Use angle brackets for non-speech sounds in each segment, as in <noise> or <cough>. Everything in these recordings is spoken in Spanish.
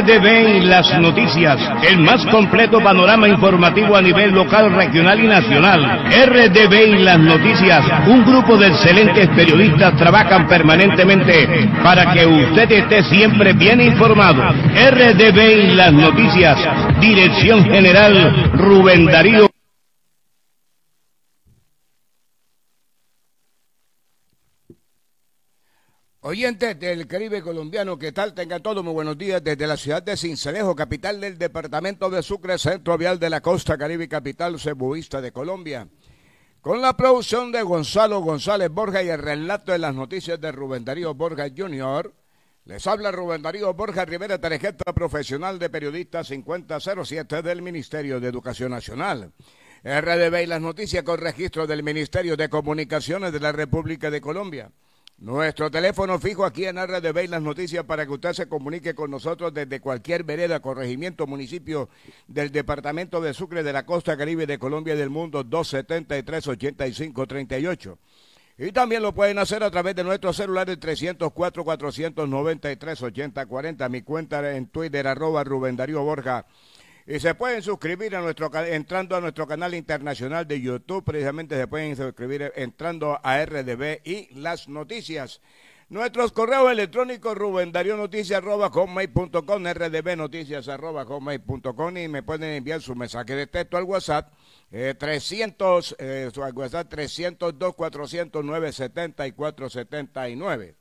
RDB y las noticias, el más completo panorama informativo a nivel local, regional y nacional. RDB y las noticias, un grupo de excelentes periodistas trabajan permanentemente para que usted esté siempre bien informado. RDB y las noticias, Dirección General Rubén Darío. Oyentes del Caribe colombiano, ¿qué tal? Tenga todos muy buenos días desde la ciudad de Cincelejo, capital del departamento de Sucre, centro vial de la costa caribe capital cebuista de Colombia. Con la producción de Gonzalo González Borja y el relato de las noticias de Rubén Darío Borja Jr., les habla Rubén Darío Borja Rivera, tarjeta profesional de periodista 5007 del Ministerio de Educación Nacional. RDB y las noticias con registro del Ministerio de Comunicaciones de la República de Colombia. Nuestro teléfono fijo aquí en de Bay las noticias para que usted se comunique con nosotros desde cualquier vereda, corregimiento, municipio del departamento de Sucre de la costa caribe de Colombia y del mundo 273-8538. Y también lo pueden hacer a través de nuestro celular del 304-493-8040. Mi cuenta en Twitter arroba Rubén Darío Borja. Y se pueden suscribir a nuestro entrando a nuestro canal internacional de YouTube, precisamente se pueden suscribir eh, entrando a RDB y las noticias. Nuestros correos electrónicos Rubén Darío Noticias RDB Noticias y me pueden enviar su mensaje de texto al WhatsApp 300 eh, eh, su WhatsApp 302 409 7479.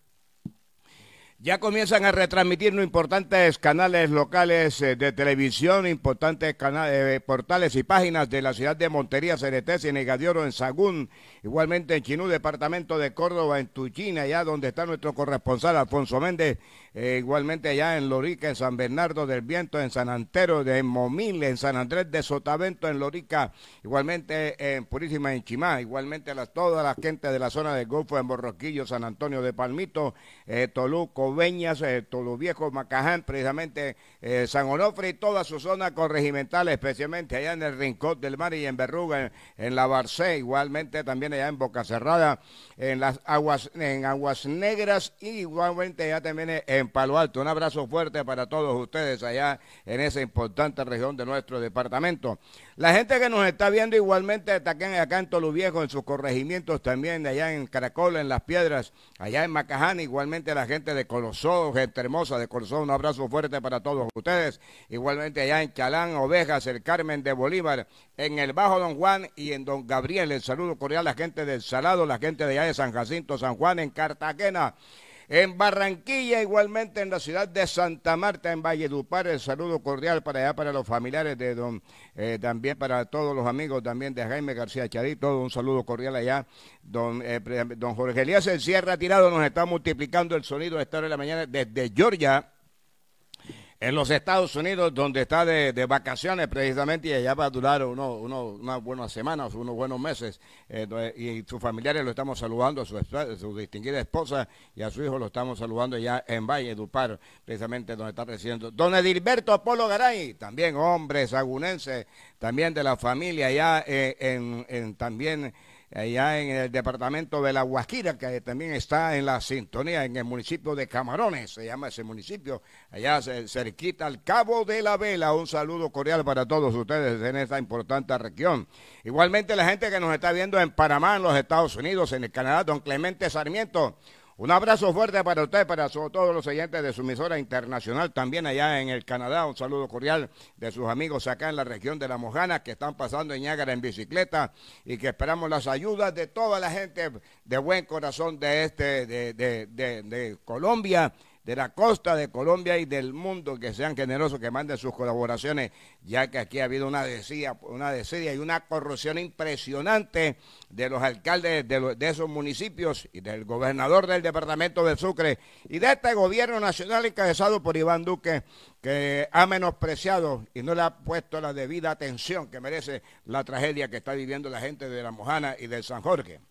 Ya comienzan a retransmitirnos importantes canales locales eh, de televisión, importantes eh, portales y páginas de la ciudad de Montería, Ceretés y Negadioro en Sagún, igualmente en Chinú, departamento de Córdoba, en Tuchina, allá donde está nuestro corresponsal Alfonso Méndez, eh, igualmente allá en Lorica, en San Bernardo del Viento, en San Antero, de Momil, en San Andrés de Sotavento, en Lorica, igualmente eh, en Purísima, en Chimá, igualmente a las, toda gente de la zona del Golfo, en Borroquillo, San Antonio de Palmito, eh, Toluco, Veñas, Toluviejo, Macaján, precisamente San Onofre y toda su zona corregimental, especialmente allá en el Rincón del Mar y en Berruga, en, La Barcé, igualmente también allá en Boca Cerrada, en las aguas, en Aguas Negras y igualmente allá también en en Palo Alto. Un abrazo fuerte para todos ustedes allá en esa importante región de nuestro departamento. La gente que nos está viendo igualmente acá en Toluviejo, en sus corregimientos también, allá en Caracol, en Las Piedras, allá en Macaján, igualmente la gente de Colosó, gente hermosa de Colosó, un abrazo fuerte para todos ustedes. Igualmente allá en Chalán, Ovejas, el Carmen de Bolívar, en el Bajo Don Juan y en Don Gabriel. El saludo cordial a la gente del Salado, la gente de allá de San Jacinto, San Juan, en Cartagena. En Barranquilla, igualmente en la ciudad de Santa Marta, en Valledupar, el saludo cordial para allá, para los familiares de don, eh, también para todos los amigos también de Jaime García Chadí, todo un saludo cordial allá. Don, eh, don Jorge Elías el ha Tirado nos está multiplicando el sonido a esta hora de la mañana desde Georgia en los Estados Unidos, donde está de, vacaciones precisamente, y allá va a durar unas buenas semanas, unos buenos meses. Eh, y sus familiares lo estamos saludando, su, su, distinguida esposa y a su hijo lo estamos saludando ya en Valle Dupar, precisamente donde está residiendo. Don Edilberto Apolo Garay, también hombre sagunense, también de la familia allá eh, en, también allá en el departamento de La Guajira, que también está en la sintonía en el municipio de Camarones, se llama ese municipio, allá cerquita al Cabo de la Vela. Un saludo cordial para todos ustedes en esta importante región. Igualmente la gente que nos está viendo en Panamá, en los Estados Unidos, en el Canadá, don Clemente Sarmiento. Un abrazo fuerte para usted, para todos los oyentes de su emisora internacional, también allá en el Canadá. Un saludo cordial de sus amigos acá en la región de La Mojana que están pasando en Niágara en bicicleta y que esperamos las ayudas de toda la gente de buen corazón de este, de Colombia de la costa de Colombia y del mundo que sean generosos, que manden sus colaboraciones, ya que aquí ha habido una desidia, una desidia y una corrupción impresionante de los alcaldes de, de esos municipios y del gobernador del departamento de Sucre y de este gobierno nacional encabezado por Iván Duque, que ha menospreciado y no le ha puesto la debida atención que merece la tragedia que está viviendo la gente de La Mojana y del San Jorge.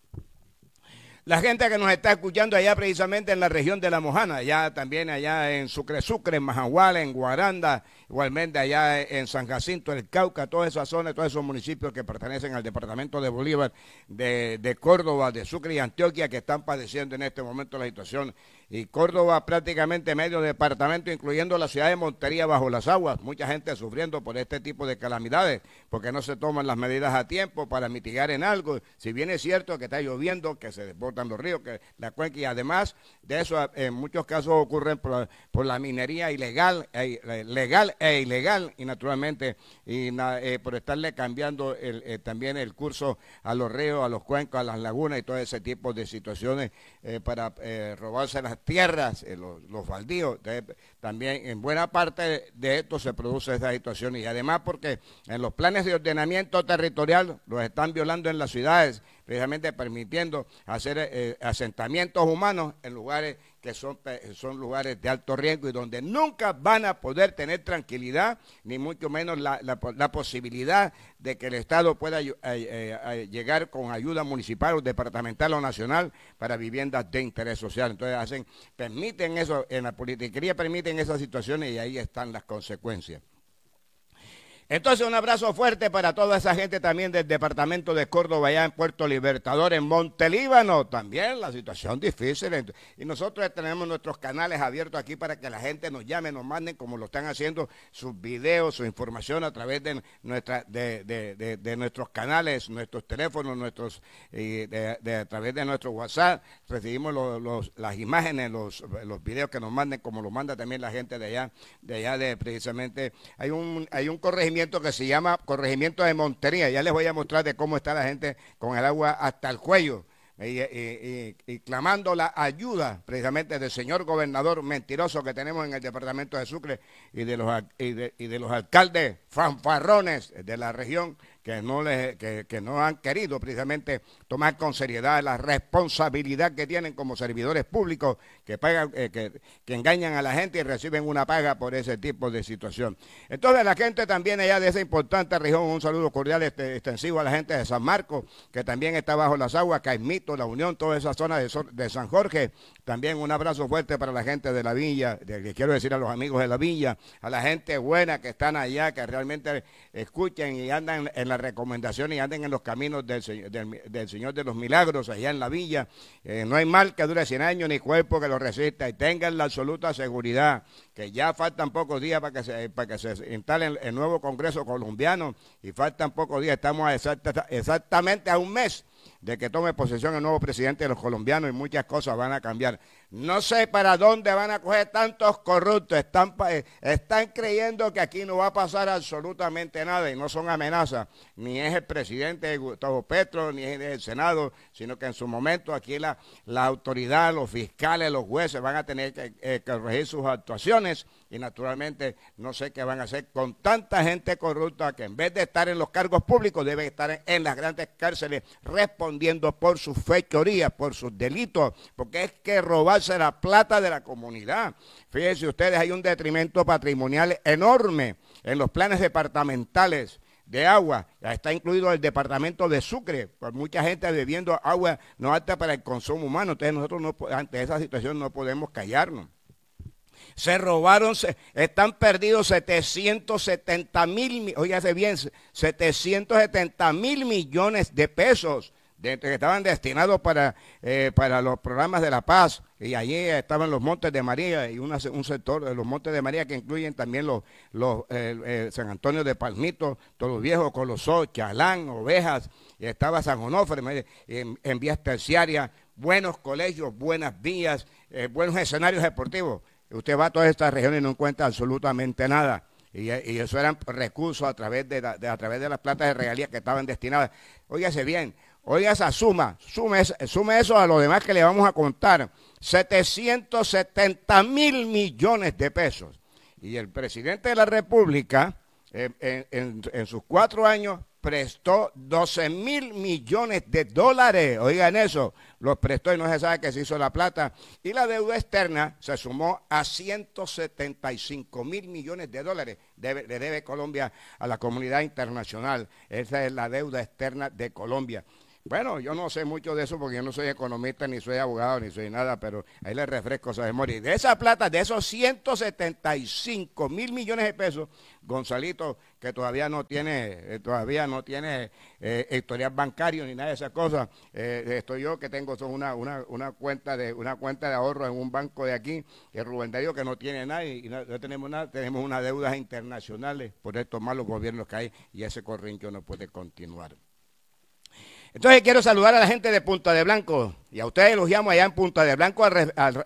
La gente que nos está escuchando allá precisamente en la región de La Mojana, allá también allá en Sucre Sucre, en Majahual, en Guaranda, igualmente allá en San Jacinto, el Cauca, todas esas zonas, todos esos municipios que pertenecen al departamento de Bolívar, de Córdoba, de Sucre y Antioquia, que están padeciendo en este momento la situación y Córdoba prácticamente medio departamento, incluyendo la ciudad de Montería bajo las aguas. Mucha gente sufriendo por este tipo de calamidades, porque no se toman las medidas a tiempo para mitigar en algo. Si bien es cierto que está lloviendo, que se desbordan los ríos, que la cuenca y además de eso en muchos casos ocurren por, la minería ilegal, eh, legal e ilegal y naturalmente y, eh, por estarle cambiando eh, también el curso a los ríos, a los cuencos, a las lagunas y todo ese tipo de situaciones para robarse las tierras, eh, los, baldíos. también en buena parte de, esto se produce esa situación y además porque en los planes de ordenamiento territorial los están violando en las ciudades, precisamente permitiendo hacer eh, asentamientos humanos en lugares que son, son lugares de alto riesgo y donde nunca van a poder tener tranquilidad, ni mucho menos la, posibilidad de que el Estado pueda llegar con ayuda municipal o departamental o nacional para viviendas de interés social. Entonces hacen, permiten eso, en la politiquería permiten esas situaciones y ahí están las consecuencias. Entonces un abrazo fuerte para toda esa gente también del departamento de Córdoba, allá en Puerto Libertador, en Montelíbano, también la situación difícil. Y nosotros tenemos nuestros canales abiertos aquí para que la gente nos llame, nos manden como lo están haciendo sus videos, su información a través de, nuestra, de, nuestros canales, nuestros teléfonos, nuestros, a través de nuestro WhatsApp. Recibimos las imágenes, los, los videos que nos manden, como lo manda también la gente de allá, de allá de precisamente. Hay un, hay un corregimiento que se llama Corregimiento de Montería. Ya les voy a mostrar de cómo está la gente con el agua hasta el cuello. Y, clamando la ayuda precisamente del señor gobernador mentiroso que tenemos en el departamento de Sucre y de los alcaldes fanfarrones de la región que no, les, que, que no han querido precisamente tomar con seriedad la responsabilidad que tienen como servidores públicos que, pagan, eh, que, engañan a la gente y reciben una paga por ese tipo de situación. Entonces la gente también allá de esa importante región, un saludo cordial este, extensivo a la gente de San Marcos, que también está bajo las aguas, Caimito, La Unión, toda esa zona de, de San Jorge. También un abrazo fuerte para la gente de la villa, de, quiero decir a los amigos de la villa, a la gente buena que están allá, que realmente escuchen y andan en las recomendaciones y anden en los caminos del, Señor de los Milagros, allá en la villa. Eh, no hay mal que dure 100 años ni cuerpo que lo resista y tengan la absoluta seguridad que ya faltan pocos días para que se, para que se instale el, nuevo Congreso colombiano y faltan pocos días, estamos exactamente a un mes de que tome posesión el nuevo presidente de los colombianos y muchas cosas van a cambiar. No sé para dónde van a coger tantos corruptos. Están, eh, creyendo que aquí no va a pasar absolutamente nada y no son amenazas. Ni es el presidente Gustavo Petro, ni es el Senado, sino que en su momento aquí la, autoridad, los fiscales, los jueces van a tener que eh, corregir sus actuaciones y naturalmente no sé qué van a hacer con tanta gente corrupta que en vez de estar en los cargos públicos debe estar en las grandes cárceles respondiendo por sus fechorías, por sus delitos, porque es que robarse la plata de la comunidad. Fíjense ustedes, hay un detrimento patrimonial enorme en los planes departamentales de agua. Ya está incluido el departamento de Sucre, por mucha gente bebiendo agua no alta para el consumo humano. Entonces nosotros no, ante esa situación no podemos callarnos se robaron, se, están perdidos 770 mil, bien, mil millones de pesos que estaban destinados eh, para, los programas de la paz. Y allí estaban los Montes de María y un sector de los Montes de María que incluyen también los, eh, eh, San Antonio de Palmito, Todos Viejos, Colosó, Chalán, Ovejas, estaba San Onofre en vías terciarias, buenos colegios, buenas vías, buenos escenarios deportivos. Usted va a todas estas regiones y no encuentra absolutamente nada. Y, eso eran recursos a través de, a través de las plantas de regalías que estaban destinadas. Óigase bien, oiga esa suma, sume, eso a lo demás que le vamos a contar. 770 mil millones de pesos. Y el presidente de la República, eh, en sus cuatro años, prestó 12 mil millones de dólares. Oigan eso, los prestó y no se sabe qué se hizo la plata. Y la deuda externa se sumó a 175 mil millones de dólares. le debe Colombia a la comunidad internacional. Esa es la deuda externa de Colombia. Bueno, yo no sé mucho de eso porque yo no soy economista, ni soy abogado, ni soy nada, pero ahí le refresco esa memoria. De esa plata, de esos 175 mil millones de pesos, Gonzalito, que todavía no tiene, eh, todavía no tiene eh, historial bancario ni nada de esas cosas, eh, estoy yo que tengo una, cuenta de, una cuenta de ahorro en un banco de aquí, el Rubén Darío que no tiene nada y, no, tenemos nada, tenemos unas deudas internacionales por estos malos gobiernos que hay y ese corrincho no puede continuar. Entonces quiero saludar a la gente de Punta de Blanco y a ustedes elogiamos allá en Punta de Blanco a,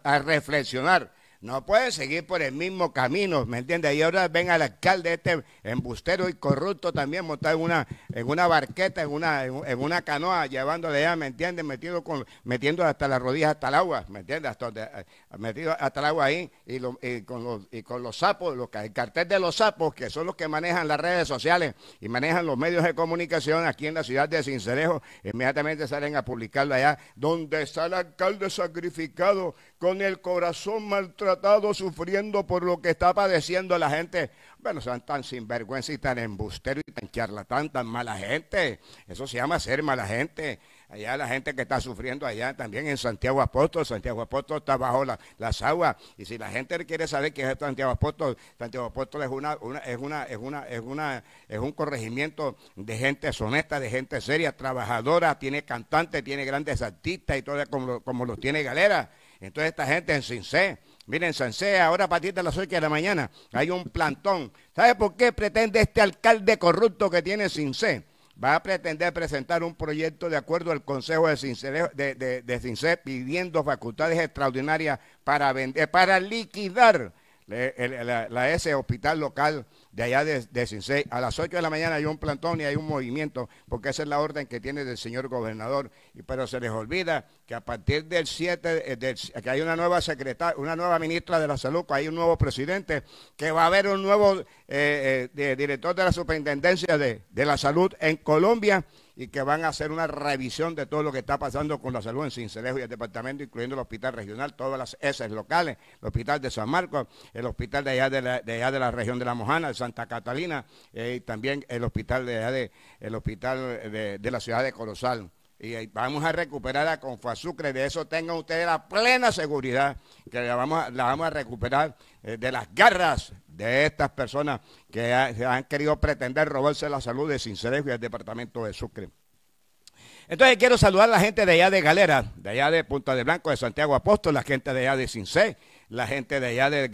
a reflexionar no puede seguir por el mismo camino, ¿me entiendes? Y ahora ven al alcalde este embustero y corrupto también montado en una, en una barqueta, en una, en una canoa, llevándole allá, ¿me entiendes? Metido con, metiendo hasta las rodillas, hasta el agua, ¿me entiendes? Hasta, eh, metido hasta el agua ahí y, con, los, y con los sapos, el cartel de los sapos, que son los que manejan las redes sociales y manejan los medios de comunicación aquí en la ciudad de Cincerejo, inmediatamente salen a publicarlo allá, donde está el alcalde sacrificado con el corazón maltratado, sufriendo por lo que está padeciendo la gente. Bueno, son tan sinvergüenza y tan embustero y tan charlatán, tan mala gente. Eso se llama ser mala gente. Allá la gente que está sufriendo allá también en Santiago Apóstol. Santiago Apóstol está bajo las aguas. Y si la gente quiere saber qué es Santiago Apóstol, Santiago Apóstol es una, es una, es una, es una, es un corregimiento de gente honesta, de gente seria, trabajadora, tiene cantantes, tiene grandes artistas y todo como los tiene Galera. Entonces esta gente en Cincé, miren, Cincé, ahora a partir de las 8 de la mañana hay un plantón. ¿Sabe por qué pretende este alcalde corrupto que tiene Cincé? va a pretender presentar un proyecto de acuerdo al Consejo de Cincé, pidiendo facultades extraordinarias para, para liquidar ese hospital local de allá de, 16, A las 8 de la mañana hay un plantón y hay un movimiento, porque esa es la orden que tiene del señor gobernador. Y, pero se les olvida que a partir del 7, eh, que hay una nueva secretaria, una nueva ministra de la salud, que hay un nuevo presidente, que va a haber un nuevo eh, eh, director de la superintendencia de la salud en Colombia y que van a hacer una revisión de todo lo que está pasando con la salud en Cincelejo y el departamento, incluyendo el hospital regional, todas las heces locales, el hospital de San Marcos, el hospital de allá de la, allá de la región de La Mojana, de Santa Catalina, eh, y también el hospital de allá de, el hospital de, la ciudad de Corozal y eh, vamos a recuperar a Confasucre, de eso tengan ustedes la plena seguridad que la vamos a, la vamos a recuperar eh, de las garras de estas personas que han querido pretender robarse la salud de Cincerejo y el departamento de Sucre. Entonces quiero saludar a la gente de allá de Galera, de allá de Punta de Blanco, de Santiago Apóstol, la gente de allá de Cincé, la gente de allá de,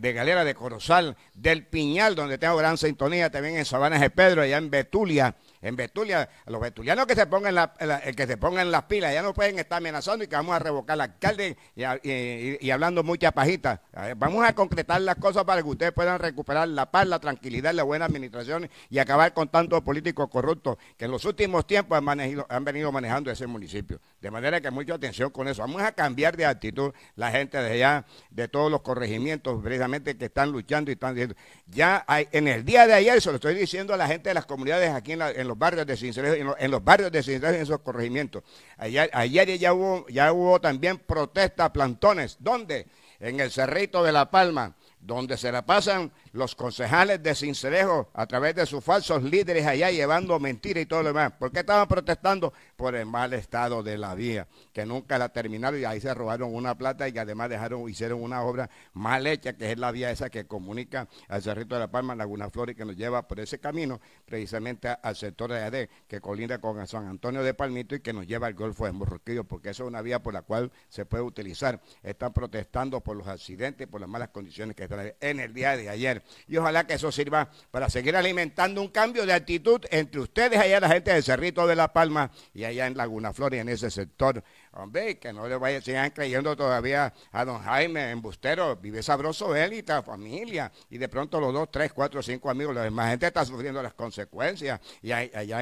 de, Galera, de Corozal, del Piñal, donde tengo gran sintonía, también en Sabanas de Pedro, allá en Betulia, en Betulia, los betulianos que se pongan la, que se pongan las pilas, ya no pueden estar amenazando y que vamos a revocar al alcalde y, hablando mucha pajita. Vamos a concretar las cosas para que ustedes puedan recuperar la paz, la tranquilidad, la buena administración y acabar con tantos políticos corruptos que en los últimos tiempos han, han venido manejando ese municipio. De manera que mucha atención con eso. Vamos a cambiar de actitud la gente de allá, de todos los corregimientos precisamente que están luchando y están diciendo. Ya hay, en el día de ayer se lo estoy diciendo a la gente de las comunidades aquí en la, en los barrios de Cincelejo, en, los barrios de y en esos corregimientos. Ayer, ya, hubo, ya hubo también protestas, plantones. ¿Dónde? En el Cerrito de La Palma, donde se la pasan los concejales de Sincerejo a través de sus falsos líderes allá llevando mentiras y todo lo demás. ¿Por qué estaban protestando? Por el mal estado de la vía, que nunca la terminaron y ahí se robaron una plata y además dejaron, hicieron una obra mal hecha, que es la vía esa que comunica al Cerrito de la Palma, Laguna Flor y que nos lleva por ese camino precisamente al sector de AD, que colinda con San Antonio de Palmito y que nos lleva al Golfo de Morroquillo, porque esa es una vía por la cual se puede utilizar. Están protestando por los accidentes, por las malas condiciones que están en el día de ayer. Y ojalá que eso sirva para seguir alimentando un cambio de actitud entre ustedes, allá la gente de Cerrito de la Palma y allá en Laguna Flores, en ese sector. Hombre, que no le vayan, sigan creyendo todavía a don Jaime, embustero, vive sabroso él y la familia. Y de pronto los dos, tres, cuatro, cinco amigos, la demás gente está sufriendo las consecuencias. Y allá,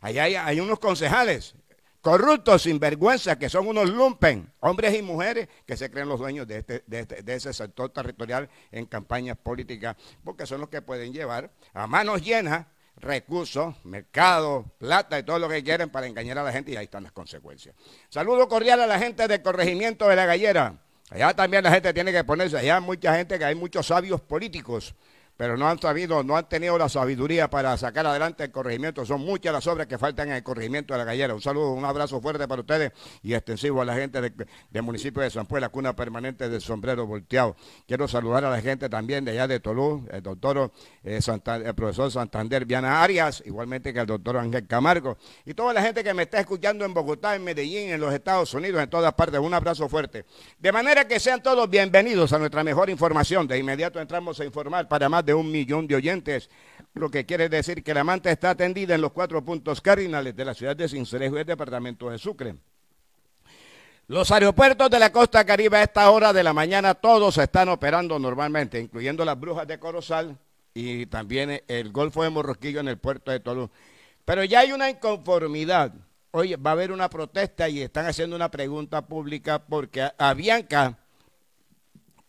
hay unos concejales corruptos, sinvergüenzas que son unos lumpen, hombres y mujeres que se creen los dueños de, este, de, este, de, ese sector territorial en campañas políticas, porque son los que pueden llevar a manos llenas recursos, mercado, plata y todo lo que quieren para engañar a la gente y ahí están las consecuencias. Saludo cordial a la gente del corregimiento de la gallera. Allá también la gente tiene que ponerse, allá hay mucha gente que hay muchos sabios políticos pero no han sabido, no han tenido la sabiduría para sacar adelante el corregimiento. Son muchas las obras que faltan en el corregimiento de la gallera. Un saludo, un abrazo fuerte para ustedes y extensivo a la gente del municipio de San Puebla, cuna permanente del sombrero volteado. Quiero saludar a la gente también de allá de Tolú, el doctor eh, el profesor Santander Viana Arias, igualmente que el doctor Ángel Camargo, y toda la gente que me está escuchando en Bogotá, en Medellín, en los Estados Unidos, en todas partes. Un abrazo fuerte. De manera que sean todos bienvenidos a nuestra mejor información. De inmediato entramos a informar para más de un millón de oyentes, lo que quiere decir que la manta está atendida en los cuatro puntos cardinales de la ciudad de Cincelejo y el departamento de Sucre. Los aeropuertos de la costa caribe a esta hora de la mañana todos están operando normalmente, incluyendo las brujas de Corozal y también el Golfo de Morroquillo en el puerto de Tolú. Pero ya hay una inconformidad. hoy va a haber una protesta y están haciendo una pregunta pública porque a Bianca,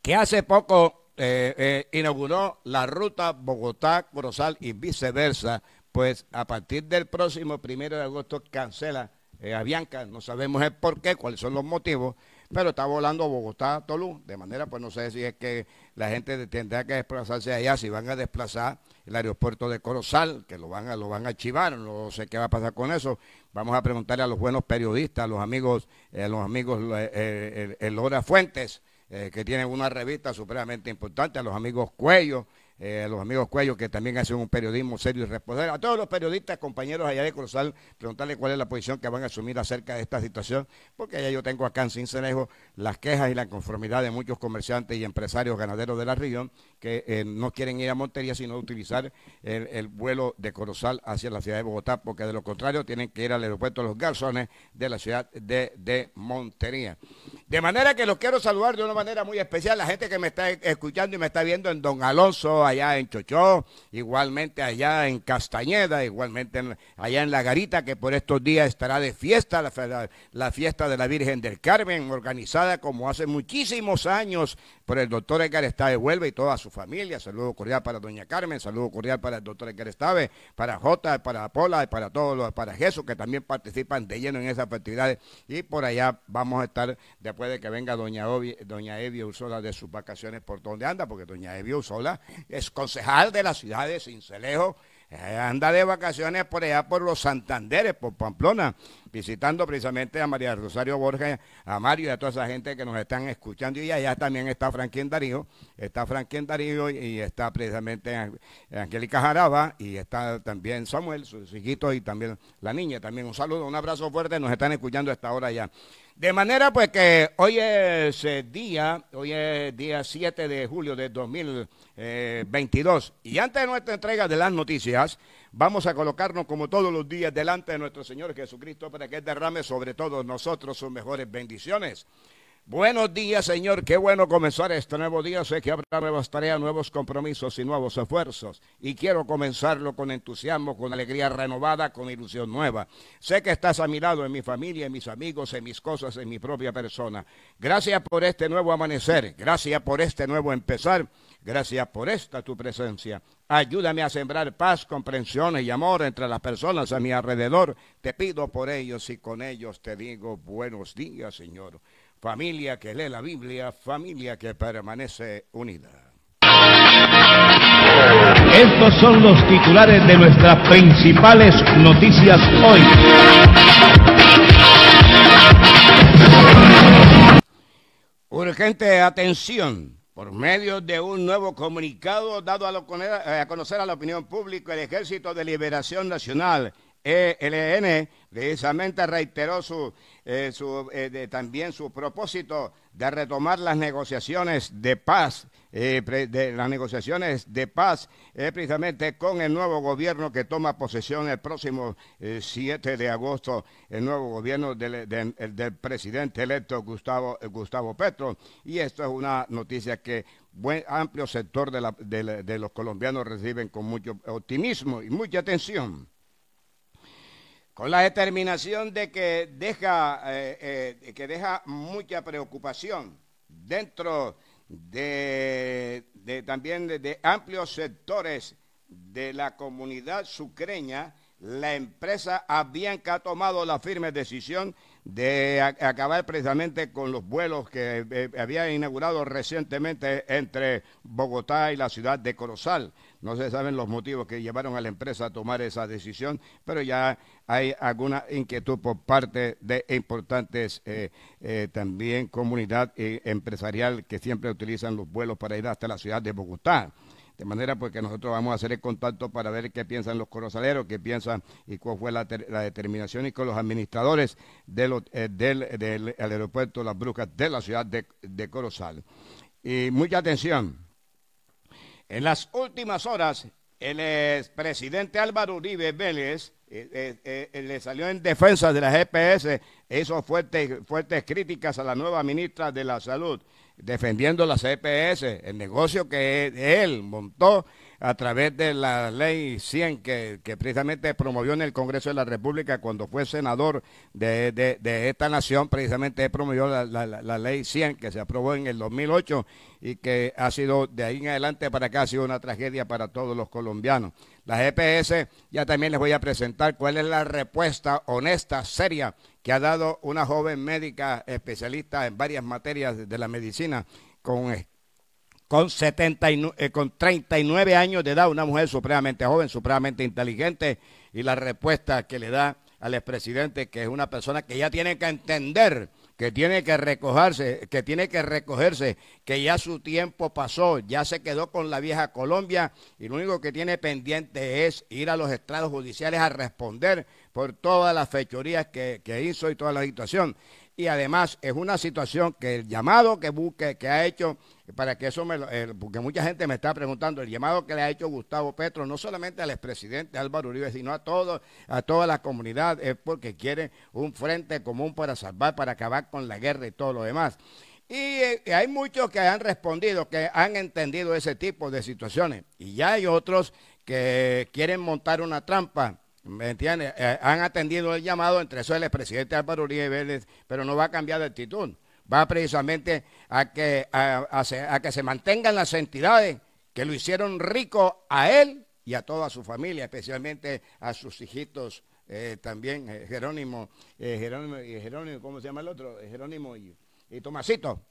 que hace poco eh, eh, inauguró la ruta Bogotá-Corozal y viceversa, pues a partir del próximo primero de agosto cancela a eh, Avianca, no sabemos el por qué, cuáles son los motivos, pero está volando Bogotá-Tolú, de manera pues no sé si es que la gente tendrá que desplazarse allá, si van a desplazar el aeropuerto de Corozal, que lo van a, lo van a archivar. no sé qué va a pasar con eso. Vamos a preguntarle a los buenos periodistas, a los amigos, eh, a los amigos eh, Elora Fuentes, eh, que tiene una revista supremamente importante, a los amigos Cuello eh, a los amigos Cuello, que también hacen un periodismo serio y responsable, a todos los periodistas, compañeros allá de Corozal, preguntarle cuál es la posición que van a asumir acerca de esta situación, porque allá yo tengo acá en Cincenejo las quejas y la conformidad de muchos comerciantes y empresarios ganaderos de la región que eh, no quieren ir a Montería, sino utilizar el, el, vuelo de Corozal hacia la ciudad de Bogotá, porque de lo contrario tienen que ir al aeropuerto Los Garzones de la ciudad de, de Montería. De manera que los quiero saludar de una manera muy especial, la gente que me está escuchando y me está viendo en Don Alonso, allá en Chochó, igualmente allá en Castañeda, igualmente allá en La Garita, que por estos días estará de fiesta, la fiesta de la Virgen del Carmen, organizada como hace muchísimos años por el doctor Edgar Estave vuelve y toda su familia. Saludo cordial para doña Carmen, saludo cordial para el doctor Edgar Estave, para Jota, para Pola y para todos los, para Jesús que también participan de lleno en esas festividades, Y por allá vamos a estar después de que venga doña, doña Evia Ursola de sus vacaciones por donde anda, porque doña Evia Ursola es concejal de la ciudad de Cincelejo eh, anda de vacaciones por allá por los Santanderes, por Pamplona, visitando precisamente a María Rosario Borges, a Mario y a toda esa gente que nos están escuchando. Y allá también está Franquín Darío, está Franquín Darío y está precisamente Angélica Jaraba y está también Samuel, sus hijitos y también la niña. También un saludo, un abrazo fuerte, nos están escuchando hasta ahora ya. De manera pues que hoy es eh, día, hoy es día 7 de julio de 2022 eh, y antes de nuestra entrega de las noticias, vamos a colocarnos como todos los días delante de nuestro Señor Jesucristo para que derrame sobre todos nosotros sus mejores bendiciones. Buenos días, Señor. Qué bueno comenzar este nuevo día. Sé que habrá nuevas tareas, nuevos compromisos y nuevos esfuerzos. Y quiero comenzarlo con entusiasmo, con alegría renovada, con ilusión nueva. Sé que estás a mi lado en mi familia, en mis amigos, en mis cosas, en mi propia persona. Gracias por este nuevo amanecer. Gracias por este nuevo empezar. Gracias por esta tu presencia. Ayúdame a sembrar paz, comprensión y amor entre las personas a mi alrededor. Te pido por ellos y con ellos te digo buenos días, Señor familia que lee la Biblia, familia que permanece unida. Estos son los titulares de nuestras principales noticias hoy. Urgente atención. Por medio de un nuevo comunicado dado a, conocer a la opinión pública, el Ejército de Liberación Nacional ELN precisamente reiteró su, eh, eh, también su propósito de retomar las negociaciones de paz, eh, de, las negociaciones de paz precisamente con el nuevo gobierno que toma posesión el próximo 7 de agosto, el nuevo gobierno del, presidente electo Gustavo, Petro. Y esto es una noticia que amplio sector de, los colombianos reciben con mucho optimismo y mucha atención con la determinación de que deja, eh, eh, que deja mucha preocupación dentro de, también de, amplios sectores de la comunidad sucreña, la empresa Avianca ha tomado la firme decisión de acabar precisamente con los vuelos que eh, había inaugurado recientemente entre Bogotá y la ciudad de Corozal. No se saben los motivos que llevaron a la empresa a tomar esa decisión, pero ya hay alguna inquietud por parte de importantes eh, eh, también comunidad eh, empresarial que siempre utilizan los vuelos para ir hasta la ciudad de Bogotá. De manera pues, que nosotros vamos a hacer el contacto para ver qué piensan los corozaleros, qué piensan y cuál fue la, determinación y con los administradores del, aeropuerto Las Brujas de la ciudad de, de Corozal. Y mucha atención en las últimas horas, el presidente Álvaro Uribe Vélez eh, eh, eh, le salió en defensa de la GPS, hizo fuertes, fuertes críticas a la nueva ministra de la Salud, defendiendo las EPS, el negocio que él montó a través de la ley 100 que, precisamente promovió en el Congreso de la República cuando fue senador de, esta nación, precisamente promovió la, ley 100 que se aprobó en el 2008 y que ha sido de ahí en adelante para acá ha sido una tragedia para todos los colombianos. La EPS ya también les voy a presentar cuál es la respuesta honesta, seria que ha dado una joven médica especialista en varias materias de la medicina con con, eh, con 39 años de edad, una mujer supremamente joven, supremamente inteligente, y la respuesta que le da al expresidente, que es una persona que ya tiene que entender, que tiene que recogerse, que tiene que recogerse, que ya su tiempo pasó, ya se quedó con la vieja Colombia, y lo único que tiene pendiente es ir a los estrados judiciales a responder por todas las fechorías que hizo y toda la situación y además es una situación que el llamado que busque, que ha hecho, para que eso me porque mucha gente me está preguntando, el llamado que le ha hecho Gustavo Petro, no solamente al expresidente Álvaro Uribe, sino a todos, a toda la comunidad, es porque quiere un frente común para salvar, para acabar con la guerra y todo lo demás. Y eh, hay muchos que han respondido, que han entendido ese tipo de situaciones. Y ya hay otros que quieren montar una trampa ¿Me entiendes? Eh, han atendido el llamado, entre eso el presidente Álvaro Uribe Vélez, pero no va a cambiar de actitud. Va precisamente a que, se, mantengan las entidades que lo hicieron rico a él y a toda su familia, especialmente a sus hijitos eh, también, eh, Jerónimo, y Jerónimo, ¿cómo se llama el otro? Jerónimo y, y Tomasito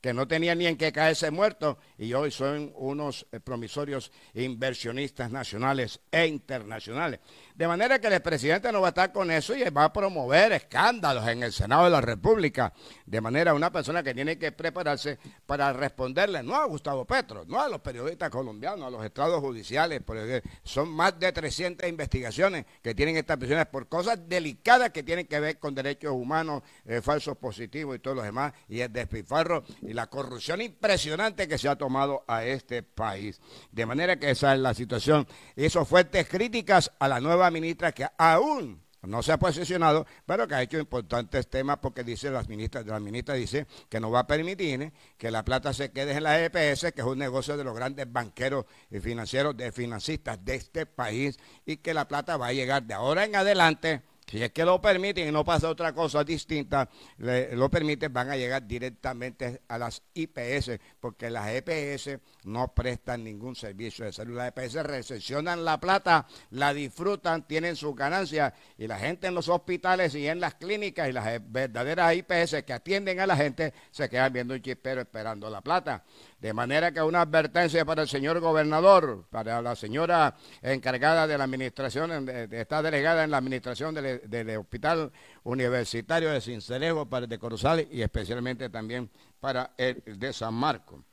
que no tenía ni en qué caerse muerto y hoy son unos eh, promisorios inversionistas nacionales e internacionales. De manera que el presidente no va a estar con eso y va a promover escándalos en el Senado de la República. De manera una persona que tiene que prepararse para responderle no a Gustavo Petro, no a los periodistas colombianos, a los estados judiciales, porque son más de 300 investigaciones que tienen estas prisiones por cosas delicadas que tienen que ver con derechos humanos, eh, falsos positivos y todo lo demás. Y es de despilfarro y la corrupción impresionante que se ha tomado a este país. De manera que esa es la situación. Hizo fuertes críticas a la nueva ministra que aún no se ha posicionado, pero que ha hecho importantes temas porque dice las ministras, la ministra dice que no va a permitir que la plata se quede en la EPS, que es un negocio de los grandes banqueros y financieros, de financistas de este país, y que la plata va a llegar de ahora en adelante si es que lo permiten y no pasa otra cosa distinta, lo permiten, van a llegar directamente a las IPS, porque las EPS no prestan ningún servicio de salud. Las EPS recepcionan la plata, la disfrutan, tienen sus ganancias y la gente en los hospitales y en las clínicas y las verdaderas IPS que atienden a la gente se quedan viendo un chispero esperando la plata. De manera que una advertencia para el señor gobernador, para la señora encargada de la administración, está delegada en la administración del, Hospital Universitario de Cincelejo, para el de Corozal y especialmente también para el de San Marco.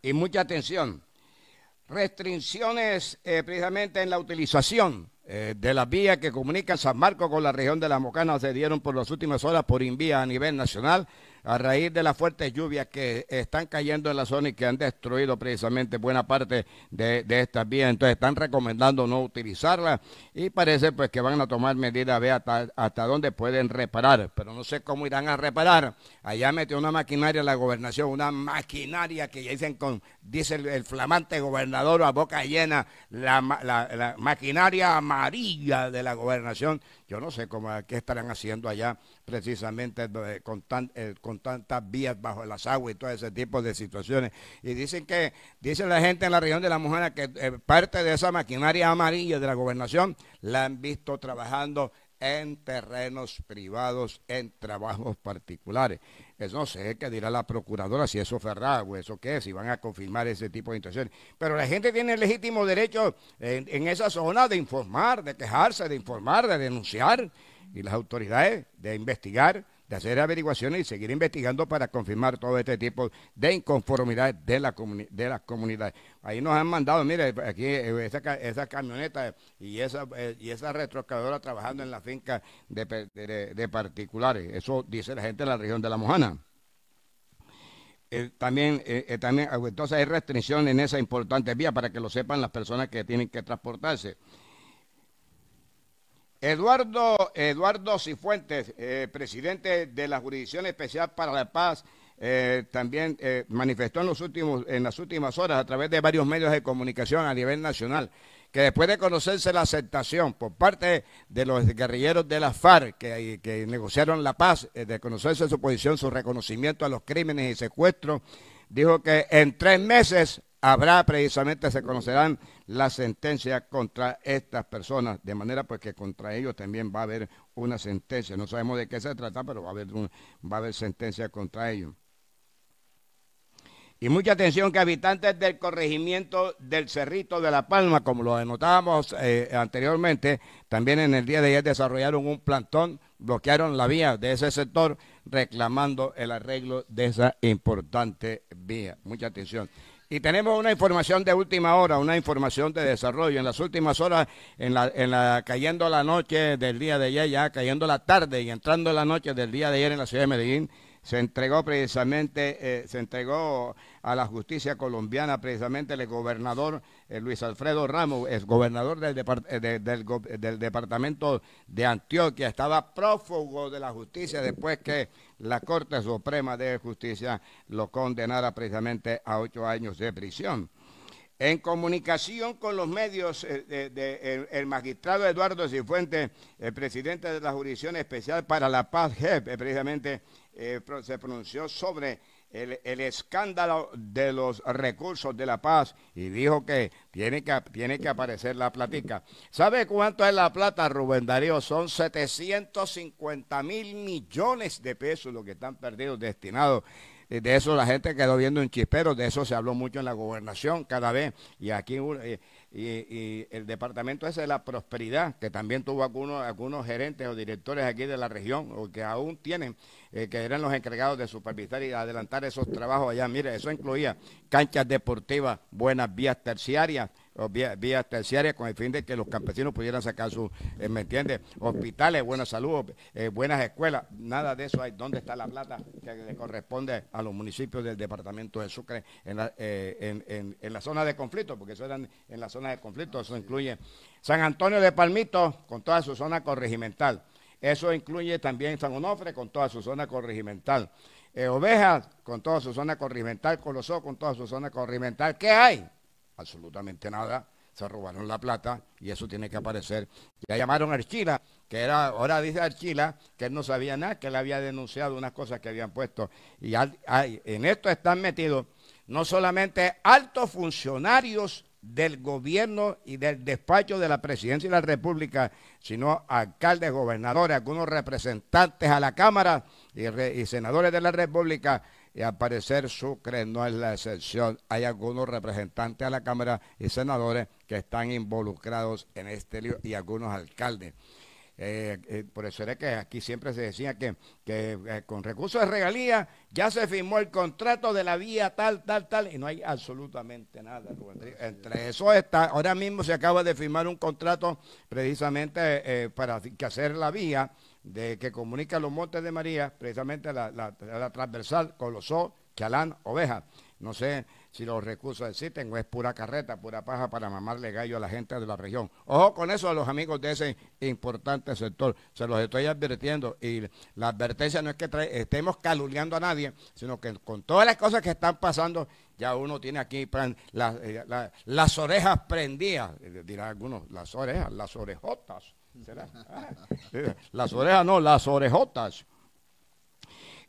Y mucha atención, restricciones eh, precisamente en la utilización eh, de las vías que comunican San Marco con la región de La Mocana se dieron por las últimas horas por Invía a nivel nacional a raíz de las fuertes lluvias que están cayendo en la zona y que han destruido precisamente buena parte de, estas vías. Entonces están recomendando no utilizarla y parece pues que van a tomar medidas a hasta, hasta dónde pueden reparar. Pero no sé cómo irán a reparar Allá metió una maquinaria la gobernación, una maquinaria que ya dicen con, dice el, flamante gobernador a boca llena, la, maquinaria amarilla de la gobernación. Yo no sé cómo, qué estarán haciendo allá precisamente eh, eh, con, tantas vías bajo las aguas y todo ese tipo de situaciones. Y dicen que, dice la gente en la región de la Mujana que eh, parte de esa maquinaria amarilla de la gobernación la han visto trabajando en terrenos privados, en trabajos particulares. Eso no sé qué dirá la procuradora si eso o eso qué es, si van a confirmar ese tipo de intenciones. Pero la gente tiene el legítimo derecho en esa zona de informar, de quejarse, de informar, de denunciar y las autoridades de investigar de hacer averiguaciones y seguir investigando para confirmar todo este tipo de inconformidades de, la de las comunidades. Ahí nos han mandado, mire, aquí eh, esa, camionetas camioneta y esa, eh, y retrocadora trabajando en la finca de, particulares. Eso dice la gente de la región de La Mojana. Eh, también, también, ah, entonces hay restricción en esa importante vía para que lo sepan las personas que tienen que transportarse. Eduardo, Eduardo Cifuentes, eh, presidente de la Jurisdicción Especial para la Paz, eh, también eh, manifestó en, últimos, en las últimas horas a través de varios medios de comunicación a nivel nacional que después de conocerse la aceptación por parte de los guerrilleros de la FARC que, que negociaron la paz, de conocerse su posición, su reconocimiento a los crímenes y secuestros, dijo que en tres meses habrá precisamente, se conocerán las sentencias contra estas personas, de manera pues que contra ellos también va a haber una sentencia. No sabemos de qué se trata, pero va a haber, va a haber sentencia contra ellos. Y mucha atención que habitantes del corregimiento del Cerrito de La Palma, como lo denotábamos eh, anteriormente, también en el día de ayer desarrollaron un plantón, bloquearon la vía de ese sector reclamando el arreglo de esa importante vía. Mucha atención. Y tenemos una información de última hora, una información de desarrollo. En las últimas horas, en la, en la, cayendo la noche del día de ayer, ya cayendo la tarde y entrando la noche del día de ayer en la ciudad de Medellín, se entregó precisamente, eh, se entregó a la justicia colombiana precisamente el gobernador eh, Luis Alfredo Ramos, el gobernador del, eh, del departamento de Antioquia, estaba prófugo de la justicia después que la Corte Suprema de Justicia lo condenara precisamente a ocho años de prisión. En comunicación con los medios, eh, el, magistrado Eduardo Cifuentes, el presidente de la Jurisdicción Especial para la Paz, JEP, eh, precisamente eh, se pronunció sobre el, escándalo de los recursos de la paz y dijo que tiene, que tiene que aparecer la platica. ¿Sabe cuánto es la plata, Rubén Darío? Son 750 mil millones de pesos lo que están perdidos, destinados. Eh, de eso la gente quedó viendo un chispero, de eso se habló mucho en la gobernación cada vez. Y aquí eh, y, el departamento ese de la prosperidad, que también tuvo algunos, gerentes o directores aquí de la región, o que aún tienen, eh, que eran los encargados de supervisar y adelantar esos trabajos allá. Mire, eso incluía canchas deportivas, buenas vías terciarias, vías terciarias con el fin de que los campesinos pudieran sacar sus, eh, ¿me entiendes? Hospitales, buena salud, eh, buenas escuelas, nada de eso hay. ¿Dónde está la plata que le corresponde a los municipios del departamento de Sucre en la, eh, en, en, la zona de conflicto? Porque eso eran en la zona de conflicto, eso incluye San Antonio de Palmito con toda su zona corregimental. Eso incluye también San Onofre con toda su zona corregimental. ovejas con toda su zona corregimental, Colosó con toda su zona corregimental, ¿Qué hay? absolutamente nada, se robaron la plata y eso tiene que aparecer. Ya llamaron a Archila, que era, ahora dice Archila que él no sabía nada, que él había denunciado unas cosas que habían puesto. Y en esto están metidos no solamente altos funcionarios del gobierno y del despacho de la presidencia de la República, sino alcaldes, gobernadores, algunos representantes a la Cámara y senadores de la República y al parecer Sucre no es la excepción. Hay algunos representantes a la Cámara y senadores que están involucrados en este lío y algunos alcaldes. Eh, eh, por eso era que aquí siempre se decía que, que eh, con recursos de regalía ya se firmó el contrato de la vía tal, tal, tal, y no hay absolutamente nada. Entre eso está, ahora mismo se acaba de firmar un contrato precisamente para que hacer la vía de que comunica los montes de María, precisamente la, la, transversal Colosó, Chalán, Oveja. No sé si los recursos existen o es pura carreta, pura paja para mamarle gallo a la gente de la región. Ojo con eso a los amigos de ese importante sector. Se los estoy advirtiendo y la advertencia no es que estemos caluleando a nadie, sino que con todas las cosas que están pasando, ya uno tiene aquí las, eh, las orejas prendidas, eh, dirá algunos, las orejas, las orejotas <laughs> Ah. las orejas no, las orejotas.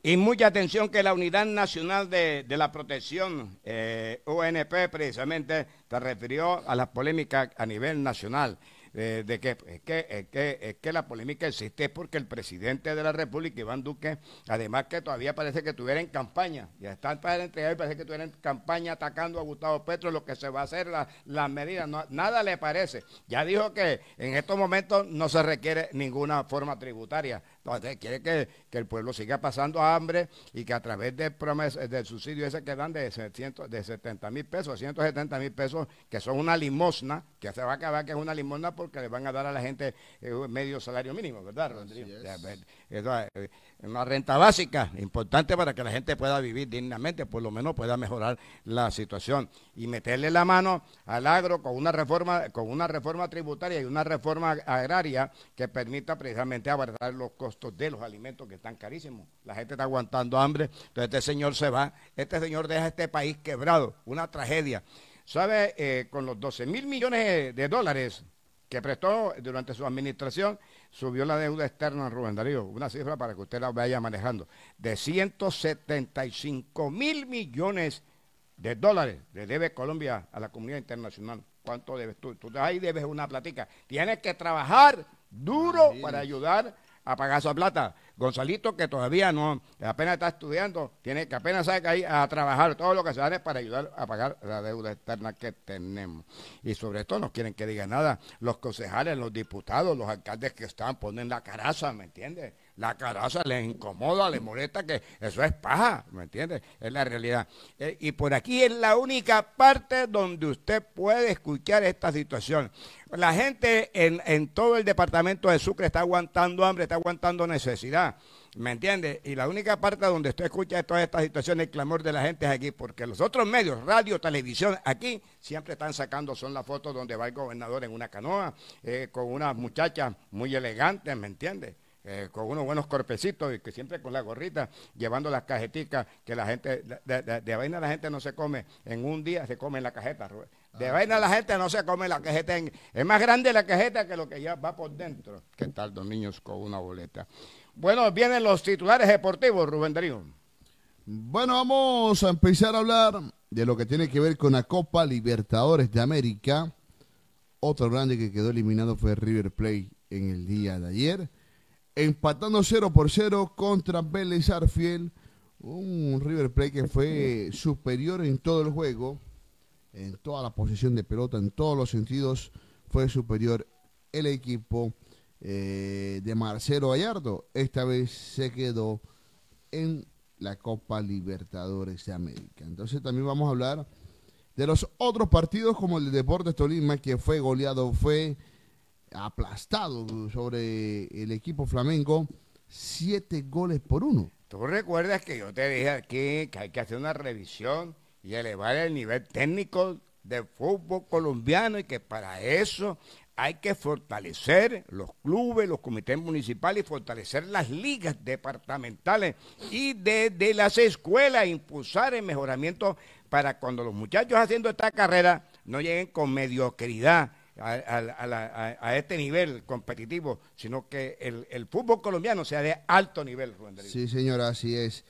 Y mucha atención que la Unidad Nacional de, la Protección, eh, UNP, precisamente, se refirió a las polémicas a nivel nacional de que es que, es que, es que la polémica existe porque el presidente de la República, Iván Duque, además que todavía parece que estuviera en campaña, ya está para entregar parece que estuviera en campaña atacando a Gustavo Petro, lo que se va a hacer, las medidas, nada le parece. Ya dijo que en estos momentos no se requiere ninguna forma tributaria usted quiere que, el pueblo siga pasando hambre y que a través del, del subsidio ese que dan de, ciento de 70 mil pesos, 170 mil pesos, que son una limosna, que se va a acabar que es una limosna porque le van a dar a la gente eh, medio salario mínimo, ¿verdad, Rodrigo? Es eh, eh, una renta básica, importante para que la gente pueda vivir dignamente, por lo menos pueda mejorar la situación. Y meterle la mano al agro con una reforma, con una reforma tributaria y una reforma agraria que permita precisamente abaratar los costos de los alimentos que están carísimos. La gente está aguantando hambre, entonces este señor se va, este señor deja este país quebrado, una tragedia. ¿Sabe? Eh, con los 12 mil millones de dólares que prestó durante su administración, subió la deuda externa, Rubén Darío, una cifra para que usted la vaya manejando, de 175 mil millones de dólares le debe Colombia a la comunidad internacional. ¿Cuánto debes tú? Tú ahí debes una platica. Tienes que trabajar duro para ayudar a pagar esa plata. Gonzalito, que todavía no, apenas está estudiando, tiene que apenas sabe que a trabajar. Todo lo que se da para ayudar a pagar la deuda externa que tenemos. Y sobre todo no quieren que diga nada los concejales, los diputados, los alcaldes que están, poniendo la caraza, ¿me entiendes? la caraza le incomoda, le molesta, que eso es paja, ¿me entiendes? Es la realidad. Eh, y por aquí es la única parte donde usted puede escuchar esta situación. La gente en, todo el departamento de Sucre está aguantando hambre, está aguantando necesidad. ¿Me entiendes? Y la única parte donde usted escucha todas estas situaciones, el clamor de la gente es aquí, porque los otros medios, radio, televisión, aquí siempre están sacando, son las fotos donde va el gobernador en una canoa, eh, con unas muchachas muy elegantes, ¿me entiendes? Eh, con unos buenos corpecitos y que siempre con la gorrita, llevando las cajeticas que la gente, de, vaina la gente no se come, en un día se come en la cajeta, De ah, vaina la gente no se come la cajeta, es más grande la cajeta que lo que ya va por dentro. ¿Qué tal dos niños con una boleta? Bueno, vienen los titulares deportivos, Rubén Darío. Bueno, vamos a empezar a hablar de lo que tiene que ver con la Copa Libertadores de América. Otro grande que quedó eliminado fue River Plate en el día de ayer empatando 0 por 0 contra Vélez Arfiel. Un River Plate que fue superior en todo el juego, en toda la posición de pelota, en todos los sentidos, fue superior el equipo eh, de Marcelo Gallardo. Esta vez se quedó en la Copa Libertadores de América. Entonces también vamos a hablar de los otros partidos como el de Deportes Tolima, que fue goleado, fue aplastado sobre el equipo flamenco, siete goles por uno. Tú recuerdas que yo te dije aquí que hay que hacer una revisión y elevar el nivel técnico del fútbol colombiano y que para eso hay que fortalecer los clubes, los comités municipales y fortalecer las ligas departamentales y desde de las escuelas impulsar el mejoramiento para cuando los muchachos haciendo esta carrera no lleguen con mediocridad a, este nivel competitivo, sino que el, fútbol colombiano sea de alto nivel, Sí, señora, así es.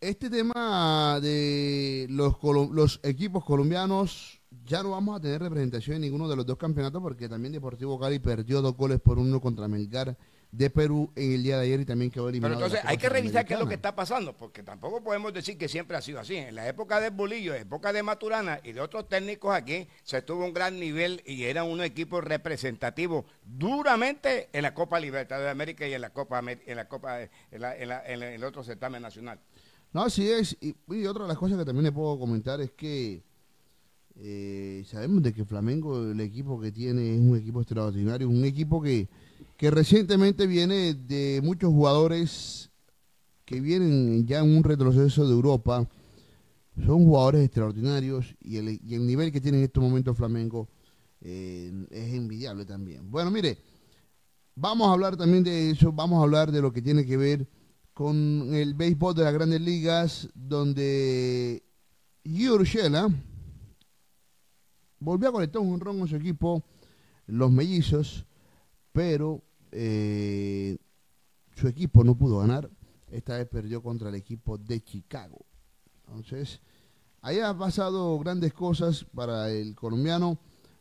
Este tema de los, los equipos colombianos, ya no vamos a tener representación en ninguno de los dos campeonatos porque también Deportivo Cali perdió dos goles por uno contra Melgar de Perú en el día de ayer y también quedó eliminado. Pero entonces hay que revisar qué es lo que está pasando, porque tampoco podemos decir que siempre ha sido así. En la época de Bolillo, época de Maturana y de otros técnicos aquí, se tuvo un gran nivel y era un equipo representativo duramente en la Copa Libertadores de América y en la Copa en la Copa en, el otro certamen nacional. No, así es. Y, otra de las cosas que también le puedo comentar es que eh, sabemos de que Flamengo, el equipo que tiene, es un equipo extraordinario, un equipo que que recientemente viene de muchos jugadores que vienen ya en un retroceso de Europa. Son jugadores extraordinarios y el, nivel que tiene en estos momentos Flamengo eh, es envidiable también. Bueno, mire, vamos a hablar también de eso, vamos a hablar de lo que tiene que ver con el béisbol de las grandes ligas, donde Giorgela volvió a conectar un ron con su equipo, los mellizos, pero eh, su equipo no pudo ganar. Esta vez perdió contra el equipo de Chicago. Entonces, ahí ha pasado grandes cosas para el colombiano,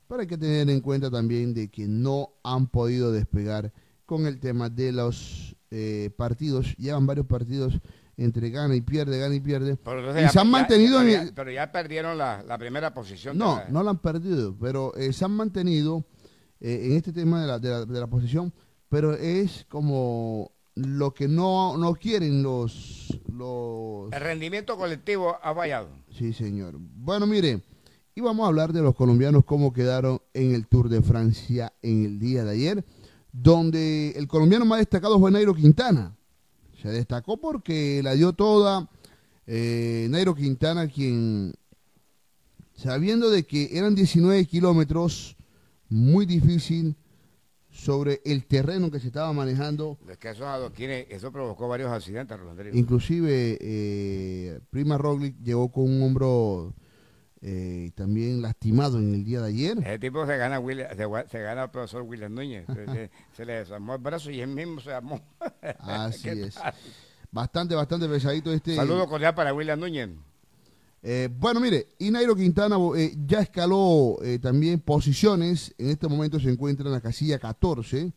pero hay que tener en cuenta también de que no han podido despegar con el tema de los eh, partidos. Llevan varios partidos entre gana y pierde, gana y pierde. Pero y ya, se han mantenido... pero, ya, perdieron la, primera posición. No, no la han perdido, pero eh, se han mantenido en este tema de la posición pero es como lo que no, quieren los, los... El rendimiento colectivo ha fallado. Sí, señor. Bueno, mire, y vamos a hablar de los colombianos, cómo quedaron en el Tour de Francia en el día de ayer, donde el colombiano más destacado fue Nairo Quintana. Se destacó porque la dio toda eh, Nairo Quintana, quien, sabiendo de que eran 19 kilómetros, muy difícil, sobre el terreno que se estaba manejando. que eso provocó varios accidentes, Inclusive, eh, Prima Roglic llegó con un hombro eh, también lastimado en el día de ayer. Ese tipo se gana, se, gana al profesor William Núñez. <laughs> se, le desarmó el brazo y él mismo se armó. Así <laughs> es. Bastante, bastante pesadito este. Saludo cordial para William Núñez. Eh, bueno, mire, y Nairo Quintana eh, ya escaló eh, también posiciones. En este momento se encuentra en la casilla 14.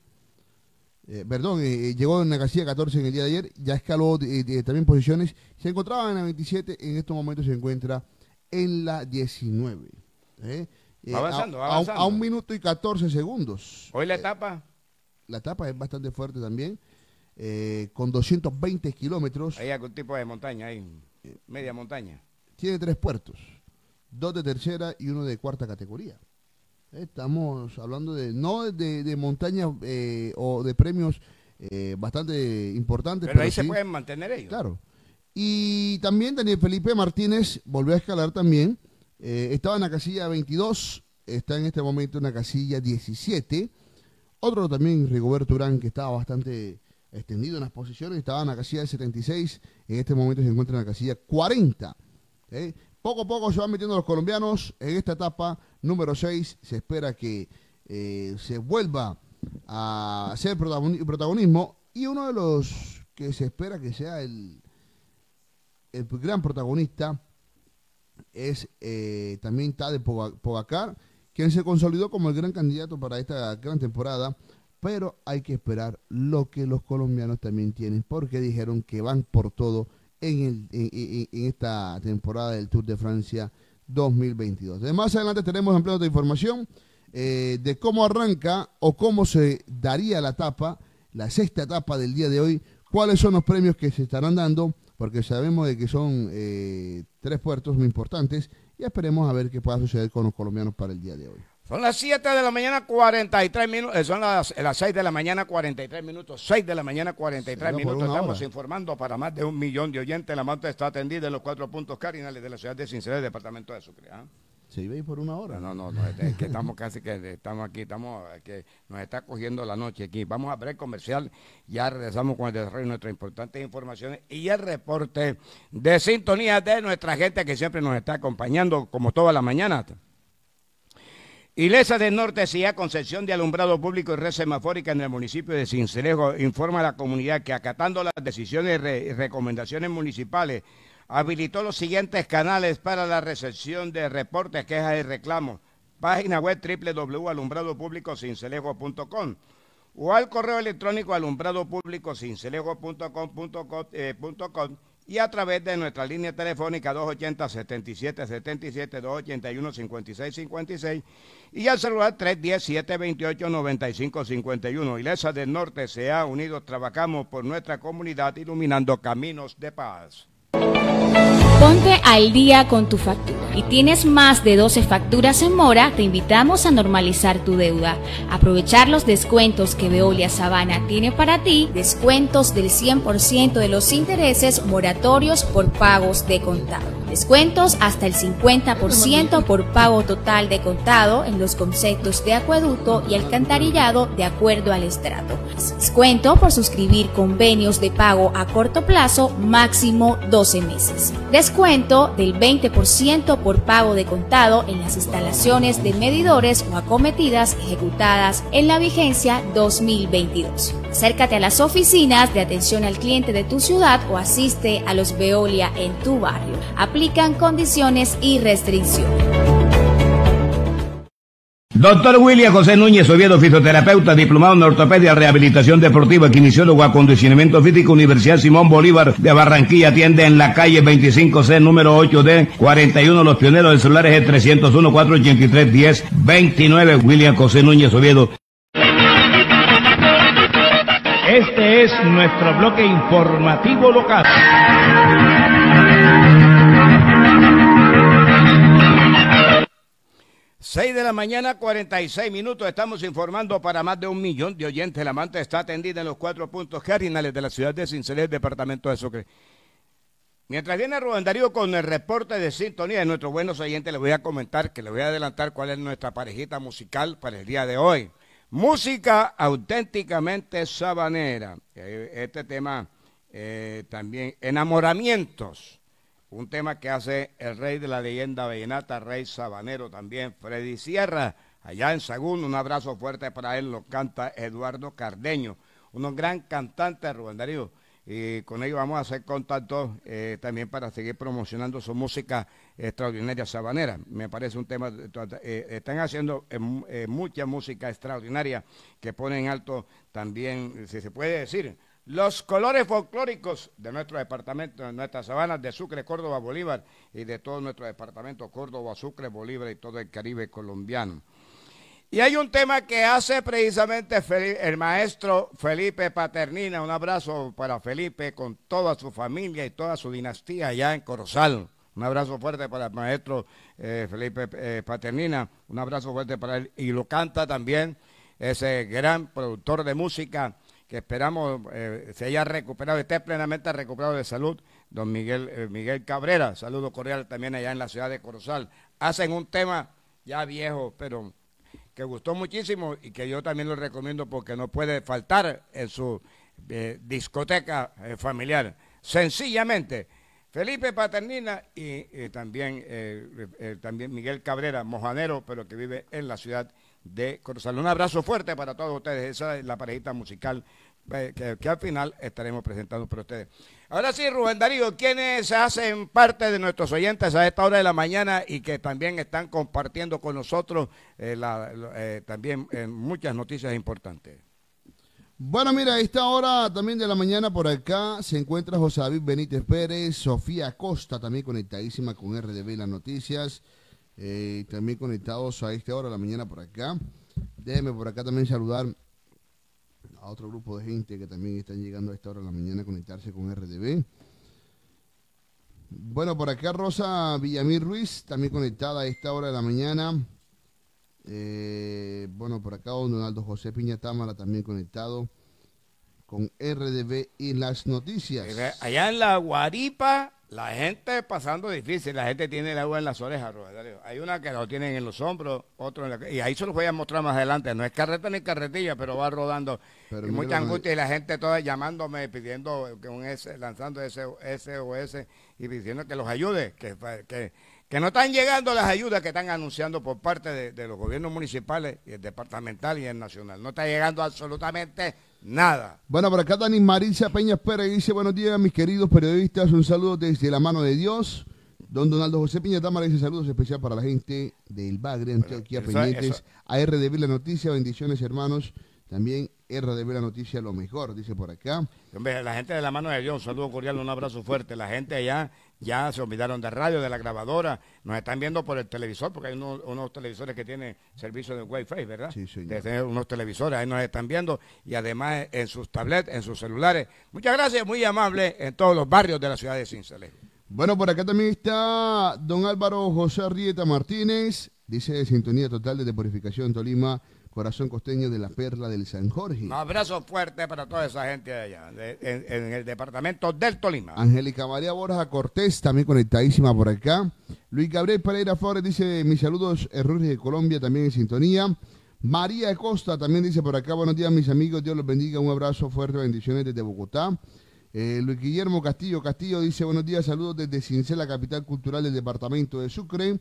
perdón, llegó en la casilla 14 en el día de ayer. Ya escaló también posiciones. Se encontraba en la 27. En este momento se encuentra en la 19. avanzando, avanzando. A, a, un minuto y 14 segundos. Hoy la etapa. la etapa es bastante fuerte también. con 220 kilómetros. Hay algún tipo de montaña ahí. Media montaña tiene tres puertos, dos de tercera y uno de cuarta categoría. Estamos hablando de no de, de montañas eh, o de premios eh, bastante importantes. Pero, ahí se pueden mantener ellos. Claro. Y también Daniel Felipe Martínez volvió a escalar también. Eh, estaba en la casilla 22, está en este momento en la casilla 17. Otro también, Rigoberto Urán, que estaba bastante extendido en las posiciones, estaba en la casilla 76, en este momento se encuentra en la casilla 40. ¿eh? Poco a poco se van metiendo los colombianos en esta etapa número 6. Se espera que eh, se vuelva a ser protagonismo. Y uno de los que se espera que sea el, gran protagonista es eh, también Tade Pogacar, quien se consolidó como el gran candidato para esta gran temporada. Pero hay que esperar lo que los colombianos también tienen, porque dijeron que van por todo en, esta temporada del Tour de Francia 2022. más adelante tenemos ampliado de información eh, de cómo arranca o cómo se daría la etapa, la sexta etapa del día de hoy, cuáles son los premios que se estarán dando, porque sabemos de que son eh, tres puertos muy importantes y esperemos a ver qué pueda suceder con los colombianos para el día de hoy. Son las 7 de la mañana 43 minutos, eh, son las, eh, seis 6 de la mañana 43 minutos, 6 de la mañana 43 minutos. Estamos informando para más de un millón de oyentes. La manta está atendida en los cuatro puntos cardinales de la ciudad de Cincinnati, departamento de Sucre. ¿ah? Sí, veis por una hora. No, no, no, que estamos casi que estamos aquí, estamos eh, que nos está cogiendo la noche aquí. Vamos a el comercial, ya regresamos con el desarrollo de nuestras importantes informaciones y el reporte de sintonía de nuestra gente que siempre nos está acompañando como toda la mañana. Ilesa del Norte CIA, Concepción de alumbrado público y red semafórica en el municipio de Cincelejo, informa a la comunidad que acatando las decisiones y recomendaciones municipales, habilitó los siguientes canales para la recepción de reportes, quejas y reclamos. Página web www.alumbradopublicosincelejo.com o al correo electrónico alumbradopublicocincelejo.com.com y a través de nuestra línea telefónica 280-7777, 281-5656 y al celular 310-728-9551. Iglesia del Norte se ha unido, trabajamos por nuestra comunidad iluminando caminos de paz. Ponte al día con tu factura. Y tienes más de 12 facturas en mora, te invitamos a normalizar tu deuda. Aprovechar los descuentos que Veolia Sabana tiene para ti, descuentos del 100% de los intereses moratorios por pagos de contado descuentos hasta el 50% por pago total de contado en los conceptos de acueducto y alcantarillado de acuerdo al estrato. Descuento por suscribir convenios de pago a corto plazo, máximo 12 meses. Descuento descuento del 20% por pago de contado en las instalaciones de medidores o acometidas ejecutadas en la vigencia 2022. Acércate a las oficinas de atención al cliente de tu ciudad o asiste a los Veolia en tu barrio. Aplican condiciones y restricciones. Doctor William José Núñez Oviedo, fisioterapeuta, diplomado en ortopedia, rehabilitación deportiva, kinesiólogo, acondicionamiento físico, Universidad Simón Bolívar de Barranquilla, atiende en la calle 25C, número 8D, 41, los pioneros de celulares es 301 483 1029 William José Núñez Oviedo. Este es nuestro bloque informativo local. 6 de la mañana, 46 minutos. Estamos informando para más de un millón de oyentes. La manta está atendida en los cuatro puntos cardinales de la ciudad de el departamento de Sucre. Mientras viene Rubén Darío con el reporte de sintonía de nuestros buenos oyentes, les voy a comentar que les voy a adelantar cuál es nuestra parejita musical para el día de hoy. Música auténticamente sabanera. Eh, este tema eh, también, enamoramientos un tema que hace el rey de la leyenda vallenata, rey sabanero también, Freddy Sierra, allá en Sagún. Un abrazo fuerte para él, lo canta Eduardo Cardeño, unos gran cantantes, Rubén Darío. Y con ellos vamos a hacer contacto eh, también para seguir promocionando su música extraordinaria sabanera. Me parece un tema, eh, eh, están haciendo mucha música extraordinaria que pone en alto también, si se puede decir, los colores folclóricos de nuestro departamento, de nuestras sabanas de Sucre, Córdoba, Bolívar y de todo nuestro departamento, Córdoba, Sucre, Bolívar y todo el Caribe colombiano. Y hay un tema que hace precisamente el maestro Felipe Paternina. Un abrazo para Felipe con toda su familia y toda su dinastía allá en Corozal. Un abrazo fuerte para el maestro eh, Felipe eh, Paternina. Un abrazo fuerte para él. Y lo canta también ese gran productor de música que esperamos eh, se haya recuperado, esté plenamente recuperado de salud, don Miguel, eh, Miguel Cabrera. Saludo cordial también allá en la ciudad de Corozal. Hacen un tema ya viejo, pero que gustó muchísimo y que yo también lo recomiendo porque no puede faltar en su eh, discoteca familiar. Sencillamente, Felipe Paternina y también, también Miguel Cabrera, mojanero, pero que vive en la ciudad de Corozal. Un abrazo fuerte para todos ustedes. Esa es la parejita musical eh, que, al final estaremos presentando para ustedes. Ahora sí, Rubén Darío, quienes hacen parte de nuestros oyentes a esta hora de la mañana y que también están compartiendo con nosotros eh, eh, también muchas noticias importantes. Bueno, mira, a esta hora también de la mañana por acá se encuentra José David Benítez Pérez, Sofía Costa también conectadísima con RDB Las Noticias. Eh, también conectados a esta hora de la mañana por acá. Déjenme por acá también saludar a otro grupo de gente que también están llegando a esta hora de la mañana a conectarse con RDB. Bueno, por acá Rosa Villamil Ruiz, también conectada a esta hora de la mañana. Eh, bueno, por acá don Donaldo José Piña Támara también conectado con RDB y las noticias. Allá en la Guaripa la gente pasando difícil, la gente tiene el agua en las orejas, Hay una que la tienen en los hombros, otro Y ahí se los voy a mostrar más adelante. No es carreta ni carretilla, pero va rodando. y mucha angustia y la gente toda llamándome, pidiendo, que un S, lanzando SOS y diciendo que los ayude, que, que, no están llegando las ayudas que están anunciando por parte de, los gobiernos municipales, y el departamental y el nacional. No está llegando absolutamente nada. Bueno, por acá Dani Marisa Peña Pérez dice, buenos días, mis queridos periodistas, un saludo desde la mano de Dios. Don Donaldo José Piña Tamara dice saludos especial para la gente del Bagre, Antioquia, bueno, Peñetes, a de La Noticia, bendiciones hermanos, también de La Noticia, lo mejor, dice por acá. la gente de la mano de Dios, un saludo cordial, un abrazo fuerte, la gente allá ya se olvidaron de radio, de la grabadora, nos están viendo por el televisor, porque hay unos, televisores que tienen servicio de Wi-Fi, ¿verdad? Sí, sí. De unos televisores, ahí nos están viendo, y además en sus tablets, en sus celulares. Muchas gracias, muy amable en todos los barrios de la ciudad de Cincele Bueno, por acá también está don Álvaro José Rieta Martínez, dice de Sintonía Total de Purificación Tolima corazón costeño de la Perla del San Jorge. Un abrazo fuerte para toda esa gente de allá, en, el departamento del Tolima. Angélica María Borja Cortés, también conectadísima por acá. Luis Gabriel Pereira Flores dice, mis saludos, Errores de Colombia, también en sintonía. María Costa también dice por acá, buenos días mis amigos, Dios los bendiga, un abrazo fuerte, bendiciones desde Bogotá. Eh, Luis Guillermo Castillo Castillo dice, buenos días, saludos desde Cincela, capital cultural del departamento de Sucre.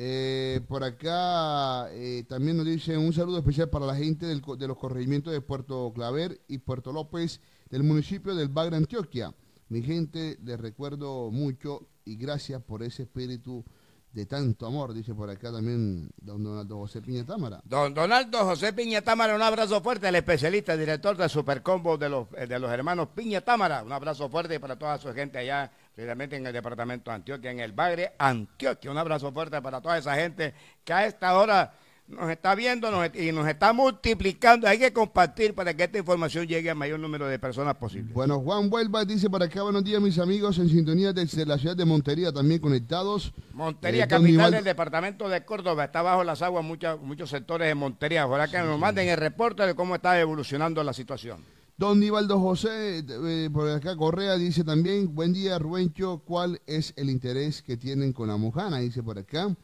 Eh, por acá eh, también nos dice un saludo especial para la gente del, de los corregimientos de Puerto Claver y Puerto López del municipio del Bagra, Antioquia. Mi gente, les recuerdo mucho y gracias por ese espíritu de tanto amor, dice por acá también don Donaldo José Piña Támara. Don Donaldo José Piña Támara, un abrazo fuerte al especialista, director del Supercombo de los, eh, de los hermanos Piña Támara. Un abrazo fuerte para toda su gente allá Realmente en el departamento de Antioquia, en el Bagre Antioquia. Un abrazo fuerte para toda esa gente que a esta hora nos está viendo e-, y nos está multiplicando. Hay que compartir para que esta información llegue al mayor número de personas posible. Bueno, Juan Huelva dice para acá, buenos días mis amigos en sintonía desde la ciudad de Montería, también conectados. Montería, eh, capital del departamento de Córdoba, está bajo las aguas muchos sectores de Montería. Ojalá que nos manden el reporte de cómo está evolucionando la situación. Don Nivaldo José, eh, eh, por acá Correa, dice también, buen día Ruencho ¿cuál es el interés que tienen con la mojana? Dice por acá.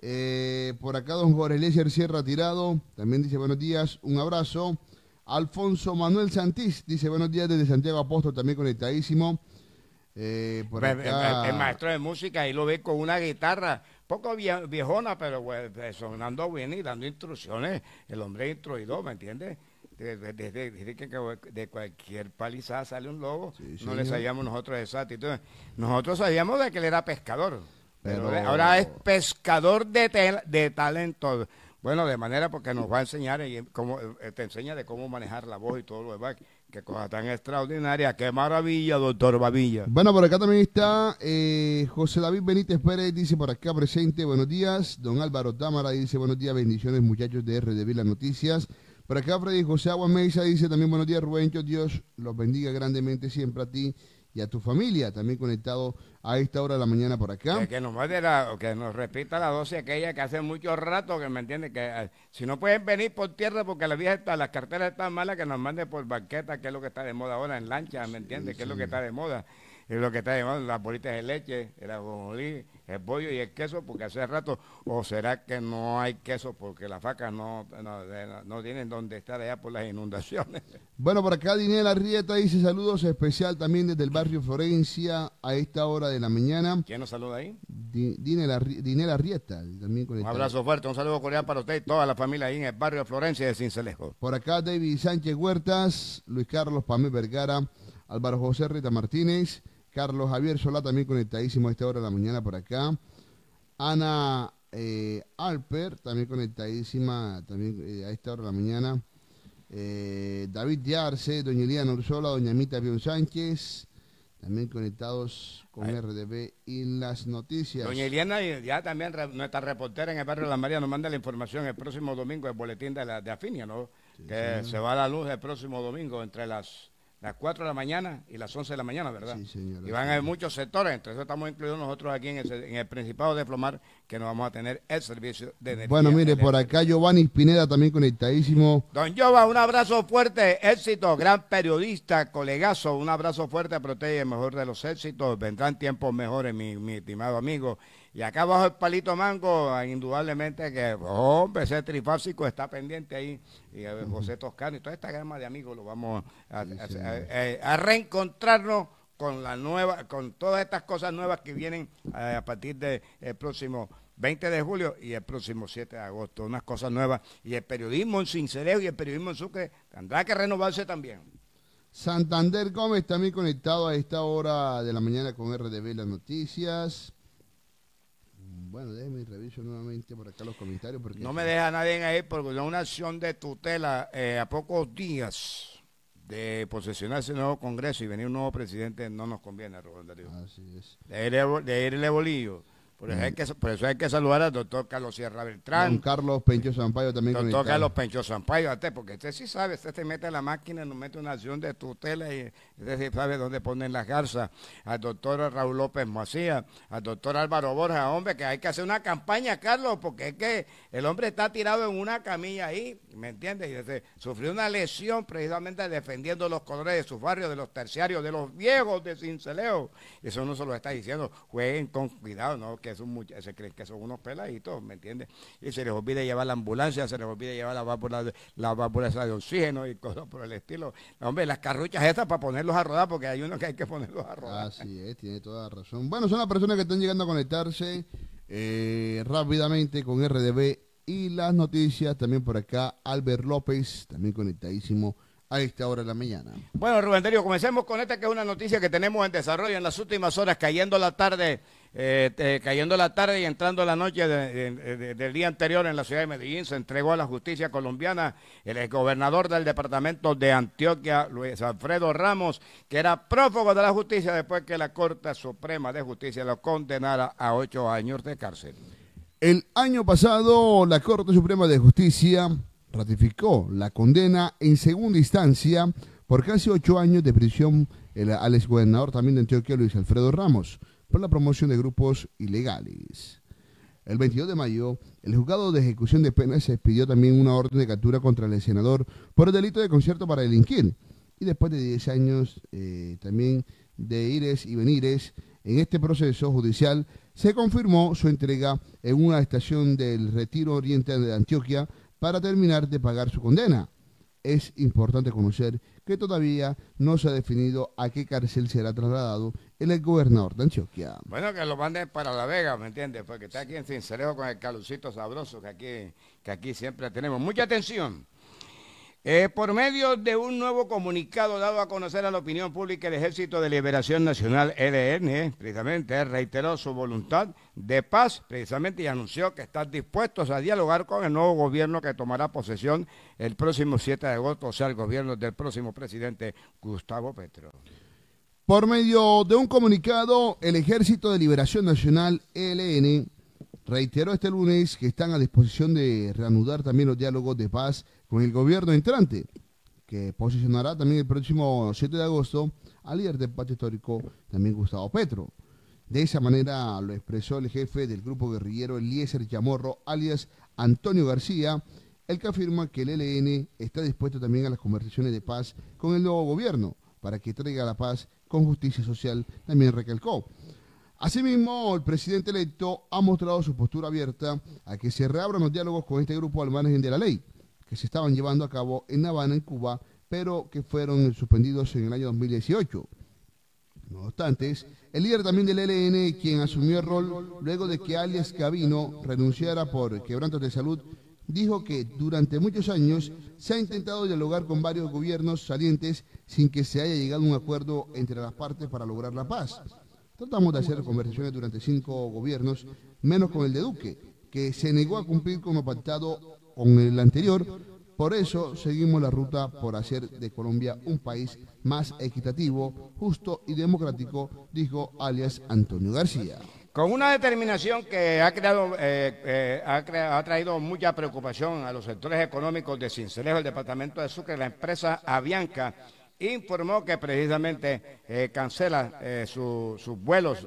Eh, por acá don Jorge Lesser Sierra Tirado, también dice buenos días, un abrazo. Alfonso Manuel Santís, dice buenos días desde Santiago Apóstol, también conectadísimo. por el, pues, el, maestro de música ahí lo ve con una guitarra, poco viejona, pero pues, sonando bien y dando instrucciones, el hombre instruido, ¿me entiendes? desde, que de cualquier palizada sale un lobo, no le sabíamos nosotros exacto. nosotros sabíamos de que él era pescador, pero, ahora es pescador de, de talento. Bueno, de manera porque nos va a enseñar eh, te enseña de cómo manejar la voz y todo lo demás. Qué cosa tan extraordinaria, qué maravilla, doctor Babilla. Bueno, por acá también está eh, José David Benítez Pérez, dice por acá presente, buenos días. Don Álvaro Támara dice buenos días, bendiciones muchachos de RDV Las Noticias. Por acá Freddy José Agua Mesa dice también buenos días Rubén, Dios los bendiga grandemente siempre a ti y a tu familia, también conectado a esta hora de la mañana por acá. Que, nos, que nos repita la dosis aquella que hace mucho rato, que me entiende, que eh, si no pueden venir por tierra porque la vía está, las carteras están malas, que nos mande por banqueta, que es lo que está de moda ahora en lancha, ¿me entiende que es lo que está de moda es lo que está llevando las bolitas de leche, el ajonjolí, el pollo y el queso, porque hace rato, o será que no hay queso porque las facas no, no, tienen donde estar allá por las inundaciones. <laughs> Bueno, por acá Dinela Rieta dice saludos especial también desde el barrio Florencia a esta hora de la mañana. ¿Quién nos saluda ahí? Dinela, Dinela, Rieta, también con Un abrazo fuerte, un saludo cordial para usted y toda la familia ahí en el barrio Florencia de Cincelejo. Por acá David Sánchez Huertas, Luis Carlos Pamé Vergara, Álvaro José Rita Martínez. Carlos Javier Solá también conectadísimo a esta hora de la mañana por acá. Ana eh, Alper también conectadísima también eh, a esta hora de la mañana. Eh, David Yarce, Doña Eliana Ursola, Doña Mita Pion Sánchez, también conectados con RDB y las noticias. Doña Eliana, ya también nuestra reportera en el barrio de La María nos manda la información el próximo domingo, el boletín de, la, de Afinia, ¿no? que se va a la luz el próximo domingo entre las las 4 de la mañana y las 11 de la mañana, ¿verdad? Sí, Y van a haber muchos sectores, entre eso estamos incluidos nosotros aquí en el, Principado de Flomar, que nos vamos a tener el servicio de energía. Bueno, mire, por acá Giovanni Pineda también conectadísimo. Don Giovanni, un abrazo fuerte, éxito, gran periodista, colegazo, un abrazo fuerte, protege mejor de los éxitos, vendrán tiempos mejores, mi estimado amigo. Y acá abajo el palito mango, ah, indudablemente que, hombre, ese trifásico está pendiente ahí. Y eh, José Toscano y toda esta gama de amigos lo vamos eh, a, reencontrarnos con la nueva, con todas estas cosas nuevas que vienen eh, a partir del próximo 20 de julio y el próximo 7 de agosto, unas cosas nuevas. Y el periodismo en sincereo y el periodismo en Sucre tendrá que renovarse también. Santander Gómez también conectado a esta hora de la mañana con RDB Las Noticias. Bueno, déjeme reviso nuevamente por acá los comentarios. Porque no me deja nadie ahí porque una acción de tutela eh, a pocos días de posesionarse el nuevo Congreso y venir un nuevo presidente no nos conviene, Rubén Darío. Así es. De irle, de irle bolillo. Por eso, hay mm. que, por eso hay que saludar al doctor Carlos Sierra Beltrán. Don Carlos Pencho Sampaio también. Doctor Carlos Pencho Sampaio, porque usted sí sabe, usted se mete a la máquina, nos mete una acción de tutela y usted sí sabe dónde ponen las garzas. Al doctor Raúl López Macías, al doctor Álvaro Borja, hombre, que hay que hacer una campaña, Carlos, porque es que el hombre está tirado en una camilla ahí, ¿me entiendes? Y sufrió una lesión precisamente defendiendo los colores de sus barrios, de los terciarios, de los viejos de Cinceleo. Eso no se lo está diciendo, jueguen con cuidado, no que son se creen que son unos peladitos, ¿me entiendes? Y se les olvida llevar la ambulancia, se les olvida llevar la válvula de, la de oxígeno y cosas por el estilo. No, hombre, las carruchas estas para ponerlos a rodar, porque hay uno que hay que ponerlos a rodar. Así es, tiene toda la razón. Bueno, son las personas que están llegando a conectarse eh, rápidamente con RDB y las noticias también por acá. Albert López, también conectadísimo a esta hora de la mañana. Bueno, Rubén Dario comencemos con esta que es una noticia que tenemos en desarrollo en las últimas horas, cayendo la tarde eh, cayendo la tarde y entrando la noche del día anterior en la ciudad de Medellín, se entregó a la justicia colombiana el exgobernador del departamento de Antioquia, Luis Alfredo Ramos, que era prófugo de la justicia después que la Corte Suprema de Justicia lo condenara a ocho años de cárcel. El año pasado, la Corte Suprema de Justicia ratificó la condena en segunda instancia por casi ocho años de prisión al exgobernador también de Antioquia, Luis Alfredo Ramos por la promoción de grupos ilegales. El 22 de mayo, el juzgado de ejecución de penas expidió también una orden de captura contra el senador por el delito de concierto para delinquir. Y después de 10 años eh, también de ires y venires en este proceso judicial, se confirmó su entrega en una estación del Retiro Oriente de Antioquia para terminar de pagar su condena. Es importante conocer que todavía no se ha definido a qué cárcel será trasladado el gobernador de Antioquia. Bueno, que lo manden para La Vega, ¿me entiendes? Porque está aquí en Cincerejo con el calucito sabroso que aquí, siempre tenemos. Mucha atención. Eh, por medio de un nuevo comunicado dado a conocer a la opinión pública, el Ejército de Liberación Nacional, LN, e precisamente reiteró su voluntad de paz, precisamente, y anunció que están dispuestos a dialogar con el nuevo gobierno que tomará posesión el próximo 7 de agosto, o sea, el gobierno del próximo presidente Gustavo Petro. Por medio de un comunicado, el Ejército de Liberación Nacional, ELN, reiteró este lunes que están a disposición de reanudar también los diálogos de paz con el gobierno entrante, que posicionará también el próximo 7 de agosto al líder del pacto histórico, también Gustavo Petro. De esa manera lo expresó el jefe del grupo guerrillero Eliezer Chamorro, alias Antonio García, el que afirma que el ELN está dispuesto también a las conversaciones de paz con el nuevo gobierno para que traiga la paz con Justicia Social, también recalcó. Asimismo, el presidente electo ha mostrado su postura abierta a que se reabran los diálogos con este grupo al margen de la ley, que se estaban llevando a cabo en Habana, en Cuba, pero que fueron suspendidos en el año 2018. No obstante, el líder también del e LN, quien asumió el rol luego de que alias Cabino renunciara por quebrantos de salud, dijo que durante muchos años se ha intentado dialogar con varios gobiernos salientes sin que se haya llegado a un acuerdo entre las partes para lograr la paz. Tratamos de hacer conversaciones durante cinco gobiernos, menos con el de Duque, que se negó a cumplir con lo pactado con el anterior. Por eso seguimos la ruta por hacer de Colombia un país más equitativo, justo y democrático, dijo alias Antonio García. Con una determinación que ha, creado, eh, eh, ha, traído mucha preocupación a los sectores económicos de Cincelejo, el departamento de Sucre, la empresa Avianca informó que precisamente eh, cancela sus vuelos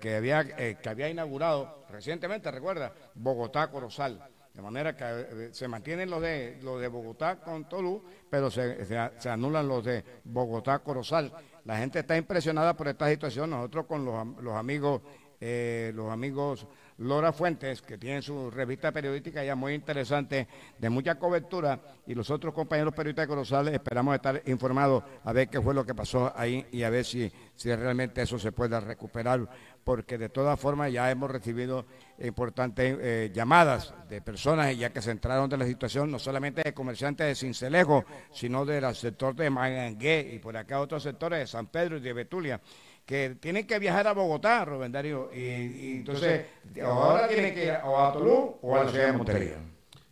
que, había, que había inaugurado recientemente, recuerda, Bogotá-Corozal. De manera que se mantienen los de, los de Bogotá con Tolú, pero se, anulan los de Bogotá-Corozal. La gente está impresionada por esta situación. Nosotros con los, los amigos eh, los amigos Lora Fuentes, que tienen su revista periodística ya muy interesante, de mucha cobertura, y los otros compañeros periodistas colosales, esperamos estar informados a ver qué fue lo que pasó ahí y a ver si, si realmente eso se pueda recuperar, porque de todas formas ya hemos recibido importantes eh, llamadas de personas ya que se entraron de la situación, no solamente de comerciantes de Cincelejo, sino del sector de Mangangué y por acá otros sectores de San Pedro y de Betulia que tienen que viajar a Bogotá, Rubén Darío, y, entonces ahora tienen que ir a Tolú o a la ciudad de Montería.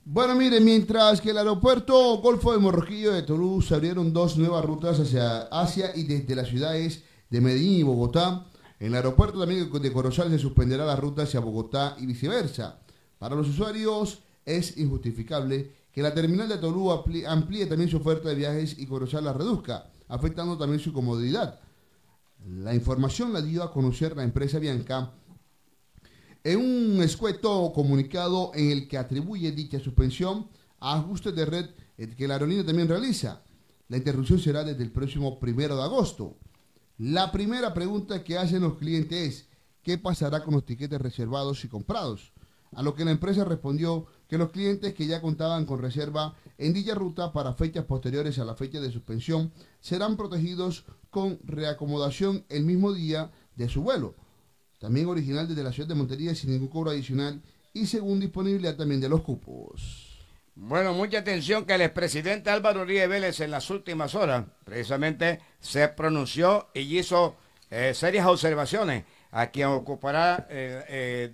Bueno, mire, mientras que el aeropuerto Golfo de Morroquillo de Tolú se abrieron dos nuevas rutas hacia Asia y desde las ciudades de Medellín y Bogotá, en el aeropuerto también de Corozal se suspenderá la ruta hacia Bogotá y viceversa. Para los usuarios es injustificable que la terminal de Tolú amplíe también su oferta de viajes y Corozal la reduzca, afectando también su comodidad. La información la dio a conocer la empresa Bianca en un escueto comunicado en el que atribuye dicha suspensión a ajustes de red que la aerolínea también realiza. La interrupción será desde el próximo primero de agosto. La primera pregunta que hacen los clientes es, ¿qué pasará con los tiquetes reservados y comprados? A lo que la empresa respondió que los clientes que ya contaban con reserva en dicha ruta para fechas posteriores a la fecha de suspensión serán protegidos con reacomodación el mismo día de su vuelo, también original desde la ciudad de Montería sin ningún cobro adicional y según disponibilidad también de los cupos. Bueno, mucha atención que el expresidente Álvaro Uribe Vélez en las últimas horas precisamente se pronunció y hizo eh, serias observaciones a quien ocupará eh,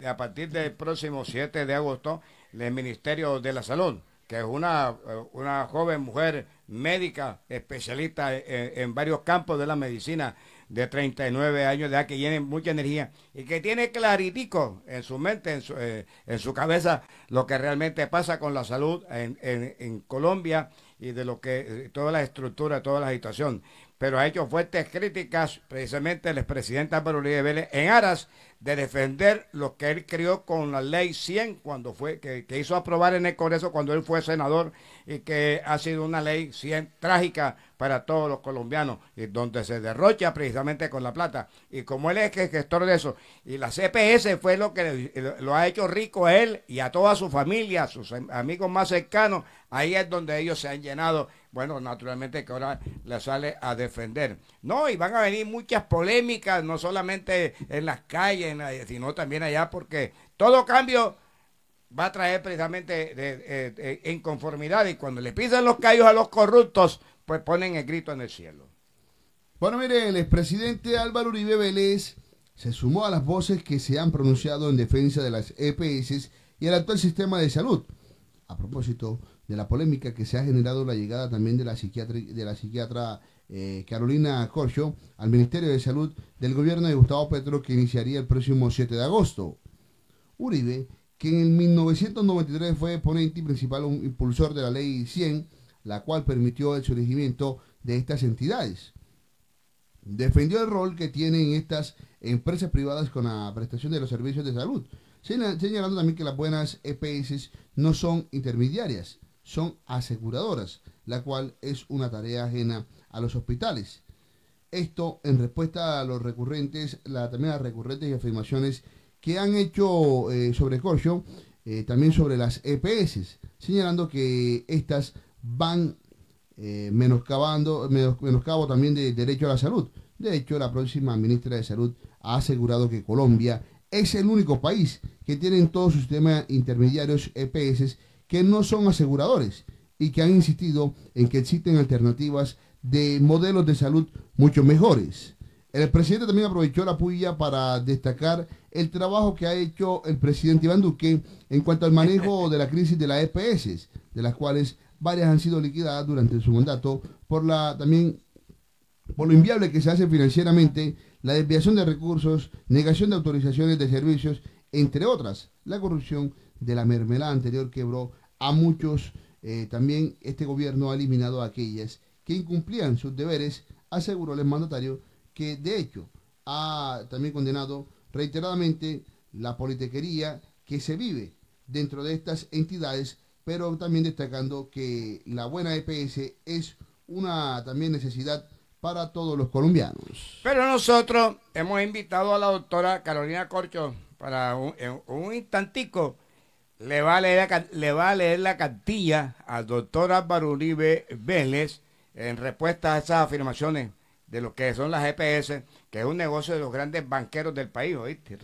eh, a partir del próximo 7 de agosto del Ministerio de la Salud, que es una, eh, joven mujer médica especialista eh, eh, en, varios campos de la medicina de 39 años de edad que tiene mucha energía y que tiene claritico en su mente, en su, en su cabeza, lo que realmente pasa con la salud en, en Colombia y de lo que toda la estructura, toda la situación pero ha hecho fuertes críticas precisamente el expresidente Álvaro Uribe Vélez en aras de defender lo que él creó con la ley 100 cuando fue que, hizo aprobar en el Congreso cuando él fue senador y que ha sido una ley 100 trágica para todos los colombianos y donde se derrocha precisamente con la plata y como él es el gestor de eso y la CPS fue lo que lo ha hecho rico a él y a toda su familia, a sus amigos más cercanos, ahí es donde ellos se han llenado bueno, naturalmente que ahora la sale a defender. No, y van a venir muchas polémicas, no solamente en las calles, sino también allá, porque todo cambio va a traer precisamente de, eh, conformidad. inconformidad y cuando le pisan los callos a los corruptos, pues ponen el grito en el cielo. Bueno, mire, el expresidente Álvaro Uribe Vélez se sumó a las voces que se han pronunciado en defensa de las EPS y el actual sistema de salud. A propósito, de la polémica que se ha generado la llegada también de la, psiquiatra eh, Carolina Corcho al Ministerio de Salud del gobierno de Gustavo Petro que iniciaría el próximo 7 de agosto. Uribe, que en 1993 fue ponente y principal impulsor de la Ley 100, la cual permitió el surgimiento de estas entidades. Defendió el rol que tienen estas empresas privadas con la prestación de los servicios de salud, señalando también que las buenas EPS no son intermediarias, son aseguradoras, la cual es una tarea ajena a los hospitales. Esto en respuesta a los recurrentes, la, también recurrentes y afirmaciones que han hecho eh, sobre Corcho, eh, también sobre las EPS, señalando que estas van eh, menoscabando, menos, menoscabo también de derecho a la salud. De hecho, la próxima ministra de Salud ha asegurado que Colombia es el único país que tiene en todo sus sistema intermediarios EPS que no son aseguradores y que han insistido en que existen alternativas de modelos de salud mucho mejores. El presidente también aprovechó la puya para destacar el trabajo que ha hecho el presidente Iván Duque en cuanto al manejo de la crisis de las EPS, de las cuales varias han sido liquidadas durante su mandato por la también por lo inviable que se hace financieramente, la desviación de recursos, negación de autorizaciones de servicios, entre otras. La corrupción de la mermelada anterior quebró a muchos, eh, también este gobierno ha eliminado a aquellas que incumplían sus deberes, aseguró el mandatario, que de hecho ha también condenado reiteradamente la politiquería que se vive dentro de estas entidades, pero también destacando que la buena EPS es una también necesidad para todos los colombianos. Pero nosotros hemos invitado a la doctora Carolina Corcho para un, un instantico le va a leer la, cantilla al doctor Álvaro Uribe Vélez en respuesta a esas afirmaciones de lo que son las GPS, e que es un negocio de los grandes banqueros del país, ¿oíste,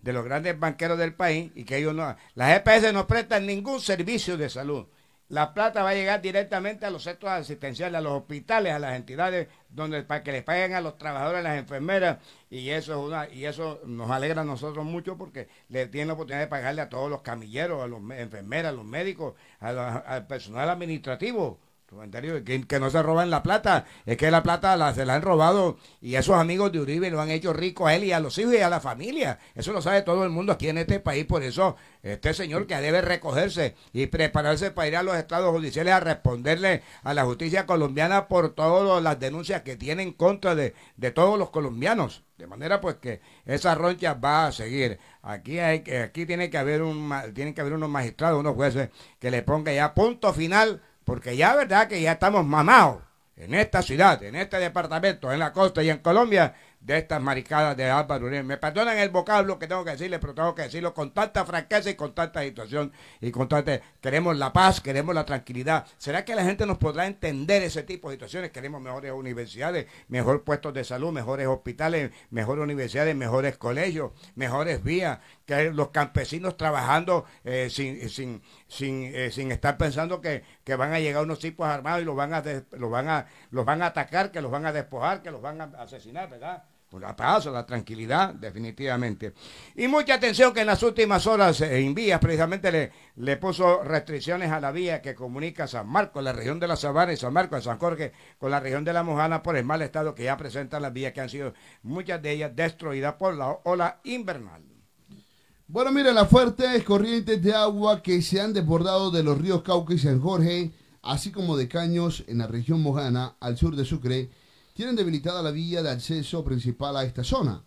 De los grandes banqueros del país y que ellos no... Las GPS e no prestan ningún servicio de salud. La plata va a llegar directamente a los centros asistenciales, a los hospitales, a las entidades donde para que les paguen a los trabajadores, a las enfermeras y eso es una y eso nos alegra a nosotros mucho porque le tienen la oportunidad de pagarle a todos los camilleros, a los enfermeras, a los médicos, al personal administrativo comentario que, no se roban la plata, es que la plata la, se la han robado y esos amigos de Uribe lo han hecho rico a él y a los hijos y a la familia. Eso lo sabe todo el mundo aquí en este país, por eso este señor que debe recogerse y prepararse para ir a los estados judiciales a responderle a la justicia colombiana por todas las denuncias que tiene en contra de, todos los colombianos. De manera pues que esa roncha va a seguir. Aquí hay aquí tiene que haber un tienen que haber unos magistrados, unos jueces que le ponga ya punto final porque ya verdad que ya estamos mamados en esta ciudad, en este departamento, en la costa y en Colombia, de estas maricadas de Álvaro Uribe. Me perdonan el vocablo que tengo que decirles, pero tengo que decirlo con tanta franqueza y con tanta situación y con tanta... Queremos la paz, queremos la tranquilidad. ¿Será que la gente nos podrá entender ese tipo de situaciones? Queremos mejores universidades, mejores puestos de salud, mejores hospitales, mejores universidades, mejores colegios, mejores vías, que los campesinos trabajando eh, sin, sin, sin, eh, sin estar pensando que que van a llegar unos tipos armados y los van a, los van a, los van a atacar, que los van a despojar, que los van a asesinar, ¿verdad? la paz, la tranquilidad, definitivamente. Y mucha atención que en las últimas horas en eh, vías precisamente le, le puso restricciones a la vía que comunica San Marcos, la región de la Sabana y San Marco, de San Jorge con la región de la Mojana por el mal estado que ya presentan las vías que han sido muchas de ellas destruidas por la ola invernal. Bueno, mira, las fuertes corrientes de agua que se han desbordado de los ríos Cauca y San Jorge, así como de Caños en la región Mojana, al sur de Sucre, tienen debilitada la vía de acceso principal a esta zona.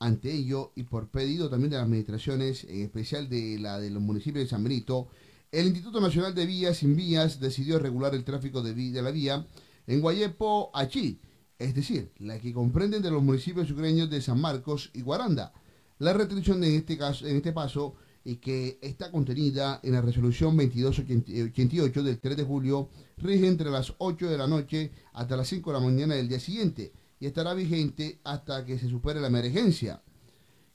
Ante ello, y por pedido también de las administraciones, en especial de la de los municipios de San Benito, el Instituto Nacional de Vías Sin Vías decidió regular el tráfico de, la vía en Guayepo, Achí, es decir, la que comprenden de los municipios sucreños de San Marcos y Guaranda la restricción en este, caso, en este paso y que está contenida en la resolución 2288 eh, del 3 de julio, rige entre las 8 de la noche hasta las 5 de la mañana del día siguiente y estará vigente hasta que se supere la emergencia.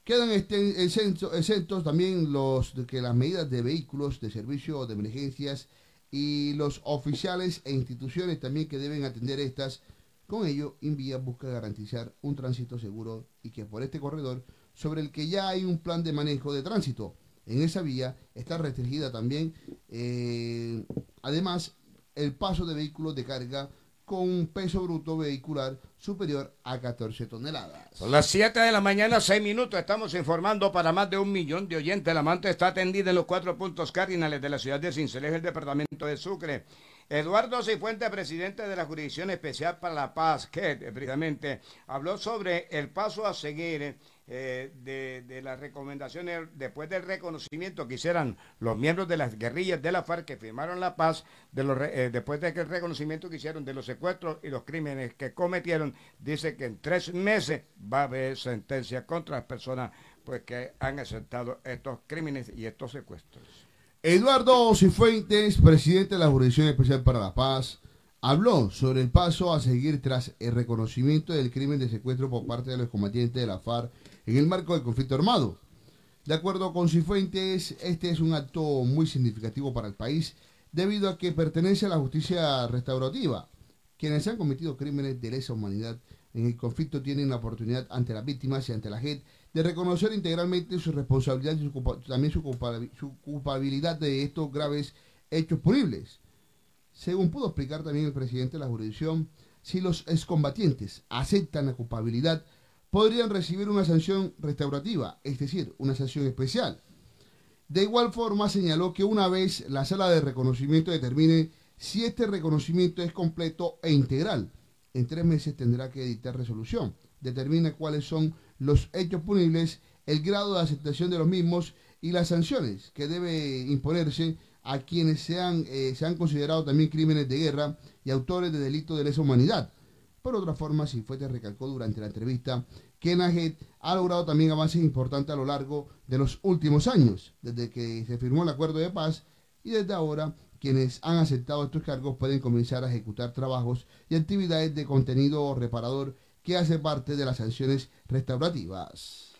Quedan este, exentos, también los que las medidas de vehículos de servicio de emergencias y los oficiales e instituciones también que deben atender estas. Con ello, Invía busca garantizar un tránsito seguro y que por este corredor sobre el que ya hay un plan de manejo de tránsito. En esa vía está restringida también, eh, además, el paso de vehículos de carga con un peso bruto vehicular superior a 14 toneladas. Son las 7 de la mañana, 6 minutos. Estamos informando para más de un millón de oyentes. La manta está atendida en los cuatro puntos cardinales de la ciudad de Cincelejo, el departamento de Sucre. Eduardo Cifuente, presidente de la Jurisdicción Especial para la Paz, que precisamente habló sobre el paso a seguir eh, de, las recomendaciones, después del reconocimiento que hicieran los miembros de las guerrillas de la FARC que firmaron la paz, de eh, después de que el reconocimiento que hicieron de los secuestros y los crímenes que cometieron, dice que en tres meses va a haber sentencia contra las personas pues, que han aceptado estos crímenes y estos secuestros. Eduardo Cifuentes, presidente de la Jurisdicción Especial para la Paz, habló sobre el paso a seguir tras el reconocimiento del crimen de secuestro por parte de los combatientes de la FARC en el marco del conflicto armado. De acuerdo con Cifuentes, este es un acto muy significativo para el país debido a que pertenece a la justicia restaurativa. Quienes han cometido crímenes de lesa humanidad en el conflicto tienen la oportunidad ante las víctimas y ante la JET de reconocer integralmente su responsabilidad y también su, su, culpabilidad de estos graves hechos punibles. Según pudo explicar también el presidente de la jurisdicción, si los excombatientes aceptan la culpabilidad, podrían recibir una sanción restaurativa, es decir, una sanción especial. De igual forma, señaló que una vez la sala de reconocimiento determine si este reconocimiento es completo e integral, en tres meses tendrá que editar resolución. Determina cuáles son los hechos punibles, el grado de aceptación de los mismos y las sanciones que debe imponerse a quienes sean, eh, se han considerado también crímenes de guerra y autores de delitos de lesa humanidad por otra forma, fue te recalcó durante la entrevista que NAGET ha logrado también avances importantes a lo largo de los últimos años, desde que se firmó el acuerdo de paz y desde ahora quienes han aceptado estos cargos pueden comenzar a ejecutar trabajos y actividades de contenido reparador que hace parte de las sanciones restaurativas.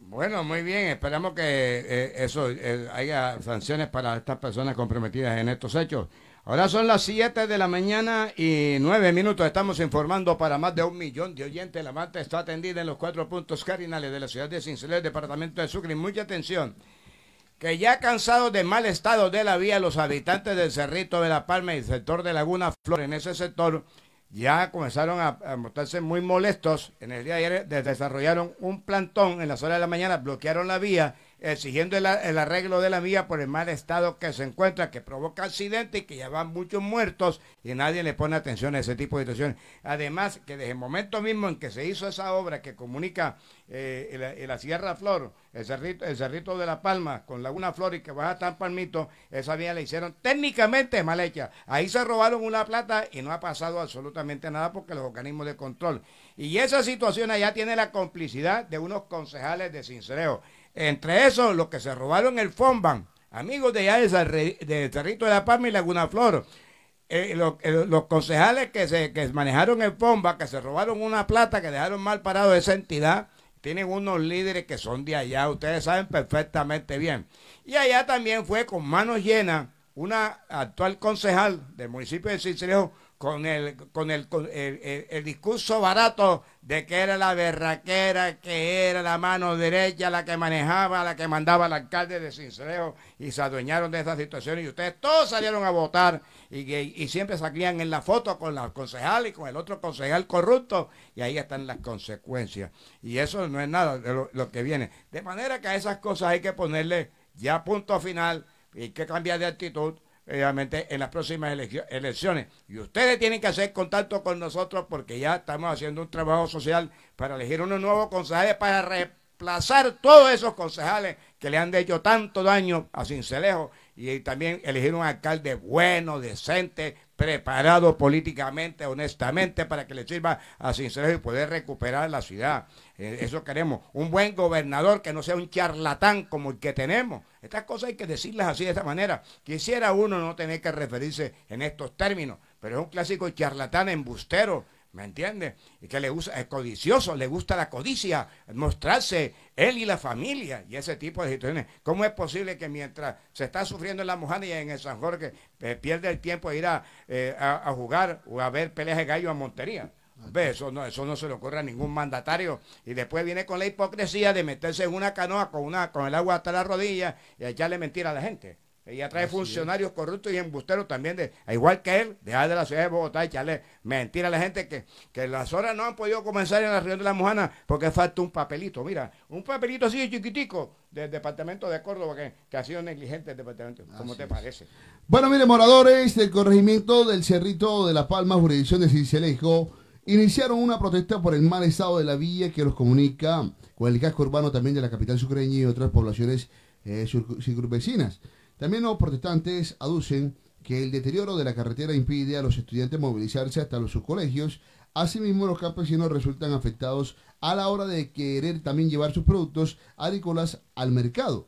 Bueno, muy bien, esperamos que eh, eso eh, haya sanciones para estas personas comprometidas en estos hechos. Ahora son las 7 de la mañana y 9 minutos. Estamos informando para más de un millón de oyentes. La manta está atendida en los cuatro puntos cardinales de la ciudad de el departamento de Sucre. Mucha atención. Que ya cansados de mal estado de la vía, los habitantes del Cerrito de la Palma y el sector de Laguna Flor, en ese sector, ya comenzaron a, a mostrarse muy molestos. En el día de ayer desarrollaron un plantón en las horas de la mañana, bloquearon la vía exigiendo el, arreglo de la vía por el mal estado que se encuentra, que provoca accidentes y que ya van muchos muertos y nadie le pone atención a ese tipo de situaciones. Además, que desde el momento mismo en que se hizo esa obra que comunica eh, la, Sierra Flor, el cerrito, el cerrito de La Palma con Laguna Flor y que baja tan palmito, esa vía la hicieron técnicamente mal hecha. Ahí se robaron una plata y no ha pasado absolutamente nada porque los organismos de control. Y esa situación allá tiene la complicidad de unos concejales de Cincereo entre esos, los que se robaron el Fomban, amigos de allá del de Cerrito de la Palma y Laguna Flor. Eh, eh, los, concejales que se manejaron el Fomba, que se robaron una plata, que dejaron mal parado esa entidad, tienen unos líderes que son de allá, ustedes saben perfectamente bien. Y allá también fue con manos llenas una actual concejal del municipio de Cicerejo, con el, con el, el, discurso barato de que era la berraquera, que era la mano derecha la que manejaba, la que mandaba al alcalde de Cincelejo, y se adueñaron de esa situación y ustedes todos salieron a votar, y, siempre salían en la foto con la concejal y con el otro concejal corrupto, y ahí están las consecuencias. Y eso no es nada de lo, que viene. De manera que a esas cosas hay que ponerle ya punto final, y hay que cambiar de actitud, en las próximas elecciones. Y ustedes tienen que hacer contacto con nosotros porque ya estamos haciendo un trabajo social para elegir unos nuevos concejales para reemplazar todos esos concejales que le han hecho tanto daño a Cincelejo y también elegir un alcalde bueno, decente, preparado políticamente, honestamente, para que le sirva a Sincero y poder recuperar la ciudad. Eh, eso queremos. Un buen gobernador que no sea un charlatán como el que tenemos. Estas cosas hay que decirlas así de esta manera. Quisiera uno no tener que referirse en estos términos, pero es un clásico charlatán embustero ¿Me entiendes? Y que le usa, es codicioso, le gusta la codicia, mostrarse él y la familia y ese tipo de situaciones. ¿Cómo es posible que mientras se está sufriendo en la Mojana y en el San Jorge, eh, pierde el tiempo de ir eh, a, jugar o a ver peleas de gallo a Montería? Eso, no, eso no se le ocurre a ningún mandatario. Y después viene con la hipocresía de meterse en una canoa con, una, con el agua hasta la rodilla y echarle mentira a la gente. Ella trae funcionarios corruptos y embusteros también, de, igual que él, dejar de la ciudad de Bogotá y mentira a la gente que, las horas no han podido comenzar en la región de la Mojana porque falta un papelito. Mira, un papelito así chiquitico del departamento de Córdoba que, ha sido negligente el departamento. ¿Cómo te parece? Bueno, mire, moradores del corregimiento del Cerrito de La Palma, jurisdicción de Sincelejo, iniciaron una protesta por el mal estado de la villa que los comunica con el casco urbano también de la capital sucreña y otras poblaciones eh, también los protestantes aducen que el deterioro de la carretera impide a los estudiantes movilizarse hasta los, sus colegios. Asimismo, los campesinos resultan afectados a la hora de querer también llevar sus productos agrícolas al mercado.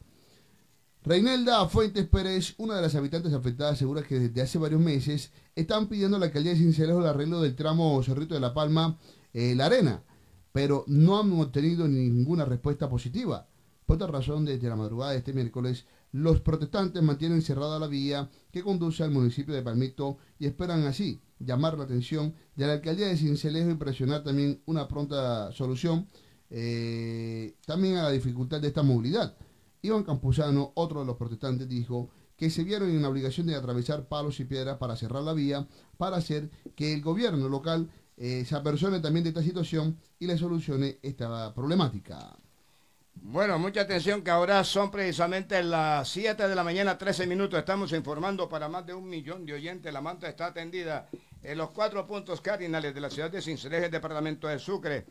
Reinelda Fuentes Pérez, una de las habitantes afectadas, asegura que desde hace varios meses están pidiendo a la alcaldía de Cincelejo el arreglo del tramo Cerrito de la Palma, eh, La Arena, pero no han obtenido ninguna respuesta positiva. Por otra razón, desde la madrugada de este miércoles los protestantes mantienen cerrada la vía que conduce al municipio de Palmito y esperan así llamar la atención de la alcaldía de Cincelejo y presionar también una pronta solución eh, también a la dificultad de esta movilidad. Iván Campuzano, otro de los protestantes, dijo que se vieron en la obligación de atravesar palos y piedras para cerrar la vía, para hacer que el gobierno local eh, se apersone también de esta situación y le solucione esta problemática. Bueno, mucha atención que ahora son precisamente las 7 de la mañana, 13 minutos. Estamos informando para más de un millón de oyentes. La manta está atendida en los cuatro puntos cardinales de la ciudad de Cincelejo, el departamento de Sucre.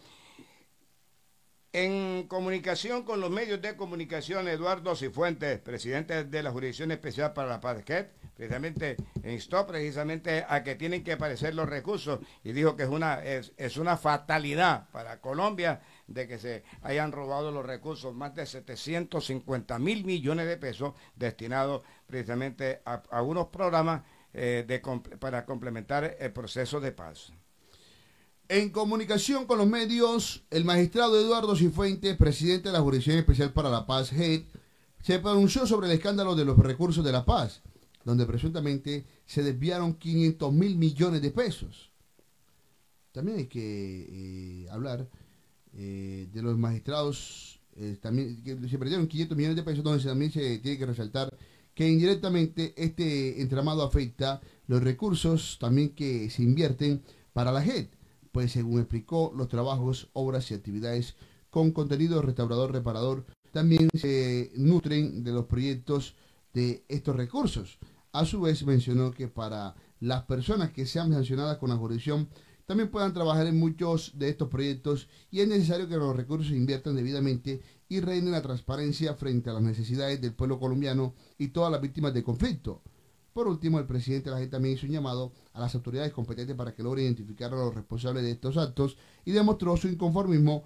En comunicación con los medios de comunicación, Eduardo Cifuentes, presidente de la Jurisdicción Especial para la Paz, que precisamente instó precisamente a que tienen que aparecer los recursos y dijo que es una, es una fatalidad para Colombia de que se hayan robado los recursos, más de 750 mil millones de pesos destinados precisamente a, unos programas eh, para complementar el proceso de paz. En comunicación con los medios, el magistrado Eduardo Cifuentes, presidente de la Jurisdicción Especial para la Paz, e se pronunció sobre el escándalo de los recursos de la paz, donde presuntamente se desviaron 500 mil millones de pesos. También hay que eh, hablar eh, de los magistrados, eh, también se perdieron 500 millones de pesos, donde también se tiene que resaltar que indirectamente este entramado afecta los recursos también que se invierten para la JET, pues según explicó, los trabajos, obras y actividades con contenido restaurador, reparador, también se nutren de los proyectos de estos recursos. A su vez mencionó que para las personas que sean sancionadas con la jurisdicción también puedan trabajar en muchos de estos proyectos y es necesario que los recursos se inviertan debidamente y reinen la transparencia frente a las necesidades del pueblo colombiano y todas las víctimas del conflicto. Por último, el presidente de la gente también hizo un llamado a las autoridades competentes para que logren identificar a los responsables de estos actos y demostró su inconformismo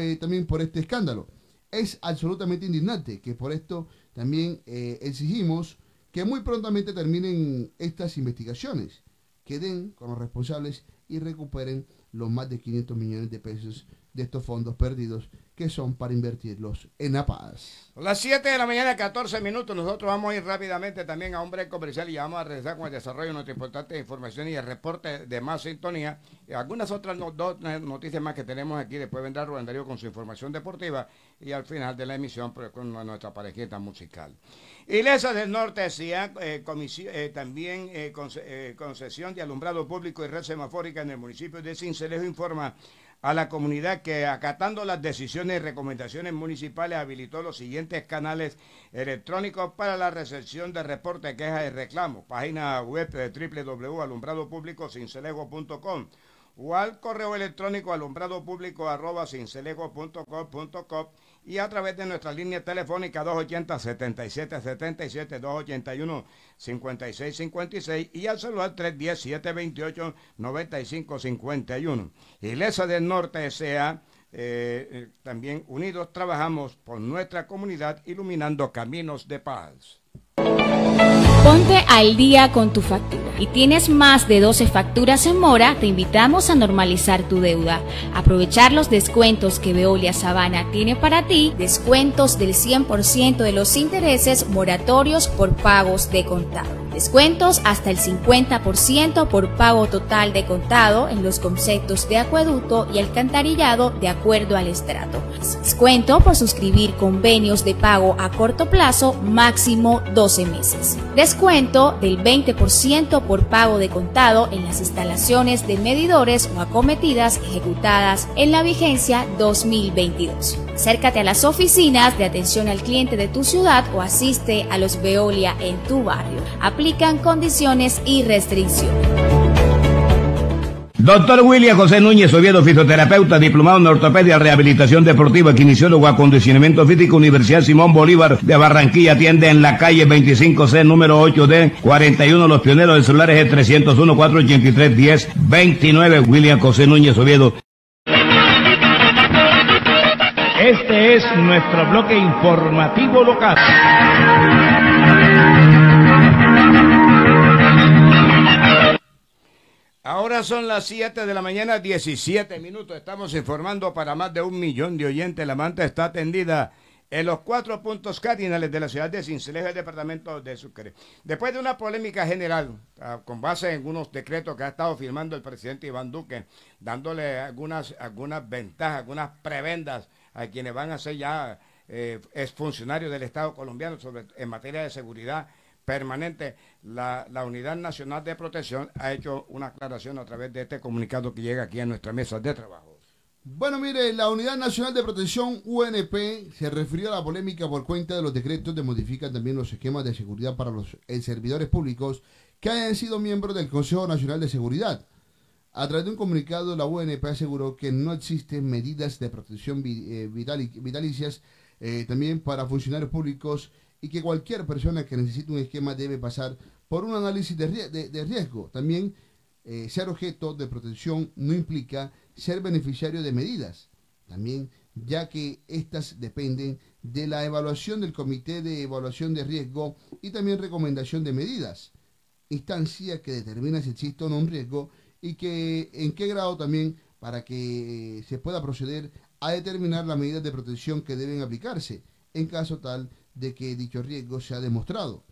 eh, también por este escándalo. Es absolutamente indignante que por esto también eh, exigimos que muy prontamente terminen estas investigaciones, que den con los responsables y recuperen los más de 500 millones de pesos de estos fondos perdidos que son para invertirlos en la paz. Las 7 de la mañana, 14 minutos. Nosotros vamos a ir rápidamente también a un comercial y vamos a regresar con el desarrollo de nuestra importante información y el reporte de más sintonía. algunas otras dos noticias más que tenemos aquí. Después vendrá Rolando con su información deportiva y al final de la emisión pues, con nuestra parejita musical. Iglesias del Norte decía ¿eh? eh, eh, también concesión de alumbrado público y red semafórica en el municipio de Cincelejo informa a la comunidad que acatando las decisiones y recomendaciones municipales habilitó los siguientes canales electrónicos para la recepción de reportes, quejas y reclamos. Página web de www.alumbradopúblicocincelego.com o al correo electrónico alumbradopublico.com.co y a través de nuestra línea telefónica 280-7777, 281-5656 y al celular 310-728-9551. Iglesia del Norte S.A. Eh, eh, también unidos trabajamos por nuestra comunidad iluminando caminos de paz. Ponte al día con tu factura. Y tienes más de 12 facturas en mora, te invitamos a normalizar tu deuda. Aprovechar los descuentos que Veolia Sabana tiene para ti, descuentos del 100% de los intereses moratorios por pagos de contado. Descuentos hasta el 50% por pago total de contado en los conceptos de acueducto y alcantarillado de acuerdo al estrato. Descuento por suscribir convenios de pago a corto plazo máximo 12 meses. Descuento del 20% por pago de contado en las instalaciones de medidores o acometidas ejecutadas en la vigencia 2022. Acércate a las oficinas de atención al cliente de tu ciudad o asiste a los Veolia en tu barrio. Aplican condiciones y restricciones. Doctor William José Núñez Oviedo, fisioterapeuta, diplomado en ortopedia, rehabilitación deportiva, quinesiólogo, acondicionamiento físico, Universidad Simón Bolívar de Barranquilla, atiende en la calle 25C, número 8D, 41, los pioneros de celulares de 301 483 10 29 William José Núñez Oviedo, este es nuestro bloque informativo local. Ahora son las 7 de la mañana, 17 minutos. Estamos informando para más de un millón de oyentes. La manta está atendida en los cuatro puntos cardinales de la ciudad de Cincelejo, el departamento de Sucre. Después de una polémica general, ah, con base en unos decretos que ha estado firmando el presidente Iván Duque, dándole algunas, algunas ventajas, algunas prebendas a quienes van a ser ya eh, exfuncionarios del Estado colombiano sobre, en materia de seguridad permanente. La, la, Unidad Nacional de Protección ha hecho una aclaración a través de este comunicado que llega aquí a nuestra mesa de trabajo. Bueno, mire, la Unidad Nacional de Protección UNP se refirió a la polémica por cuenta de los decretos que modifican también los esquemas de seguridad para los eh, servidores públicos que hayan sido miembros del Consejo Nacional de Seguridad. A través de un comunicado, la UNP aseguró que no existen medidas de protección eh, vitalicias eh, también para funcionarios públicos y que cualquier persona que necesite un esquema debe pasar por un análisis de, riesgo. También eh, ser objeto de protección no implica ser beneficiario de medidas, también ya que éstas dependen de la evaluación del Comité de Evaluación de Riesgo y también recomendación de medidas, instancia que determina si existe o no un riesgo y que en qué grado también para que eh, se pueda proceder a determinar las medidas de protección que deben aplicarse en caso tal de que dicho riesgo sea demostrado.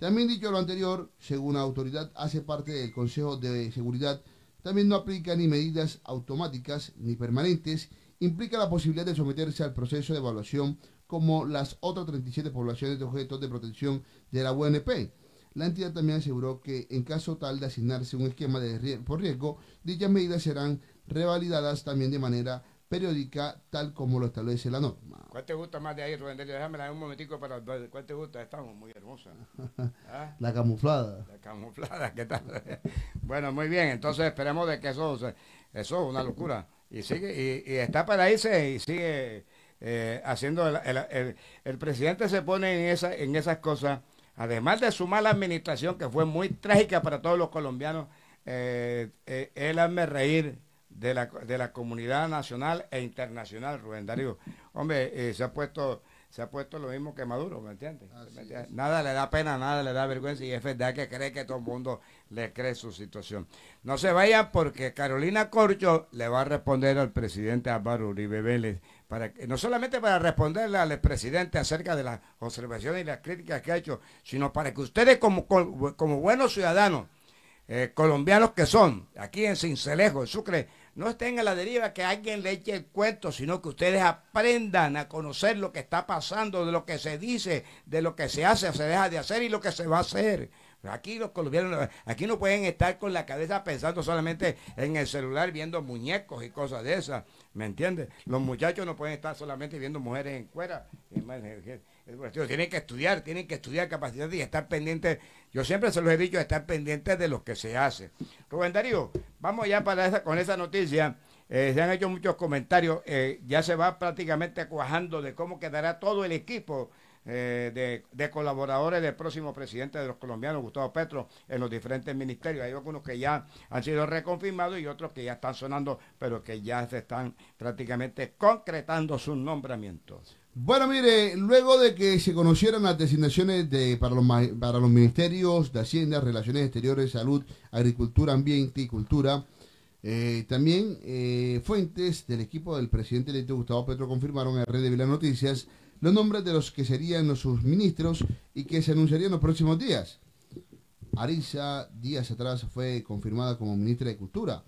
También dicho lo anterior, según la autoridad hace parte del Consejo de Seguridad, también no aplica ni medidas automáticas ni permanentes, implica la posibilidad de someterse al proceso de evaluación como las otras 37 poblaciones de objetos de protección de la UNP. La entidad también aseguró que en caso tal de asignarse un esquema de riesgo, por riesgo, dichas medidas serán revalidadas también de manera periódica, tal como lo establece la norma. ¿Cuál te gusta más de ahí, Rubén? Déjamela un momentico para... ¿Cuál te gusta? Estamos muy hermosa. <laughs> La camuflada. La camuflada, ¿qué tal? <laughs> bueno, muy bien. Entonces esperemos de que eso, eso es una locura. Y sigue, y, está para irse y sigue eh, haciendo... El, el, presidente se pone en, esa, en esas cosas además de su mala administración, que fue muy trágica para todos los colombianos, eh, eh, él hazme reír de la, de la, comunidad nacional e internacional, Rubén Darío. Hombre, eh, se ha puesto se ha puesto lo mismo que Maduro, ¿me entiendes? Nada le da pena, nada le da vergüenza y es verdad que cree que todo el mundo le cree su situación. No se vaya porque Carolina Corcho le va a responder al presidente Álvaro Uribe Vélez no solamente para responderle al presidente acerca de las observaciones y las críticas que ha hecho, sino para que ustedes como, como, buenos ciudadanos eh, colombianos que son, aquí en Cincelejo, en Sucre, no estén a la deriva que alguien le eche el cuento, sino que ustedes aprendan a conocer lo que está pasando, de lo que se dice, de lo que se hace, se deja de hacer y lo que se va a hacer. Aquí los colombianos, aquí no pueden estar con la cabeza pensando solamente en el celular viendo muñecos y cosas de esas, ¿me entiendes? Los muchachos no pueden estar solamente viendo mujeres en cuera. Tienen que estudiar, tienen que estudiar capacidad y estar pendientes. Yo siempre se los he dicho, estar pendientes de lo que se hace. Rubén Darío, vamos ya para esa, con esa noticia. Eh, se han hecho muchos comentarios. Eh, ya se va prácticamente cuajando de cómo quedará todo el equipo eh, de, colaboradores del próximo presidente de los colombianos, Gustavo Petro, en los diferentes ministerios. Hay algunos que ya han sido reconfirmados y otros que ya están sonando, pero que ya se están prácticamente concretando sus nombramientos. Bueno, mire, luego de que se conocieran las designaciones de, para, los, para los ministerios de Hacienda, Relaciones Exteriores, Salud, Agricultura, Ambiente y Cultura, eh, también eh, fuentes del equipo del presidente electo Gustavo Petro confirmaron en Red de Vila Noticias los nombres de los que serían los ministros y que se anunciarían los próximos días. Arisa días atrás fue confirmada como ministra de Cultura.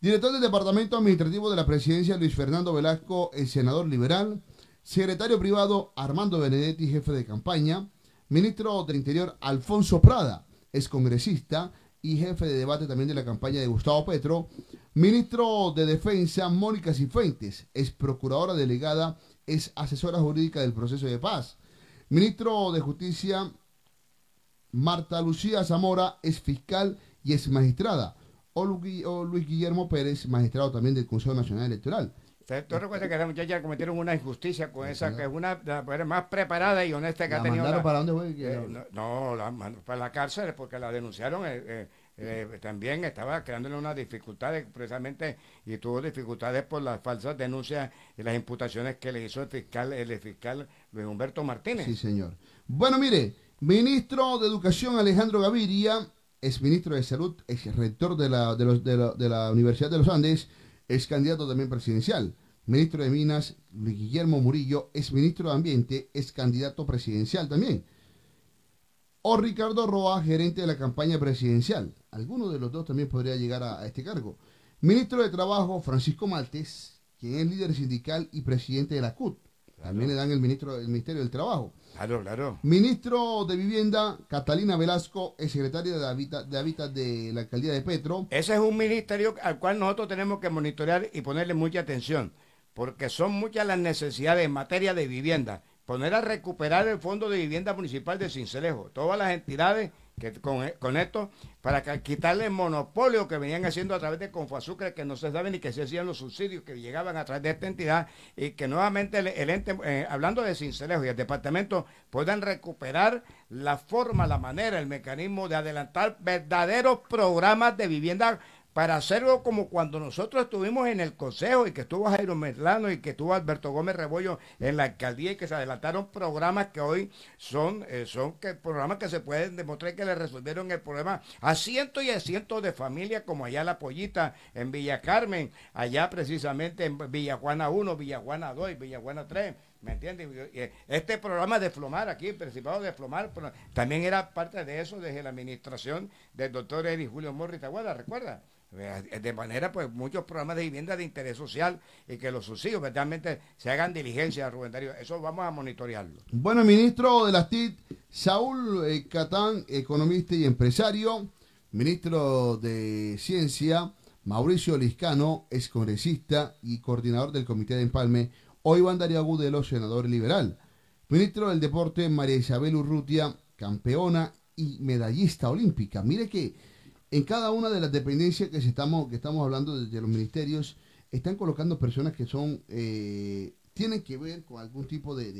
Director del Departamento Administrativo de la Presidencia, Luis Fernando Velasco, el senador liberal. Secretario privado, Armando Benedetti, jefe de campaña. Ministro del Interior, Alfonso Prada, congresista y jefe de debate también de la campaña de Gustavo Petro. Ministro de Defensa, Mónica Cifuentes, ex procuradora delegada es asesora jurídica del proceso de paz. Ministro de Justicia, Marta Lucía Zamora es fiscal y es magistrada. O Luis Guillermo Pérez, magistrado también del Consejo Nacional Electoral. Tú recuerdas que esa muchacha cometieron una injusticia con esa, que es una de las mujeres más preparadas y honestas que ha tenido. La, ¿Para dónde fue? Eh, no, para la cárcel, porque la denunciaron. Eh, eh, eh, también estaba creándole unas dificultades precisamente y tuvo dificultades por las falsas denuncias y las imputaciones que le hizo el fiscal, el fiscal Luis Humberto Martínez. Sí, señor. Bueno, mire, ministro de Educación Alejandro Gaviria, Es ministro de Salud, es rector de la, de, los, de, la, Universidad de los Andes, Es candidato también presidencial. Ministro de Minas, Guillermo Murillo, Es ministro de Ambiente, Es candidato presidencial también o Ricardo Roa, gerente de la campaña presidencial. Alguno de los dos también podría llegar a, este cargo. Ministro de Trabajo, Francisco Maltes, quien es líder sindical y presidente de la CUT. También le dan el, ministro, del Ministerio del Trabajo. Claro, claro. Ministro de Vivienda, Catalina Velasco, es secretaria de Hábitat de, de la alcaldía de Petro. Ese es un ministerio al cual nosotros tenemos que monitorear y ponerle mucha atención, porque son muchas las necesidades en materia de vivienda poner a recuperar el fondo de vivienda municipal de Cincelejo, todas las entidades que con, eh, esto, para quitarle el monopolio que venían haciendo a través de Confoazucre, que no se saben ni que se hacían los subsidios que llegaban a través de esta entidad, y que nuevamente el, ente, eh, hablando de Cincelejo y el departamento, puedan recuperar la forma, la manera, el mecanismo de adelantar verdaderos programas de vivienda para hacerlo como cuando nosotros estuvimos en el Consejo y que estuvo Jairo Merlano y que estuvo Alberto Gómez Rebollo en la alcaldía y que se adelantaron programas que hoy son, eh, son programas que se pueden demostrar que le resolvieron el problema a cientos y a cientos de familias como allá La Pollita, en Villa Carmen, allá precisamente en Villa Villa 1, Villajuana 2, Juana 3. ¿Me entiendes? Este programa de Flomar aquí, el Principado de Flomar, también era parte de eso desde la administración del doctor Eri Julio Morri ¿recuerda? Eh, de manera pues muchos programas de vivienda de interés social y que los subsidios pues, realmente se hagan diligencia Rubén Darío eso vamos a monitorearlo bueno ministro de las TIC Saúl eh, Catán economista y empresario ministro de Ciencia Mauricio Liscano congresista y coordinador del comité de empalme o Iván Darío Agudelo senador liberal ministro del deporte María Isabel Urrutia campeona y medallista olímpica mire que en cada una de las dependencias que, estamos, que estamos hablando de, los ministerios, están colocando personas que son eh, tienen que ver con algún tipo de...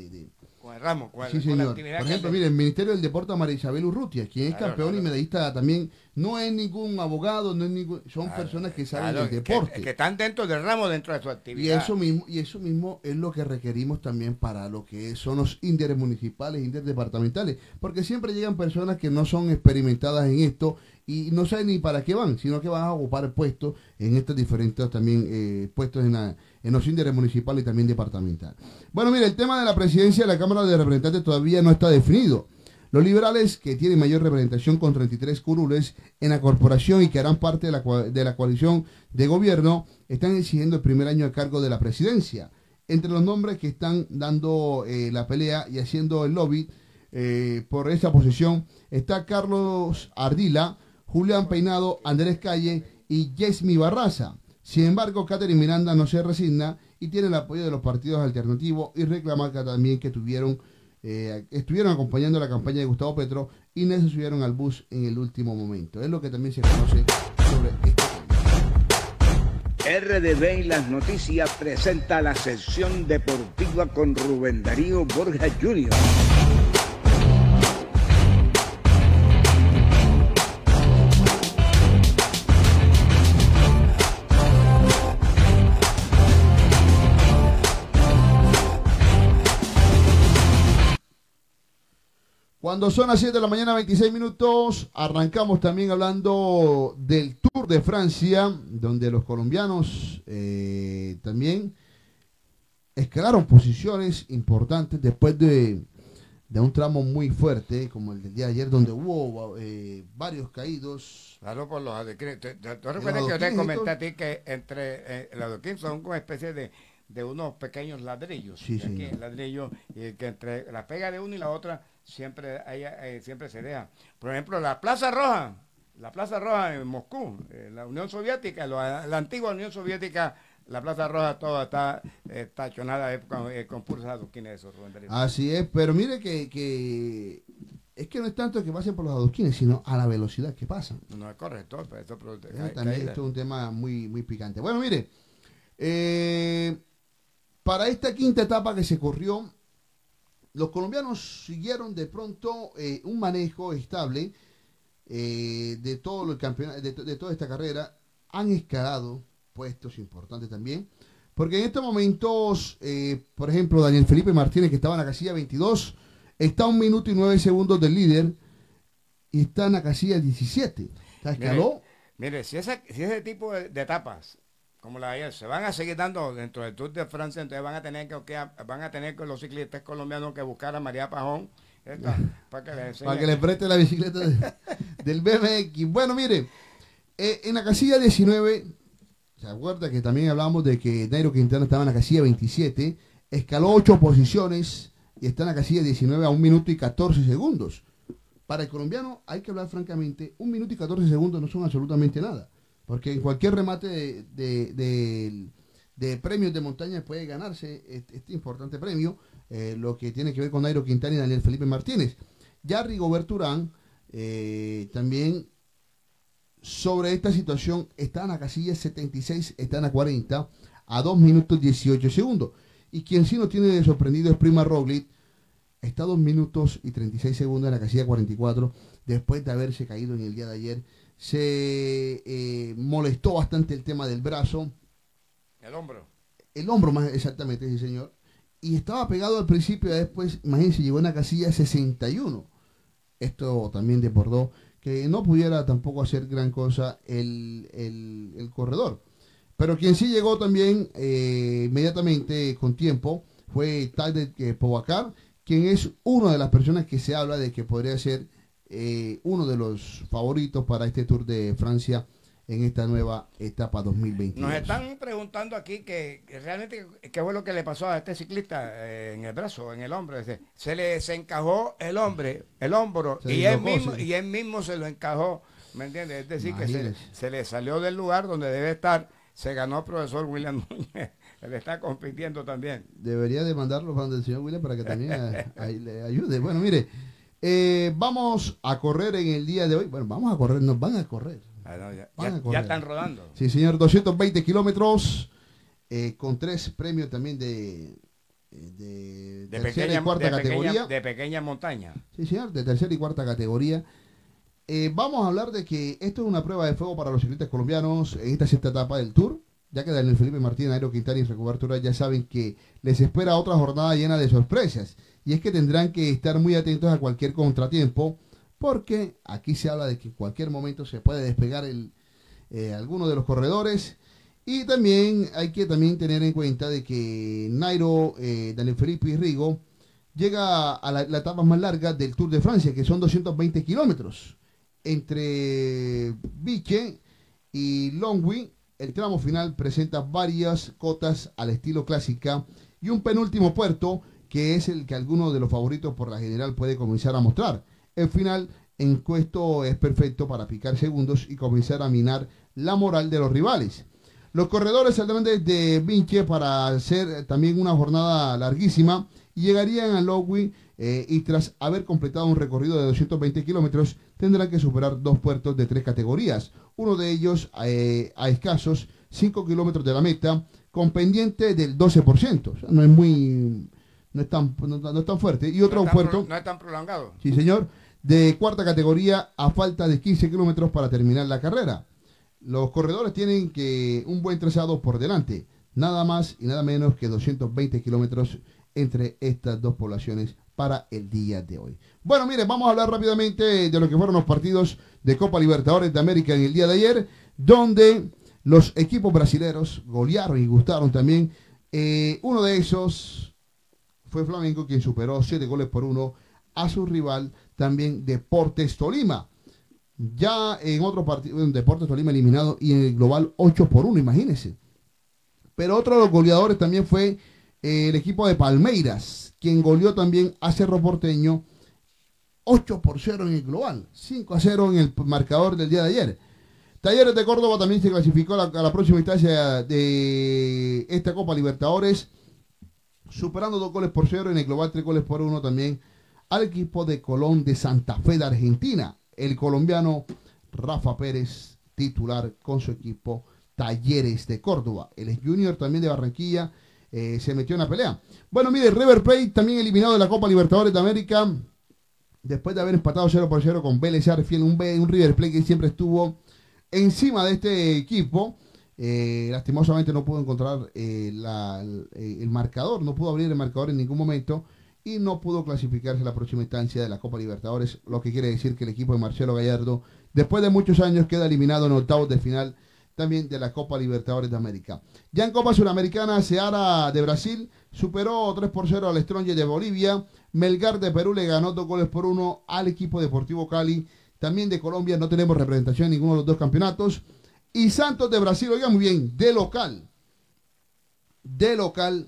ramo, Por ejemplo, mire, el Ministerio del Deporte a María Isabel Urrutia, quien es campeón y medallista también, no es ningún abogado, no es ningún... Son personas que saben del deporte. Que, están dentro del ramo, dentro de su actividad. Y eso mismo, y eso mismo es lo que requerimos también para lo que son los municipales, municipales, departamentales. porque siempre llegan personas que no son experimentadas en esto y no saben ni para qué van, sino que van a ocupar puestos en estos diferentes también eh, puestos en, la, en los índices municipal y también departamentales Bueno, mire, el tema de la presidencia de la Cámara de Representantes todavía no está definido. Los liberales, que tienen mayor representación con 33 curules en la corporación y que harán parte de la, de la coalición de gobierno, están exigiendo el primer año de cargo de la presidencia. Entre los nombres que están dando eh, la pelea y haciendo el lobby eh, por esa posición está Carlos Ardila, Julián Peinado, Andrés Calle y Jesmy Barraza. Sin embargo, Catherine Miranda no se resigna y tiene el apoyo de los partidos alternativos y reclama también que tuvieron, eh, estuvieron acompañando la campaña de Gustavo Petro y no se subieron al bus en el último momento. Es lo que también se conoce sobre este RDB y las noticias presenta la sesión deportiva con Rubén Darío Borja Jr. Cuando son las 7 de la mañana, 26 minutos, arrancamos también hablando del Tour de Francia, donde los colombianos eh, también escalaron posiciones importantes después de, de, un tramo muy fuerte, como el del día de ayer, donde hubo eh, varios caídos. Claro, por los adoquines. que yo te comenté a ti que entre los eh, el son como especie de de unos pequeños ladrillos, sí, sí. ladrillos que entre la pega de uno y la otra siempre, eh, siempre se deja. Por ejemplo, la Plaza Roja, la Plaza Roja en Moscú, eh, la Unión Soviética, la antigua Unión Soviética, la Plaza Roja toda está eh, tachonada con, con Así es, pero mire que, que es que no es tanto que pasen por los adoquines, sino a la velocidad que pasan. No es correcto, pero pues, esto, es un tema muy, muy picante. Bueno, mire, para esta quinta etapa que se corrió los colombianos siguieron de pronto eh, un manejo estable eh, de, todo el campeonato, de, toda esta carrera. Han escalado puestos importantes también. Porque en estos momentos, eh, por ejemplo, Daniel Felipe Martínez, que estaba en la casilla 22, está a un minuto y nueve segundos del líder y está en la casilla 17. ¿Está Mire, si, ese, tipo de etapas como la ayer, se van a seguir dando dentro del Tour de Francia, entonces van a tener que, van a tener que los ciclistas colombianos que buscar a María Pajón <laughs> para, que le preste la bicicleta del BMX. Bueno, mire, eh, en la casilla 19, ¿se acuerda que también hablamos de que Nairo Quintana estaba en la casilla 27? Escaló 8 posiciones y está en la casilla 19 a 1 minuto y 14 segundos. Para el colombiano hay que hablar francamente, 1 minuto y 14 segundos no son absolutamente nada. Porque en cualquier remate de, premios de montaña puede ganarse este, este importante premio, eh, lo que tiene que ver con Nairo Quintana y Daniel Felipe Martínez. Ya rigobert Urán eh, también sobre esta situación está en la casilla 76, está en la 40, a 2 minutos 18 segundos. Y quien sí nos tiene sorprendido es Prima Roglic, está a 2 minutos y 36 segundos en la casilla 44, después de haberse caído en el día de ayer se eh, molestó bastante el tema del brazo. El hombro. El hombro más exactamente, sí señor. Y estaba pegado al principio, después, imagínense, llegó una casilla 61. Esto también desbordó que no pudiera tampoco hacer gran cosa el, el, corredor. Pero quien sí llegó también eh, inmediatamente con tiempo fue de Povacar, quien es una de las personas que se habla de que podría ser eh, uno de los favoritos para este Tour de Francia en esta nueva etapa 2020 Nos están preguntando aquí que, realmente qué fue lo que le pasó a este ciclista eh, en el brazo, en el hombro. Se, le desencajó el hombre, el hombro, y él, mismo, y él mismo se lo encajó, ¿me entiendes? Es decir, que se, le salió del lugar donde debe estar, se ganó el profesor William <laughs> Núñez. Él está compitiendo también. Debería demandarlo el señor William para que también le ayude. Bueno, mire, eh, vamos a correr en el día de hoy. Bueno, vamos a correr, nos van a correr. Ah, ya, están rodando. Sí, señor, 220 kilómetros eh, con tres premios también de, eh, de, de tercera categoría. Pequeña, de pequeña montaña. Sí, señor, de tercera y cuarta categoría. vamos a hablar de que esto es una prueba de fuego para los ciclistas colombianos en esta sexta etapa del Tour, ya que Daniel Felipe Martín Aero Quintana y Recobertura ya saben que les espera otra jornada llena de sorpresas. Y es que tendrán que estar muy atentos a cualquier contratiempo, porque aquí se habla de que en cualquier momento se puede despegar el, eh, alguno de los corredores. Y también hay que también tener en cuenta de que Nairo, eh, Daniel Felipe y Rigo llega a la, etapa más larga del Tour de Francia, que son 220 kilómetros. Entre Viche y Longwy, el tramo final presenta varias cotas al estilo clásica y un penúltimo puerto que es el que alguno de los favoritos por la general puede comenzar a mostrar. El final en cuesto es perfecto para picar segundos y comenzar a minar la moral de los rivales. Los corredores saldrán desde Vinche para hacer también una jornada larguísima y llegarían a Lowy eh, y tras haber completado un recorrido de 220 kilómetros tendrán que superar dos puertos de tres categorías, uno de ellos eh, a escasos 5 kilómetros de la meta con pendiente del 12%, no es muy no es tan, fuerte. Y otro no puerto. no es tan prolongado. Sí, señor. De cuarta categoría a falta de 15 kilómetros para terminar la carrera. Los corredores tienen que un buen trazado por delante. Nada más y nada menos que 220 kilómetros entre estas dos poblaciones para el día de hoy. Bueno, miren, vamos a hablar rápidamente de lo que fueron los partidos de Copa Libertadores de América en el día de ayer, donde los equipos brasileños golearon y gustaron también. Eh, uno de esos fue Flamengo quien superó 7 goles por 1 a su rival también Deportes Tolima. Ya en otro partido, Deportes Tolima eliminado y en el global 8 por 1, imagínense. Pero otro de los goleadores también fue eh, el equipo de Palmeiras, quien goleó también a Cerro Porteño 8 por 0 en el global, 5 a 0 en el marcador del día de ayer. Talleres de Córdoba también se clasificó a la próxima instancia de esta Copa Libertadores superando dos goles por cero en el global tres goles por uno también al equipo de Colón de Santa Fe de Argentina. El colombiano Rafa Pérez, titular con su equipo Talleres de Córdoba. El Junior también de Barranquilla eh, se metió en la pelea. Bueno, mire, River Plate también eliminado de la Copa Libertadores de América. Después de haber empatado cero por cero con Vélez Arfiel, un, un River Plate que siempre estuvo encima de este equipo. Eh, lastimosamente no pudo encontrar eh, el, marcador, no pudo abrir el marcador en ningún momento y no pudo clasificarse a la próxima instancia de la Copa Libertadores, lo que quiere decir que el equipo de Marcelo Gallardo, después de muchos años, queda eliminado en octavos de final también de la Copa Libertadores de América. Ya en Copa Sudamericana, Seara de Brasil superó 3 por 0 al Stronger de Bolivia, Melgar de Perú le ganó 2 goles por 1 al equipo Deportivo Cali, también de Colombia no tenemos representación en ninguno de los dos campeonatos. Y Santos de Brasil, oiga muy bien, de local, de local,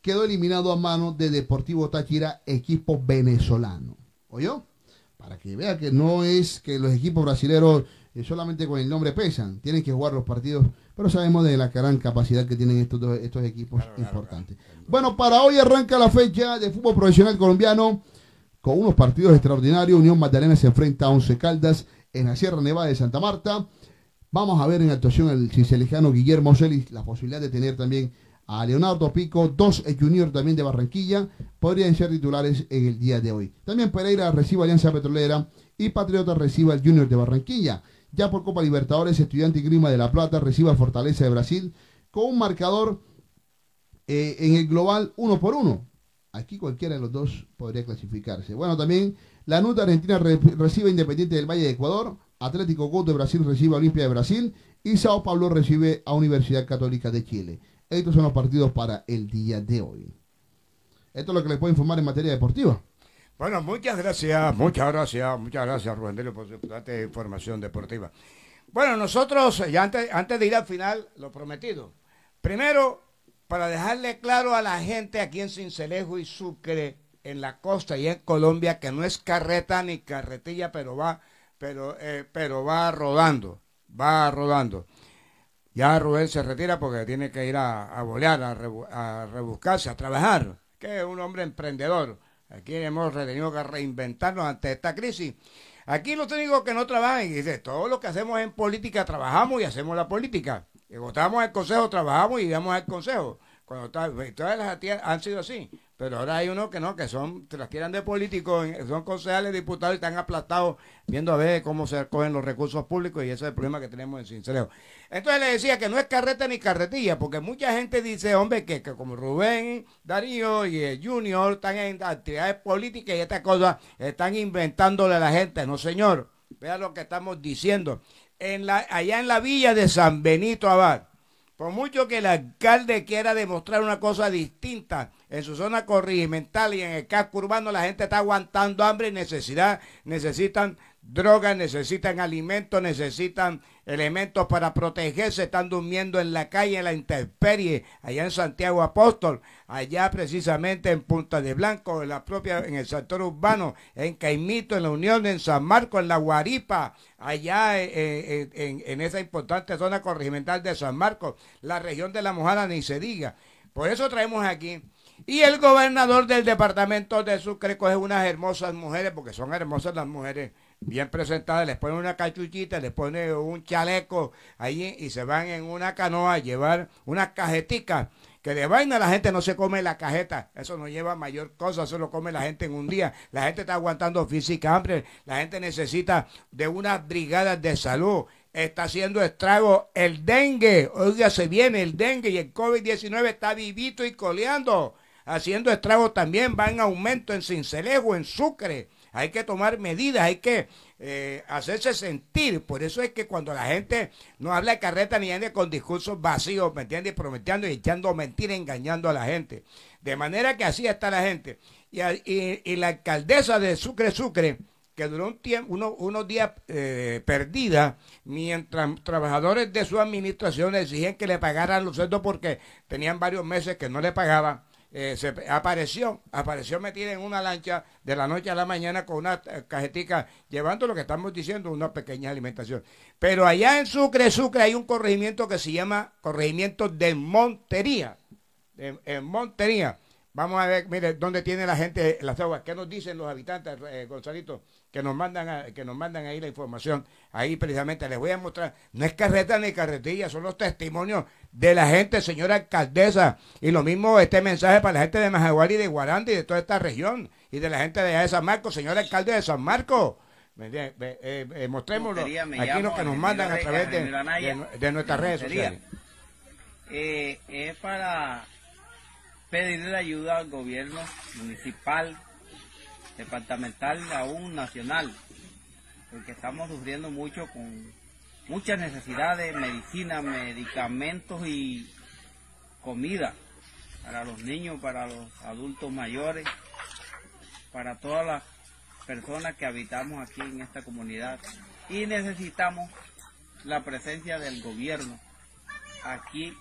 quedó eliminado a mano de Deportivo Táchira, equipo venezolano. ¿Oyó? Para que vea que no es que los equipos brasileños eh, solamente con el nombre pesan, tienen que jugar los partidos, pero sabemos de la gran capacidad que tienen estos, estos equipos importantes. bueno, para hoy arranca la fecha de fútbol profesional colombiano con unos partidos extraordinarios. Unión Magdalena se enfrenta a Once Caldas en la Sierra Nevada de Santa Marta. Vamos a ver en actuación el cicelejano Guillermo Celis la posibilidad de tener también a Leonardo Pico, dos juniors también de Barranquilla, podrían ser titulares en el día de hoy. También Pereira recibe Alianza Petrolera y Patriota recibe al Junior de Barranquilla. Ya por Copa Libertadores, Estudiante y Grima de La Plata recibe a Fortaleza de Brasil con un marcador eh, en el global uno por uno. Aquí cualquiera de los dos podría clasificarse. Bueno, también la Nuta Argentina recibe Independiente del Valle de Ecuador, Atlético Go de Brasil recibe a Olimpia de Brasil y Sao Paulo recibe a Universidad Católica de Chile. Estos son los partidos para el día de hoy. Esto es lo que les puedo informar en materia deportiva. Bueno, muchas gracias, muchas gracias, muchas gracias, Rubén por su información deportiva. Bueno, nosotros, ya antes, antes de ir al final, lo prometido. Primero, para dejarle claro a la gente aquí en Cincelejo y Sucre, en la costa y en Colombia, que no es carreta ni carretilla, pero va pero, eh, pero va rodando, va rodando. Ya Rubén se retira porque tiene que ir a, a bolear, a, a, rebuscarse, a trabajar, que es un hombre emprendedor. Aquí hemos tenido que reinventarnos ante esta crisis. Aquí los técnicos que no trabajan, y dice, todo lo que hacemos en política, trabajamos y hacemos la política. Y votamos el consejo, trabajamos y vamos al consejo. Cuando todas las han sido así. Pero ahora hay unos que no, que son, se las tiran de políticos, son concejales, diputados y están aplastados viendo a ver cómo se cogen los recursos públicos y ese es el problema que tenemos en Cincelejo. Entonces le decía que no es carreta ni carretilla, porque mucha gente dice, hombre, que, como Rubén, Darío y el Junior están en actividades políticas y estas cosas, están inventándole a la gente. No, señor, vea lo que estamos diciendo. En la, allá en la villa de San Benito Abad, por mucho que el alcalde quiera demostrar una cosa distinta en su zona corregimental y en el casco urbano, la gente está aguantando hambre y necesidad, necesitan drogas, necesitan alimentos, necesitan elementos para protegerse, están durmiendo en la calle, en la intemperie, allá en Santiago Apóstol, allá precisamente en Punta de Blanco, en la propia, en el sector urbano, en Caimito, en la Unión, en San Marcos, en la Guaripa, allá eh, eh, en, esa importante zona corregimental de San Marcos, la región de la Mojada, ni se diga. Por eso traemos aquí y el gobernador del departamento de Sucre coge unas hermosas mujeres, porque son hermosas las mujeres bien presentada les pone una cachuchita, les ponen un chaleco ahí y se van en una canoa a llevar una cajetica que de vaina la gente no se come la cajeta, eso no lleva mayor cosa, eso lo come la gente en un día. La gente está aguantando física hambre, la gente necesita de unas brigadas de salud. Está haciendo estrago el dengue, hoy ya se viene el dengue y el COVID-19 está vivito y coleando, haciendo estrago también, va en aumento en Cincelejo, en Sucre hay que tomar medidas, hay que eh, hacerse sentir. Por eso es que cuando la gente no habla de carreta ni viene con discursos vacíos, ¿me entiendes? Prometiendo y echando mentiras, engañando a la gente. De manera que así está la gente. Y, la alcaldesa de Sucre Sucre, que duró un tiempo, unos días eh, perdida, mientras trabajadores de su administración exigían que le pagaran los sueldos porque tenían varios meses que no le pagaban eh, se apareció, apareció metida en una lancha de la noche a la mañana con una eh, cajetica, llevando lo que estamos diciendo, una pequeña alimentación. Pero allá en Sucre, Sucre hay un corregimiento que se llama corregimiento de Montería. En, Montería. Vamos a ver, mire, dónde tiene la gente las aguas. ¿Qué nos dicen los habitantes, eh, Gonzalito? que nos mandan que nos mandan ahí la información. Ahí precisamente les voy a mostrar, no es carreta ni carretilla, son los testimonios de la gente, señora alcaldesa. Y lo mismo este mensaje para la gente de Majagual y de Guaranda y de toda esta región y de la gente de allá de San Marcos, señor alcalde de San Marcos. Eh, eh, mostrémoslo aquí lo que nos mandan a través de, nuestras redes sociales. Eh, es para pedirle ayuda al gobierno municipal departamental aún nacional, porque estamos sufriendo mucho con muchas necesidades, medicina, medicamentos y comida para los niños, para los adultos mayores, para todas las personas que habitamos aquí en esta comunidad. Y necesitamos la presencia del gobierno aquí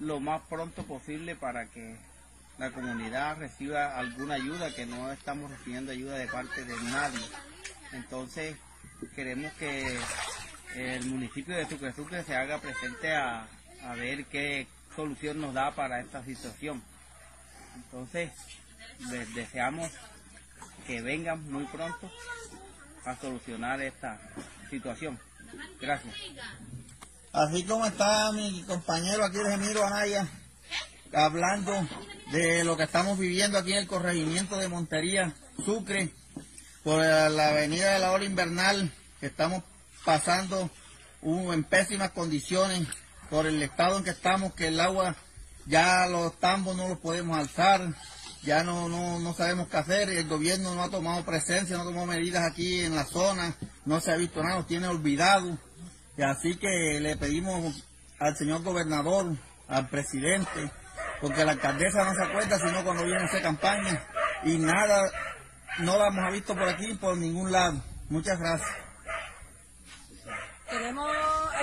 lo más pronto posible para que la comunidad reciba alguna ayuda, que no estamos recibiendo ayuda de parte de nadie. Entonces, queremos que el municipio de Sucre Sucre se haga presente a, ver qué solución nos da para esta situación. Entonces, les deseamos que vengan muy pronto a solucionar esta situación. Gracias. Así como está mi compañero aquí, Remiro Anaya hablando de lo que estamos viviendo aquí en el corregimiento de Montería, Sucre, por la avenida de la hora invernal, que estamos pasando en pésimas condiciones por el estado en que estamos, que el agua ya los tambos no los podemos alzar, ya no, no, sabemos qué hacer, el gobierno no ha tomado presencia, no ha tomado medidas aquí en la zona, no se ha visto nada, nos tiene olvidado. Y así que le pedimos al señor gobernador, al presidente, porque la alcaldesa no se acuerda sino cuando viene a hacer campaña y nada, no la hemos visto por aquí por ningún lado. Muchas gracias. Tenemos,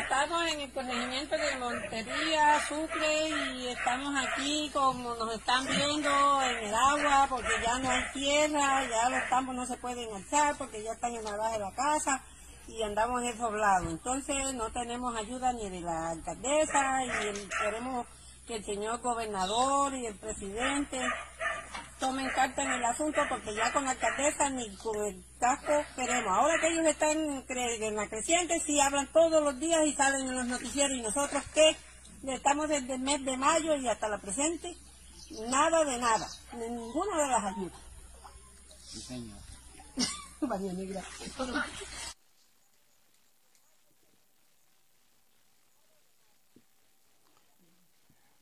estamos en el corregimiento de Montería, Sucre y estamos aquí como nos están viendo en el agua porque ya no hay tierra, ya los campos no se pueden alzar porque ya están en la base de la casa y andamos en el Entonces no tenemos ayuda ni de la alcaldesa y queremos que el señor gobernador y el presidente tomen carta en el asunto porque ya con la cabeza ni con el casco queremos. Ahora que ellos están en la creciente, sí hablan todos los días y salen en los noticieros y nosotros que estamos desde el mes de mayo y hasta la presente, nada de nada, ninguna de las ayudas. señor. <laughs>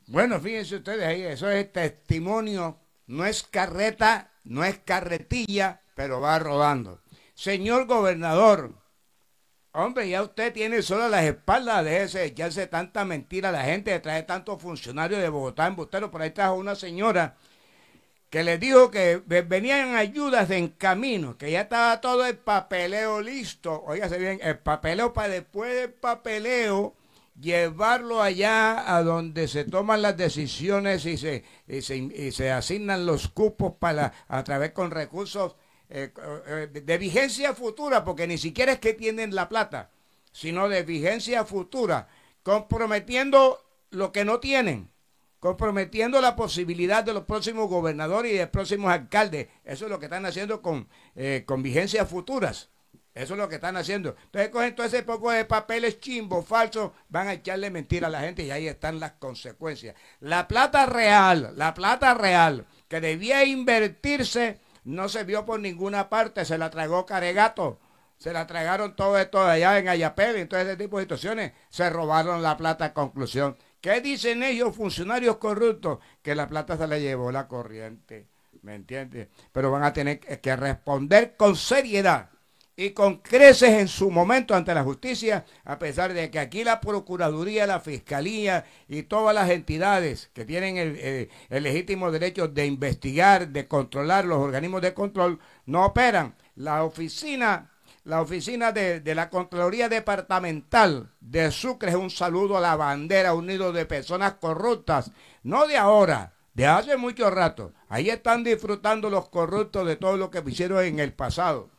Bueno, fíjense ustedes ahí, eso es testimonio, no es carreta, no es carretilla, pero va rodando. Señor gobernador, hombre, ya usted tiene solo las espaldas, de ese, ya hace tanta mentira a la gente, de tantos funcionarios de Bogotá en Bustero, por ahí trajo una señora que le dijo que venían ayudas en camino, que ya estaba todo el papeleo listo, oígase bien, el papeleo para después del papeleo llevarlo allá a donde se toman las decisiones y se, se, asignan los cupos para, a través con recursos eh, eh, de vigencia futura, porque ni siquiera es que tienen la plata, sino de vigencia futura, comprometiendo lo que no tienen, comprometiendo la posibilidad de los próximos gobernadores y de los próximos alcaldes. Eso es lo que están haciendo con eh, vigencias futuras. Eso es lo que están haciendo. Entonces cogen todo ese poco de papeles chimbos, falsos, van a echarle mentira a la gente y ahí están las consecuencias. La plata real, la plata real, que debía invertirse, no se vio por ninguna parte, se la tragó Caregato. Se la tragaron todo esto allá en en entonces ese tipo de situaciones se robaron la plata. Conclusión. ¿Qué dicen ellos, funcionarios corruptos? Que la plata se la llevó la corriente. ¿Me entiendes? Pero van a tener que responder con seriedad y con creces en su momento ante la justicia, a pesar de que aquí la Procuraduría, la Fiscalía y todas las entidades que tienen el, legítimo derecho de investigar, de controlar los organismos de control, no operan. La oficina, la oficina de, de la Contraloría Departamental de Sucre es un saludo a la bandera unido de personas corruptas, no de ahora, de hace mucho rato. Ahí están disfrutando los corruptos de todo lo que hicieron en el pasado.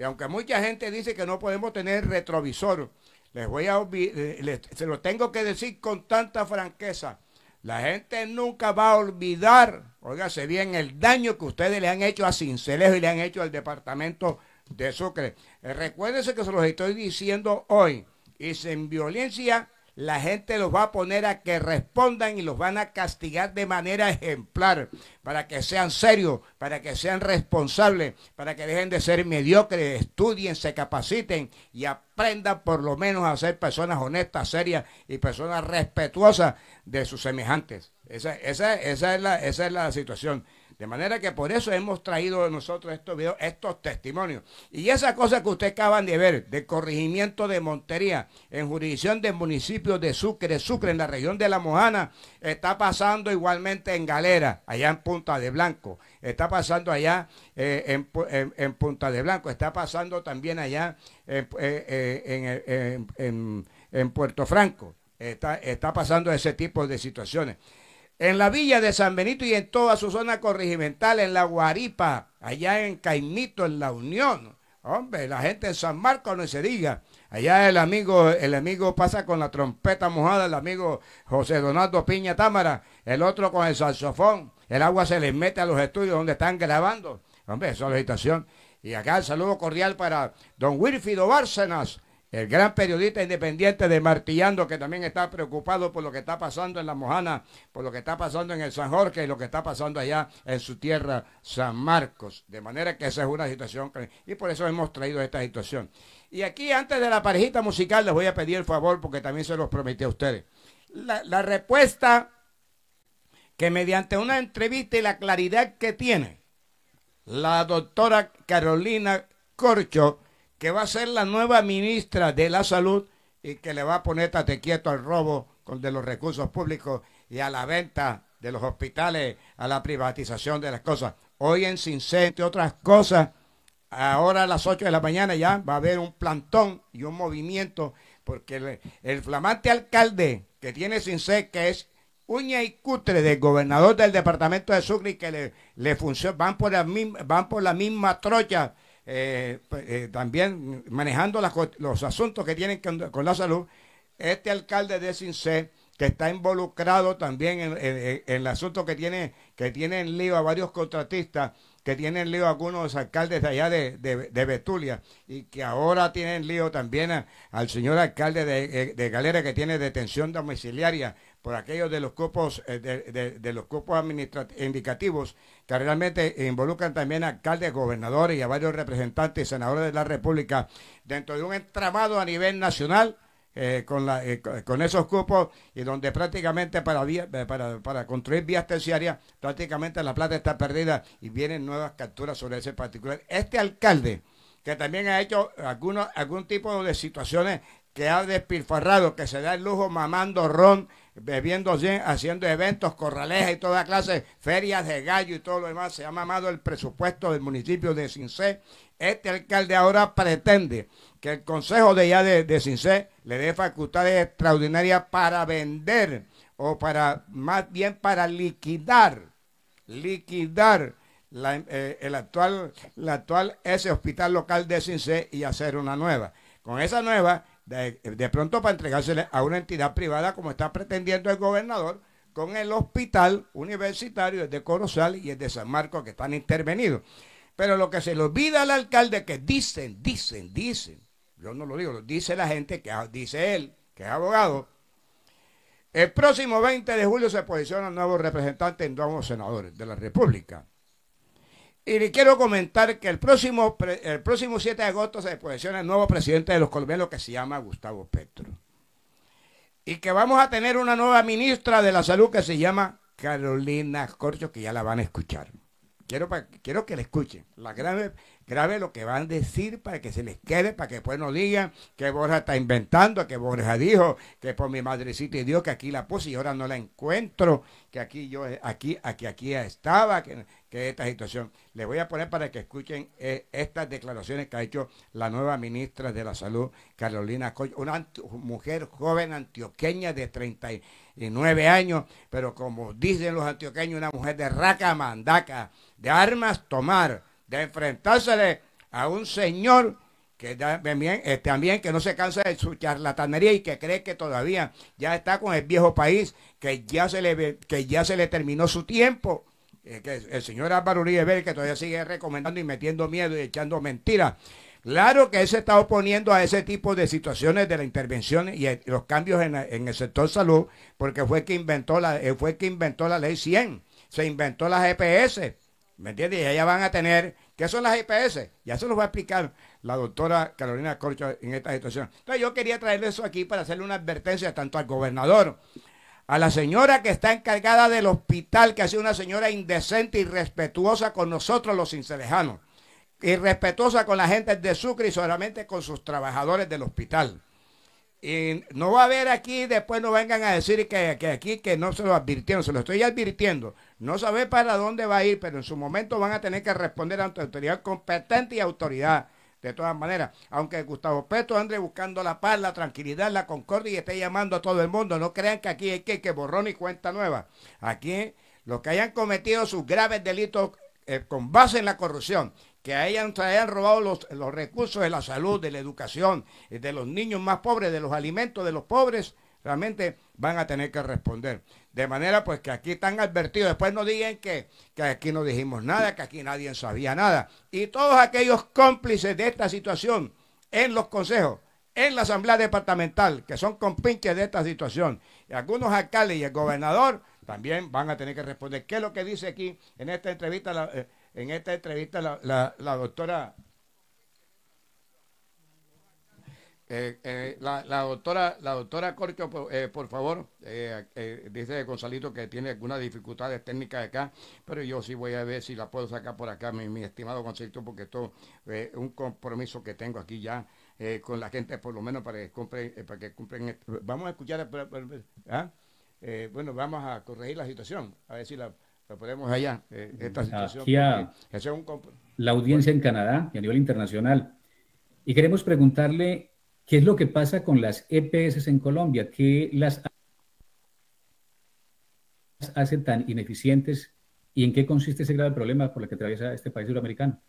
Y aunque mucha gente dice que no podemos tener retrovisor, les voy a eh, se lo tengo que decir con tanta franqueza. La gente nunca va a olvidar, óigase bien, el daño que ustedes le han hecho a Cincelejo y le han hecho al departamento de Sucre. Eh, recuérdense que se los estoy diciendo hoy. Y sin violencia la gente los va a poner a que respondan y los van a castigar de manera ejemplar, para que sean serios, para que sean responsables, para que dejen de ser mediocres, estudien, se capaciten y aprendan por lo menos a ser personas honestas, serias y personas respetuosas de sus semejantes. Esa, esa, esa, es, la, es la situación. De manera que por eso hemos traído nosotros estos videos, estos testimonios. Y esa cosa que ustedes acaban de ver, de corregimiento de Montería, en jurisdicción del municipio de Sucre, Sucre, en la región de La Mojana, está pasando igualmente en Galera, allá en Punta de Blanco, está pasando allá eh, en, Punta de Blanco, está pasando también allá eh, eh, en, Puerto Franco. Está, está, pasando ese tipo de situaciones en la villa de San Benito y en toda su zona corregimental, en la Guaripa, allá en Caimito, en la Unión. Hombre, la gente en San Marcos no se diga. Allá el amigo, el amigo pasa con la trompeta mojada, el amigo José Donaldo Piña Támara, el otro con el saxofón, el agua se les mete a los estudios donde están grabando. Hombre, solicitación. Y acá el saludo cordial para don Wilfido Bárcenas, el gran periodista independiente de Martillando, que también está preocupado por lo que está pasando en La Mojana, por lo que está pasando en el San Jorge y lo que está pasando allá en su tierra, San Marcos. De manera que esa es una situación, y por eso hemos traído esta situación. Y aquí, antes de la parejita musical, les voy a pedir el favor, porque también se los prometí a ustedes. La, la respuesta que mediante una entrevista y la claridad que tiene la doctora Carolina Corcho, que va a ser la nueva ministra de la salud y que le va a poner tate quieto al robo de los recursos públicos y a la venta de los hospitales, a la privatización de las cosas. Hoy en entre otras cosas, ahora a las 8 de la mañana ya va a haber un plantón y un movimiento, porque el, flamante alcalde que tiene Since que es uña y cutre del gobernador del departamento de Sucre, que le, le funciona, van por, la, van por la misma trocha eh, pues, eh, también manejando los asuntos que tienen con, la salud, este alcalde de Cincé, que está involucrado también en, el asunto que tiene, que tiene en lío a varios contratistas, que tienen lío a algunos alcaldes de allá de, de, Betulia, y que ahora tienen lío también al señor alcalde eh, de Galera que tiene detención domiciliaria por aquellos de los cupos eh, de, de, los indicativos que realmente involucran también a alcaldes, gobernadores y a varios representantes y senadores de la República dentro de un entramado a nivel nacional. Eh, eh, con, esos cupos y donde prácticamente para, para, para, construir vías terciarias prácticamente la plata está perdida y vienen nuevas capturas sobre ese particular. Este alcalde que también ha hecho algunos, algún tipo de situaciones que ha despilfarrado, que se da el lujo mamando ron bebiendo, haciendo eventos, corralejas y toda clase, ferias de gallo y todo lo demás. Se ha mamado el presupuesto del municipio de Cincé. Este alcalde ahora pretende que el consejo de ya de, Cincé le dé facultades extraordinarias para vender o para, más bien para liquidar, liquidar eh, el actual, la actual ese hospital local de Cincé y hacer una nueva. Con esa nueva de, pronto para entregársele a una entidad privada como está pretendiendo el gobernador con el hospital universitario, de Corozal y el de San Marcos que están intervenidos. Pero lo que se le olvida al alcalde que dicen, dicen, dicen, yo no lo digo, lo dice la gente que dice él, que es abogado, el próximo 20 de julio se posiciona un nuevo representante en dos senadores de la República. Y le quiero comentar que el próximo, el próximo 7 de agosto se posiciona el nuevo presidente de los colombianos que se llama Gustavo Petro. Y que vamos a tener una nueva ministra de la salud que se llama Carolina Corcho, que ya la van a escuchar. Quiero, quiero que la escuchen. La grave, grave lo que van a decir para que se les quede, para que después no digan que Borja está inventando, que Borja dijo, que por mi madrecita y Dios que aquí la puse y ahora no la encuentro, que aquí yo, eh, aquí, aquí, aquí estaba, que que esta situación. Les voy a poner para que escuchen eh, estas declaraciones que ha hecho la nueva ministra de la Salud, Carolina Coy, una mujer joven antioqueña de 39 años, pero como dicen los antioqueños, una mujer de raca mandaca, de armas tomar, de enfrentársele a un señor que este, también, que no se cansa de su charlatanería y que cree que todavía ya está con el viejo país, que ya se le, que ya se le terminó su tiempo el señor Álvaro Uribe que todavía sigue recomendando y metiendo miedo y echando mentiras. Claro que él se está oponiendo a ese tipo de situaciones de la intervención y los cambios en, el sector salud, porque fue que inventó la, fue que inventó la ley 100, se inventó las GPS, e ¿me entiendes? Y ellas van a tener, ¿qué son las GPS? E ya se los va a explicar la doctora Carolina Corcho en esta situación. Entonces yo quería traerle eso aquí para hacerle una advertencia tanto al gobernador a la señora que está encargada del hospital, que ha sido una señora indecente y respetuosa con nosotros los y irrespetuosa con la gente de Sucre y solamente con sus trabajadores del hospital. Y no va a haber aquí, después no vengan a decir que, aquí que no se lo advirtieron, se lo estoy advirtiendo. No sabe para dónde va a ir, pero en su momento van a tener que responder ante autoridad competente y autoridad de todas maneras. Aunque Gustavo Petro ande buscando la paz, la tranquilidad, la concordia y esté llamando a todo el mundo, no crean que aquí hay que, que borrón y cuenta nueva. Aquí los que hayan cometido sus graves delitos eh, con base en la corrupción, que hayan, hayan robado los recursos de la salud, de la educación, eh, de los niños más pobres, de los alimentos de los pobres, realmente van a tener que responder. De manera pues que aquí están advertidos. Después no digan que, que aquí no dijimos nada, que aquí nadie sabía nada. Y todos aquellos cómplices de esta situación en los consejos, en la asamblea departamental, que son compinches de esta situación, algunos alcaldes y el gobernador también van a tener que responder. ¿Qué es lo que dice aquí en esta entrevista, eh, en esta entrevista la doctora Eh, eh, la, doctora la doctora Corcho, por, eh, favor, dice Gonzalito que tiene algunas dificultades técnicas acá, pero yo sí voy a ver si la puedo sacar por acá, mi, estimado Gonzalito, porque esto es un compromiso que tengo aquí ya con la gente, por lo menos para que cumplen. para que cumplen Vamos a escuchar, ¿ah? bueno, vamos a corregir la situación, a ver si la, ponemos podemos allá, esta situación. la audiencia en Canadá y a nivel internacional. Y queremos preguntarle ¿Qué es lo que pasa con las EPS en Colombia? ¿Qué las hace tan ineficientes y en qué consiste ese grave problema por el que atraviesa este país suramericano?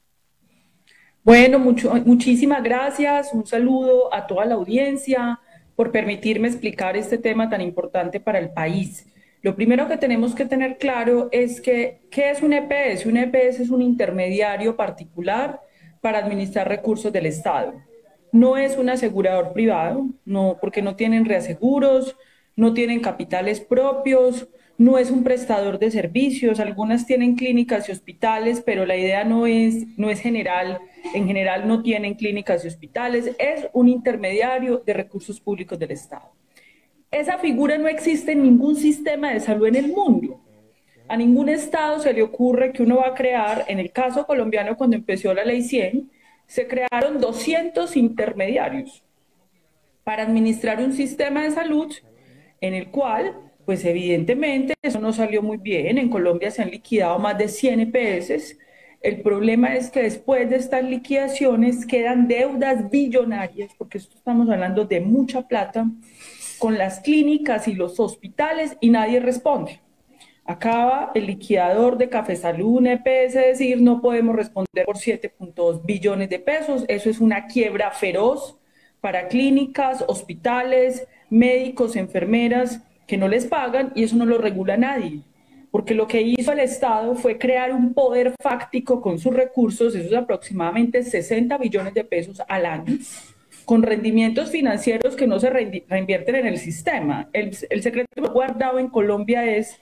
Bueno, muchísimas gracias. Un saludo a toda la audiencia por permitirme explicar este tema tan importante para el país. Lo primero que tenemos que tener claro es que, ¿qué es un EPS? Un EPS es un intermediario particular para administrar recursos del Estado. No es un asegurador privado, no, porque no tienen reaseguros, no tienen capitales propios, no es un prestador de servicios, algunas tienen clínicas y hospitales, pero la idea no es, no es general, en general no tienen clínicas y hospitales, es un intermediario de recursos públicos del Estado. Esa figura no existe en ningún sistema de salud en el mundo. A ningún Estado se le ocurre que uno va a crear, en el caso colombiano cuando empezó la ley 100, se crearon 200 intermediarios para administrar un sistema de salud en el cual, pues evidentemente, eso no salió muy bien. En Colombia se han liquidado más de 100 EPS. El problema es que después de estas liquidaciones quedan deudas billonarias, porque esto estamos hablando de mucha plata, con las clínicas y los hospitales y nadie responde. Acaba el liquidador de Café Salud, EPS, decir no podemos responder por 7.2 billones de pesos. Eso es una quiebra feroz para clínicas, hospitales, médicos, enfermeras que no les pagan y eso no lo regula nadie. Porque lo que hizo el Estado fue crear un poder fáctico con sus recursos, esos aproximadamente 60 billones de pesos al año, con rendimientos financieros que no se reinvierten en el sistema. el secreto guardado en Colombia es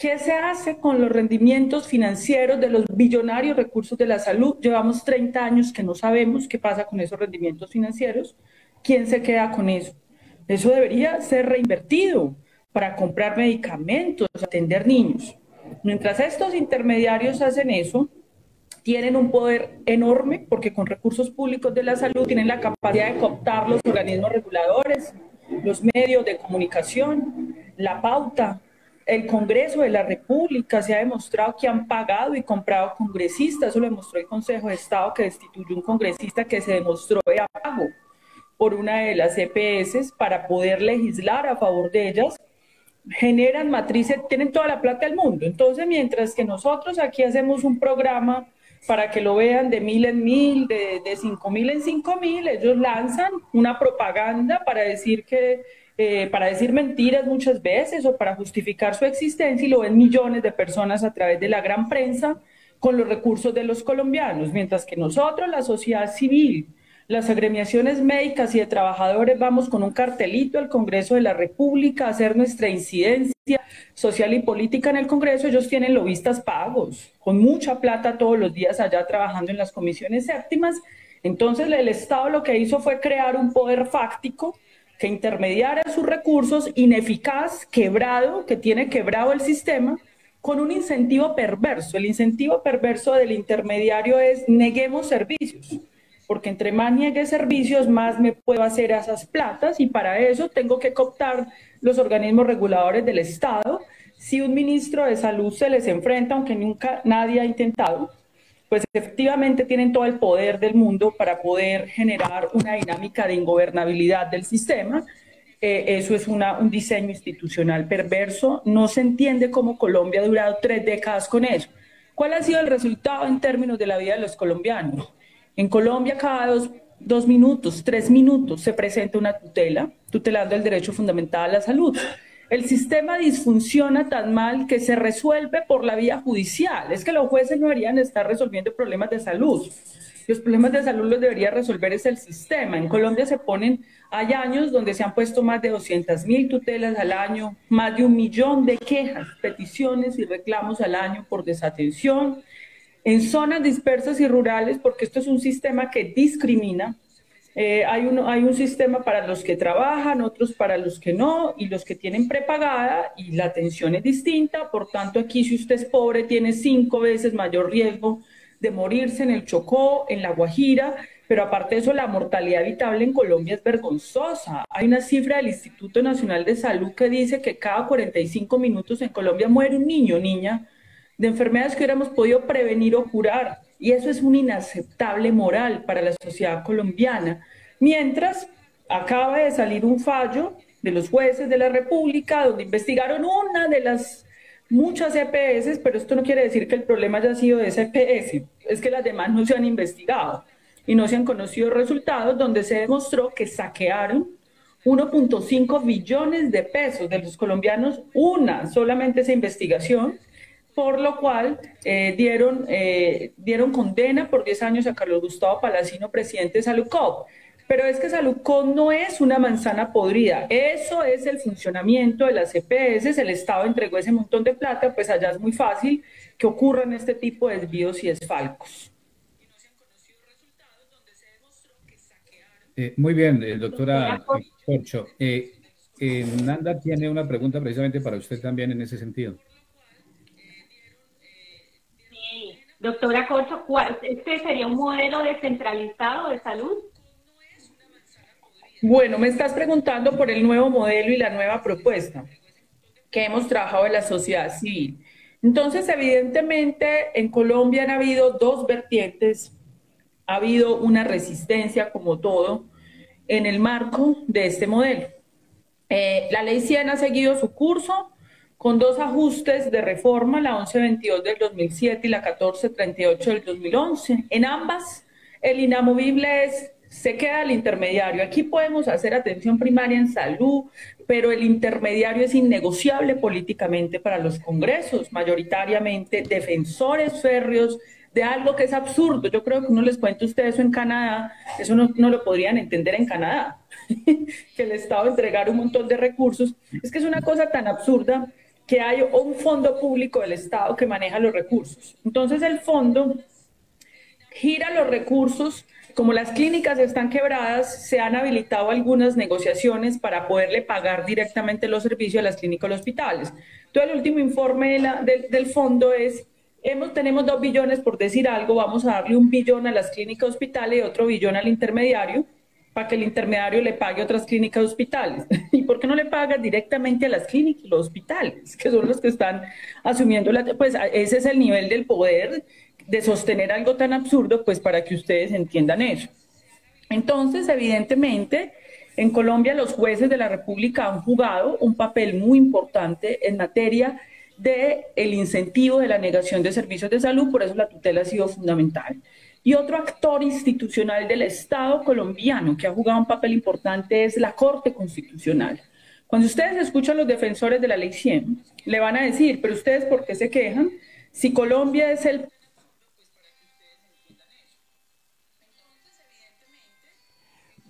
¿Qué se hace con los rendimientos financieros de los billonarios recursos de la salud? Llevamos 30 años que no sabemos qué pasa con esos rendimientos financieros. ¿Quién se queda con eso? Eso debería ser reinvertido para comprar medicamentos, atender niños. Mientras estos intermediarios hacen eso, tienen un poder enorme porque con recursos públicos de la salud tienen la capacidad de cooptar los organismos reguladores, los medios de comunicación, la pauta, el Congreso de la República, se ha demostrado que han pagado y comprado congresistas, eso lo demostró el Consejo de Estado que destituyó un congresista que se demostró de abajo por una de las EPS para poder legislar a favor de ellas, generan matrices, tienen toda la plata del mundo. Entonces, mientras que nosotros aquí hacemos un programa para que lo vean de mil en mil, de cinco mil en cinco mil, ellos lanzan una propaganda para decir que eh, para decir mentiras muchas veces o para justificar su existencia y lo ven millones de personas a través de la gran prensa con los recursos de los colombianos, mientras que nosotros, la sociedad civil, las agremiaciones médicas y de trabajadores vamos con un cartelito al Congreso de la República a hacer nuestra incidencia social y política en el Congreso, ellos tienen lobistas pagos, con mucha plata todos los días allá trabajando en las comisiones séptimas. Entonces el Estado lo que hizo fue crear un poder fáctico que intermediara sus recursos ineficaz, quebrado, que tiene quebrado el sistema, con un incentivo perverso. El incentivo perverso del intermediario es neguemos servicios, porque entre más niegue servicios, más me puedo hacer a esas platas y para eso tengo que cooptar los organismos reguladores del Estado. Si un ministro de salud se les enfrenta, aunque nunca nadie ha intentado, pues efectivamente tienen todo el poder del mundo para poder generar una dinámica de ingobernabilidad del sistema. Eh, eso es un diseño institucional perverso. No se entiende cómo Colombia ha durado tres décadas con eso. ¿Cuál ha sido el resultado en términos de la vida de los colombianos? En Colombia cada dos minutos, tres minutos se presenta una tutela tutelando el derecho fundamental a la salud. El sistema disfunciona tan mal que se resuelve por la vía judicial. Es que los jueces no deberían estar resolviendo problemas de salud. Los problemas de salud los debería resolver es el sistema. En Colombia se ponen, hay años donde se han puesto más de 200 mil tutelas al año, más de un millón de quejas, peticiones y reclamos al año por desatención. En zonas dispersas y rurales, porque esto es un sistema que discrimina, eh, hay, uno, hay un sistema para los que trabajan, otros para los que no, y los que tienen prepagada y la atención es distinta. Por tanto, aquí si usted es pobre, tiene cinco veces mayor riesgo de morirse en el Chocó, en la Guajira, pero aparte de eso, la mortalidad habitable en Colombia es vergonzosa. Hay una cifra del Instituto Nacional de Salud que dice que cada 45 minutos en Colombia muere un niño, o niña, de enfermedades que hubiéramos podido prevenir o curar. Y eso es un inaceptable moral para la sociedad colombiana. Mientras acaba de salir un fallo de los jueces de la República donde investigaron una de las muchas EPS, pero esto no quiere decir que el problema haya sido de esa EPS, es que las demás no se han investigado y no se han conocido resultados donde se demostró que saquearon 1.5 billones de pesos de los colombianos, una solamente esa investigación, por lo cual eh, dieron, eh, dieron condena por 10 años a Carlos Gustavo Palacino, presidente de Salucop. Pero es que Salucop no es una manzana podrida, eso es el funcionamiento de las EPS, el Estado entregó ese montón de plata, pues allá es muy fácil que ocurran este tipo de desvíos y desfalcos. Eh, muy bien, doctora Corcho. Nanda tiene una pregunta precisamente para usted también en ese sentido. Doctora Corcho, ¿este sería un modelo descentralizado de salud? Bueno, me estás preguntando por el nuevo modelo y la nueva propuesta que hemos trabajado en la sociedad civil. Entonces, evidentemente, en Colombia han habido dos vertientes. Ha habido una resistencia, como todo, en el marco de este modelo. Eh, la ley 100 ha seguido su curso con dos ajustes de reforma, la 1122 del 2007 y la 1438 del 2011. En ambas, el inamovible es, se queda el intermediario. Aquí podemos hacer atención primaria en salud, pero el intermediario es innegociable políticamente para los congresos, mayoritariamente defensores férreos de algo que es absurdo. Yo creo que uno les cuenta a ustedes eso en Canadá, eso no, no lo podrían entender en Canadá, <laughs> que el Estado entregara un montón de recursos. Es que es una cosa tan absurda que hay un fondo público del Estado que maneja los recursos. Entonces el fondo gira los recursos, como las clínicas están quebradas, se han habilitado algunas negociaciones para poderle pagar directamente los servicios a las clínicas y hospitales. Entonces el último informe del fondo es Hemos, tenemos dos billones, por decir algo, vamos a darle un billón a las clínicas hospitales y otro billón al intermediario para que el intermediario le pague a otras clínicas hospitales. <laughs> ¿Y por qué no le paga directamente a las clínicas y los hospitales, que son los que están asumiendo la... Pues ese es el nivel del poder de sostener algo tan absurdo, pues para que ustedes entiendan eso. Entonces, evidentemente, en Colombia los jueces de la República han jugado un papel muy importante en materia de el incentivo de la negación de servicios de salud, por eso la tutela ha sido fundamental. Y otro actor institucional del Estado colombiano que ha jugado un papel importante es la Corte Constitucional. Cuando ustedes escuchan los defensores de la Ley 100, le van a decir, pero ustedes por qué se quejan si Colombia es el...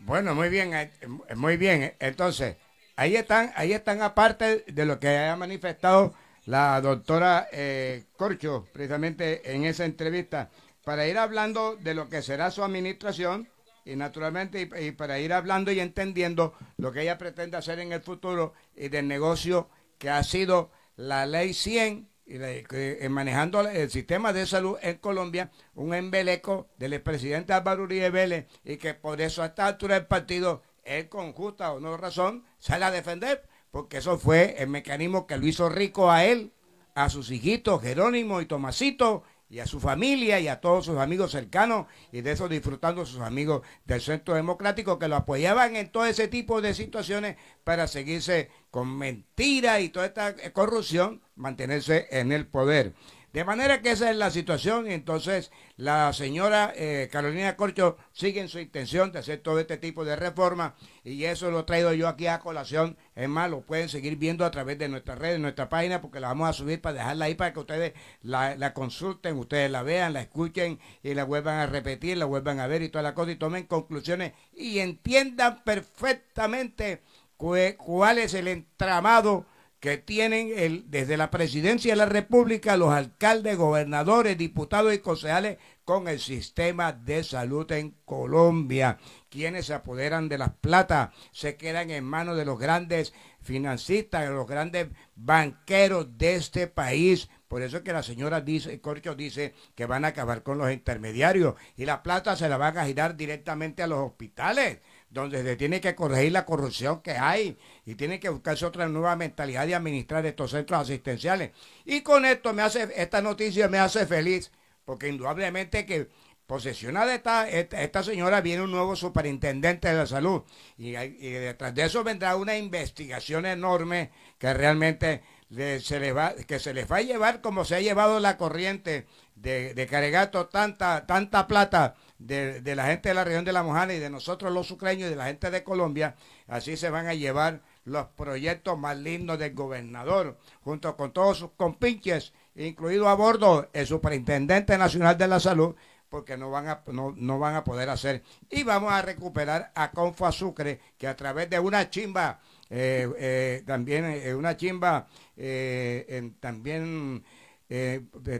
Bueno, muy bien, eh, eh, muy bien. Entonces, ahí están, ahí están aparte de lo que ha manifestado la doctora eh, Corcho, precisamente en esa entrevista para ir hablando de lo que será su administración y naturalmente y, para ir hablando y entendiendo lo que ella pretende hacer en el futuro y del negocio que ha sido la ley 100 y eh, manejando el sistema de salud en Colombia, un embeleco del expresidente Álvaro Uribe Vélez y que por eso a esta altura del partido, él con justa o no razón sale a defender, porque eso fue el mecanismo que lo hizo rico a él, a sus hijitos Jerónimo y Tomasito y a su familia y a todos sus amigos cercanos y de eso disfrutando sus amigos del Centro Democrático que lo apoyaban en todo ese tipo de situaciones para seguirse con mentiras y toda esta corrupción, mantenerse en el poder. De manera que esa es la situación. Entonces, la señora eh, Carolina Corcho sigue en su intención de hacer todo este tipo de reformas y eso lo he traído yo aquí a colación. Es más, lo pueden seguir viendo a través de nuestras redes, nuestra página, porque la vamos a subir para dejarla ahí para que ustedes la, la consulten, ustedes la vean, la escuchen y la vuelvan a repetir, la vuelvan a ver y toda la cosa y tomen conclusiones y entiendan perfectamente cuál es el entramado que tienen el, desde la presidencia de la República los alcaldes, gobernadores, diputados y concejales con el sistema de salud en Colombia. Quienes se apoderan de las plata se quedan en manos de los grandes financistas, de los grandes banqueros de este país. Por eso que la señora dice, Corcho dice que van a acabar con los intermediarios y la plata se la van a girar directamente a los hospitales donde se tiene que corregir la corrupción que hay y tiene que buscarse otra nueva mentalidad de administrar estos centros asistenciales. Y con esto me hace, esta noticia me hace feliz, porque indudablemente que posesionada esta, esta, señora viene un nuevo superintendente de la salud y, detrás de eso vendrá una investigación enorme que realmente se le va, que se les va a llevar como se ha llevado la corriente de, de Caregato tanta, tanta plata de, la gente de la región de la Mojana y de nosotros los sucreños y de la gente de Colombia. Así se van a llevar los proyectos más lindos del gobernador, junto con todos sus compinches, incluido a bordo el superintendente nacional de la salud, porque no van a, no, van a poder hacer. Y vamos a recuperar a Confa Sucre, que a través de una chimba, eh, eh, también eh, una chimba, en, también,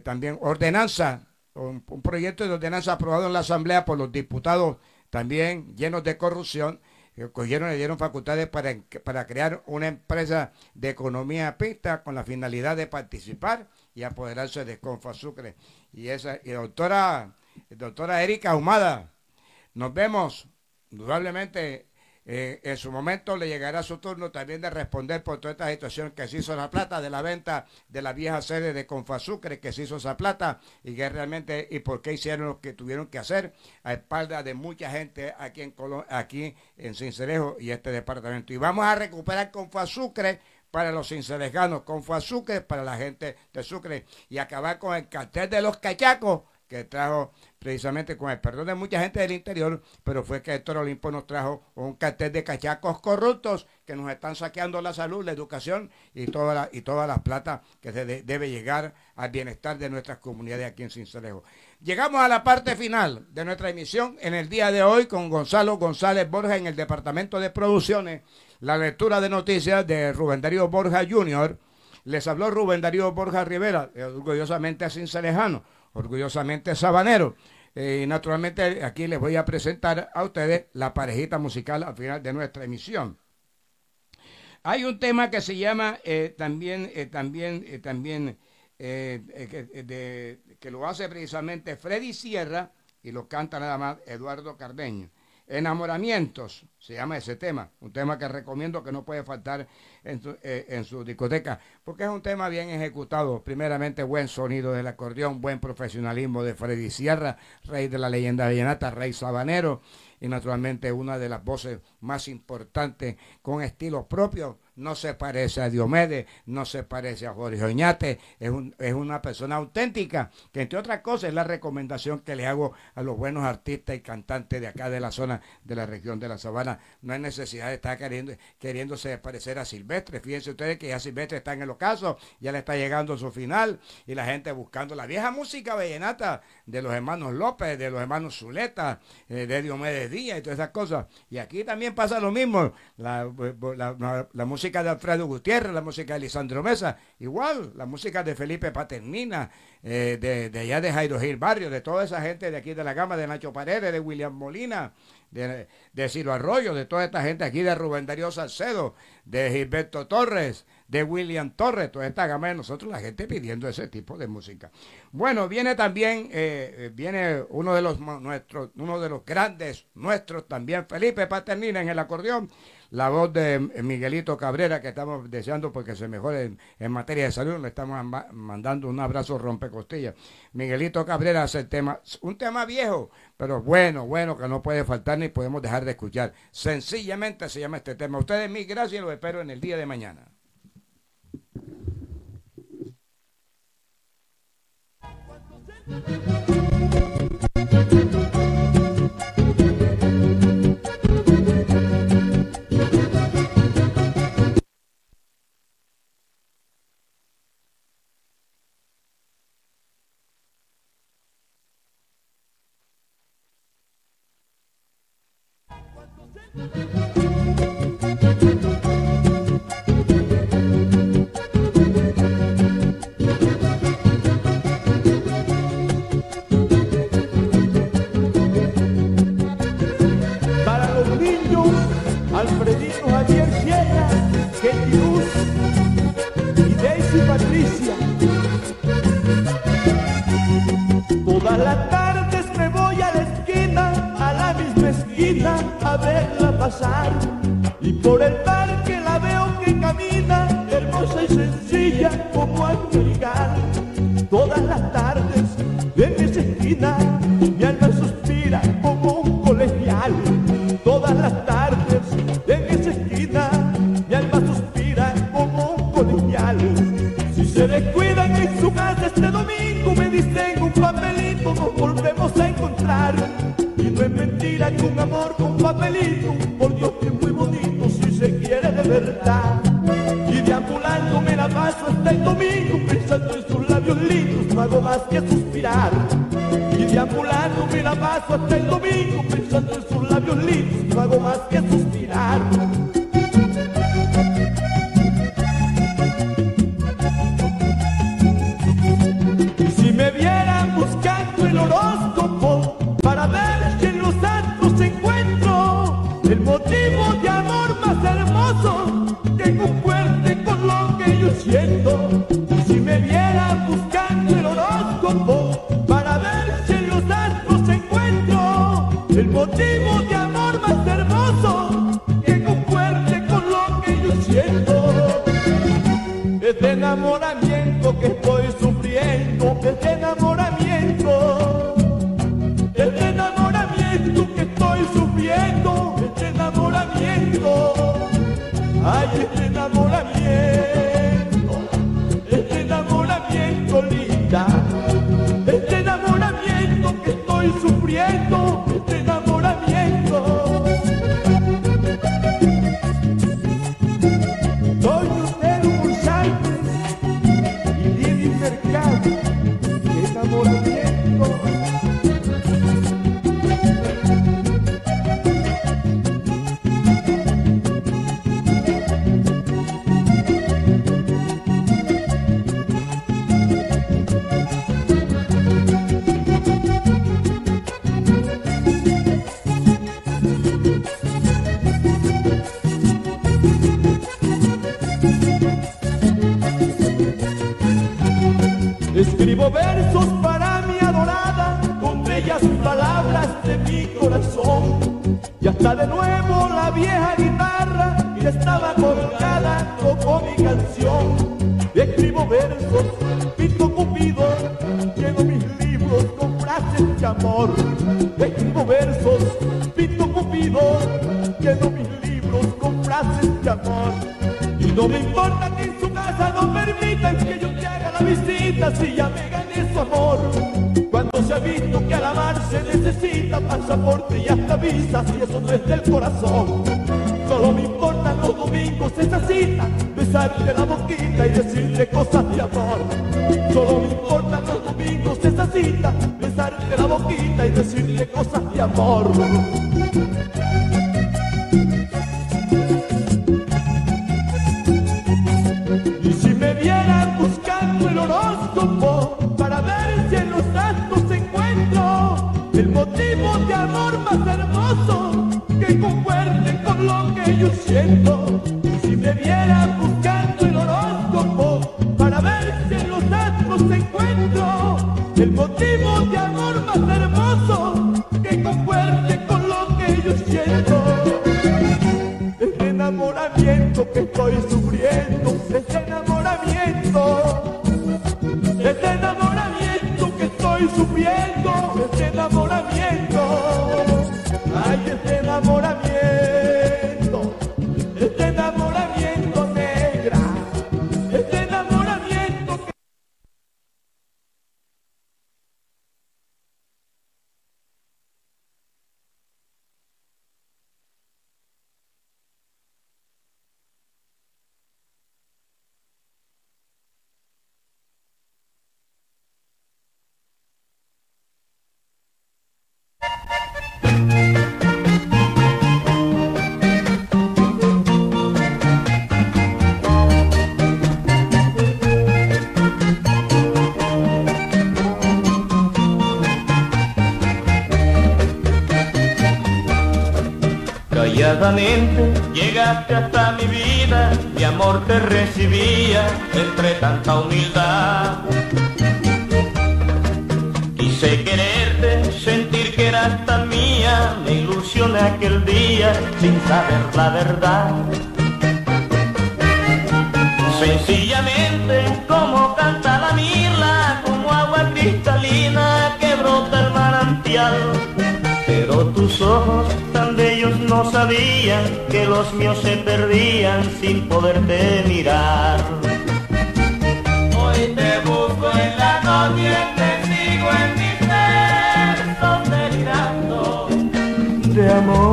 también ordenanza un, proyecto de ordenanza aprobado en la Asamblea por los diputados también llenos de corrupción, eh, cogieron le dieron facultades para, para crear una empresa de economía pista con la finalidad de participar y apoderarse de Confasucre. Y esa, y doctora, doctora Erika Ahumada, nos vemos, indudablemente eh, en su momento le llegará su turno también de responder por toda esta situación que se hizo la plata de la venta de la vieja sede de Confasucre que se hizo esa plata y que realmente y por qué hicieron lo que tuvieron que hacer a espaldas de mucha gente aquí en Colón, aquí en Cincerejo y este departamento. Y vamos a recuperar Confasucre para los cincerejanos, Confasucre para la gente de Sucre y acabar con el cartel de los cachacos que trajo precisamente con el perdón de mucha gente del interior, pero fue que Héctor Olimpo nos trajo un cartel de cachacos corruptos que nos están saqueando la salud, la educación y todas las y plata que se debe llegar al bienestar de nuestras comunidades aquí en Cincelejo. Llegamos a la parte final de nuestra emisión en el día de hoy con Gonzalo González Borja en el Departamento de Producciones, la lectura de noticias de Rubén Darío Borja Jr. Les habló Rubén Darío Borja Rivera, eh, orgullosamente a cincelejano orgullosamente sabanero. Eh, y naturalmente aquí les voy a presentar a ustedes la parejita musical al final de nuestra emisión. Hay un tema que se llama eh, también, eh, también, también, que, que lo hace precisamente Freddy Sierra y lo canta nada más Eduardo Cardeño. Enamoramientos, se llama ese tema, un tema que recomiendo que no puede faltar eh, en su, discoteca, porque es un tema bien ejecutado, primeramente buen sonido del acordeón, buen profesionalismo de Freddy Sierra, rey de la leyenda de llenata, rey sabanero, y naturalmente una de las voces más importante, con estilo propio, no se parece a Diomedes, no se parece a Jorge Oñate, es, un, es una persona auténtica, que entre otras cosas es la recomendación que le hago a los buenos artistas y cantantes de acá de la zona de la región de la Sabana. No hay necesidad de estar queriendo, queriéndose parecer a Silvestre. Fíjense ustedes que ya Silvestre está en el ocaso, ya le está llegando su final y la gente buscando la vieja música vallenata de los hermanos López, de los hermanos Zuleta, eh, de Diomedes Díaz y todas esas cosas. Y aquí también pasa lo mismo. La, música de Alfredo Gutiérrez, la música de Lisandro Mesa, igual, la música de Felipe Paternina, eh, de, allá de Jairo Gil Barrio, de toda esa gente de aquí de la gama, de Nacho Paredes, de William Molina, de, de Ciro Arroyo, de toda esta gente aquí, de Rubén Darío Salcedo, de Gilberto Torres, de William Torres, toda esta gama de nosotros, la gente pidiendo ese tipo de música. Bueno, viene también, eh, eh, viene uno de los nuestros, uno de los grandes nuestros también, Felipe Paternina en el acordeón, la voz de eh, Miguelito Cabrera, que estamos deseando porque se mejore en, materia de salud, le estamos mandando un abrazo rompecostillas. Miguelito Cabrera hace el tema, un tema viejo, pero bueno, bueno, que no puede faltar ni podemos dejar de escuchar. Sencillamente se llama este tema. Ustedes, mil gracias y los espero en el día de mañana. Música no hago más que suspirar y deambulando me la paso hasta el domingo pensando en sus labios lindos, no hago más que suspirar. hasta mi vida, mi amor te recibía entre tanta humildad. Quise quererte, sentir que eras tan mía, me ilusioné aquel día sin saber la verdad. Sencillamente como canta la mila como agua cristalina que brota el manantial, pero tus ojos no sabían que los míos se perdían sin poderte mirar. Hoy te busco en la noche, te sigo en mi ser delirando de amor.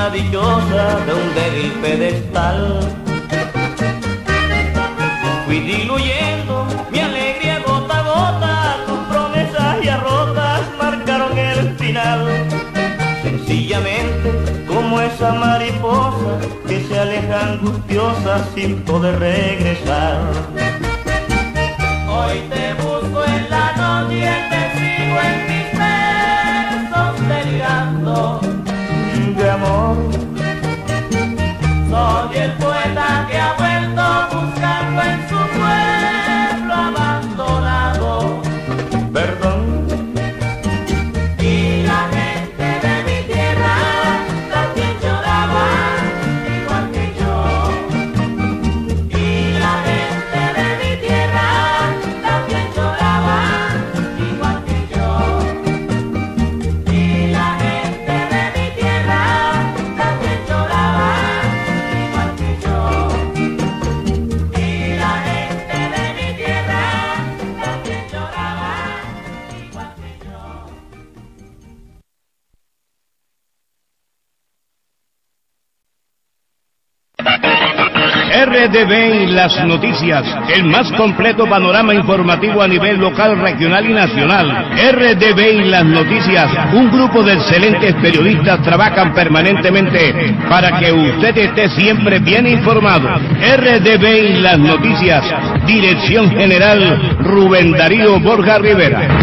de un débil pedestal. Fui diluyendo mi alegría gota a gota, tus promesas ya rotas marcaron el final. Sencillamente, como esa mariposa que se aleja angustiosa sin poder regresar. las noticias, el más completo panorama informativo a nivel local, regional y nacional. RDB y las noticias, un grupo de excelentes periodistas trabajan permanentemente para que usted esté siempre bien informado. RDB y las noticias, Dirección General Rubén Darío Borja Rivera.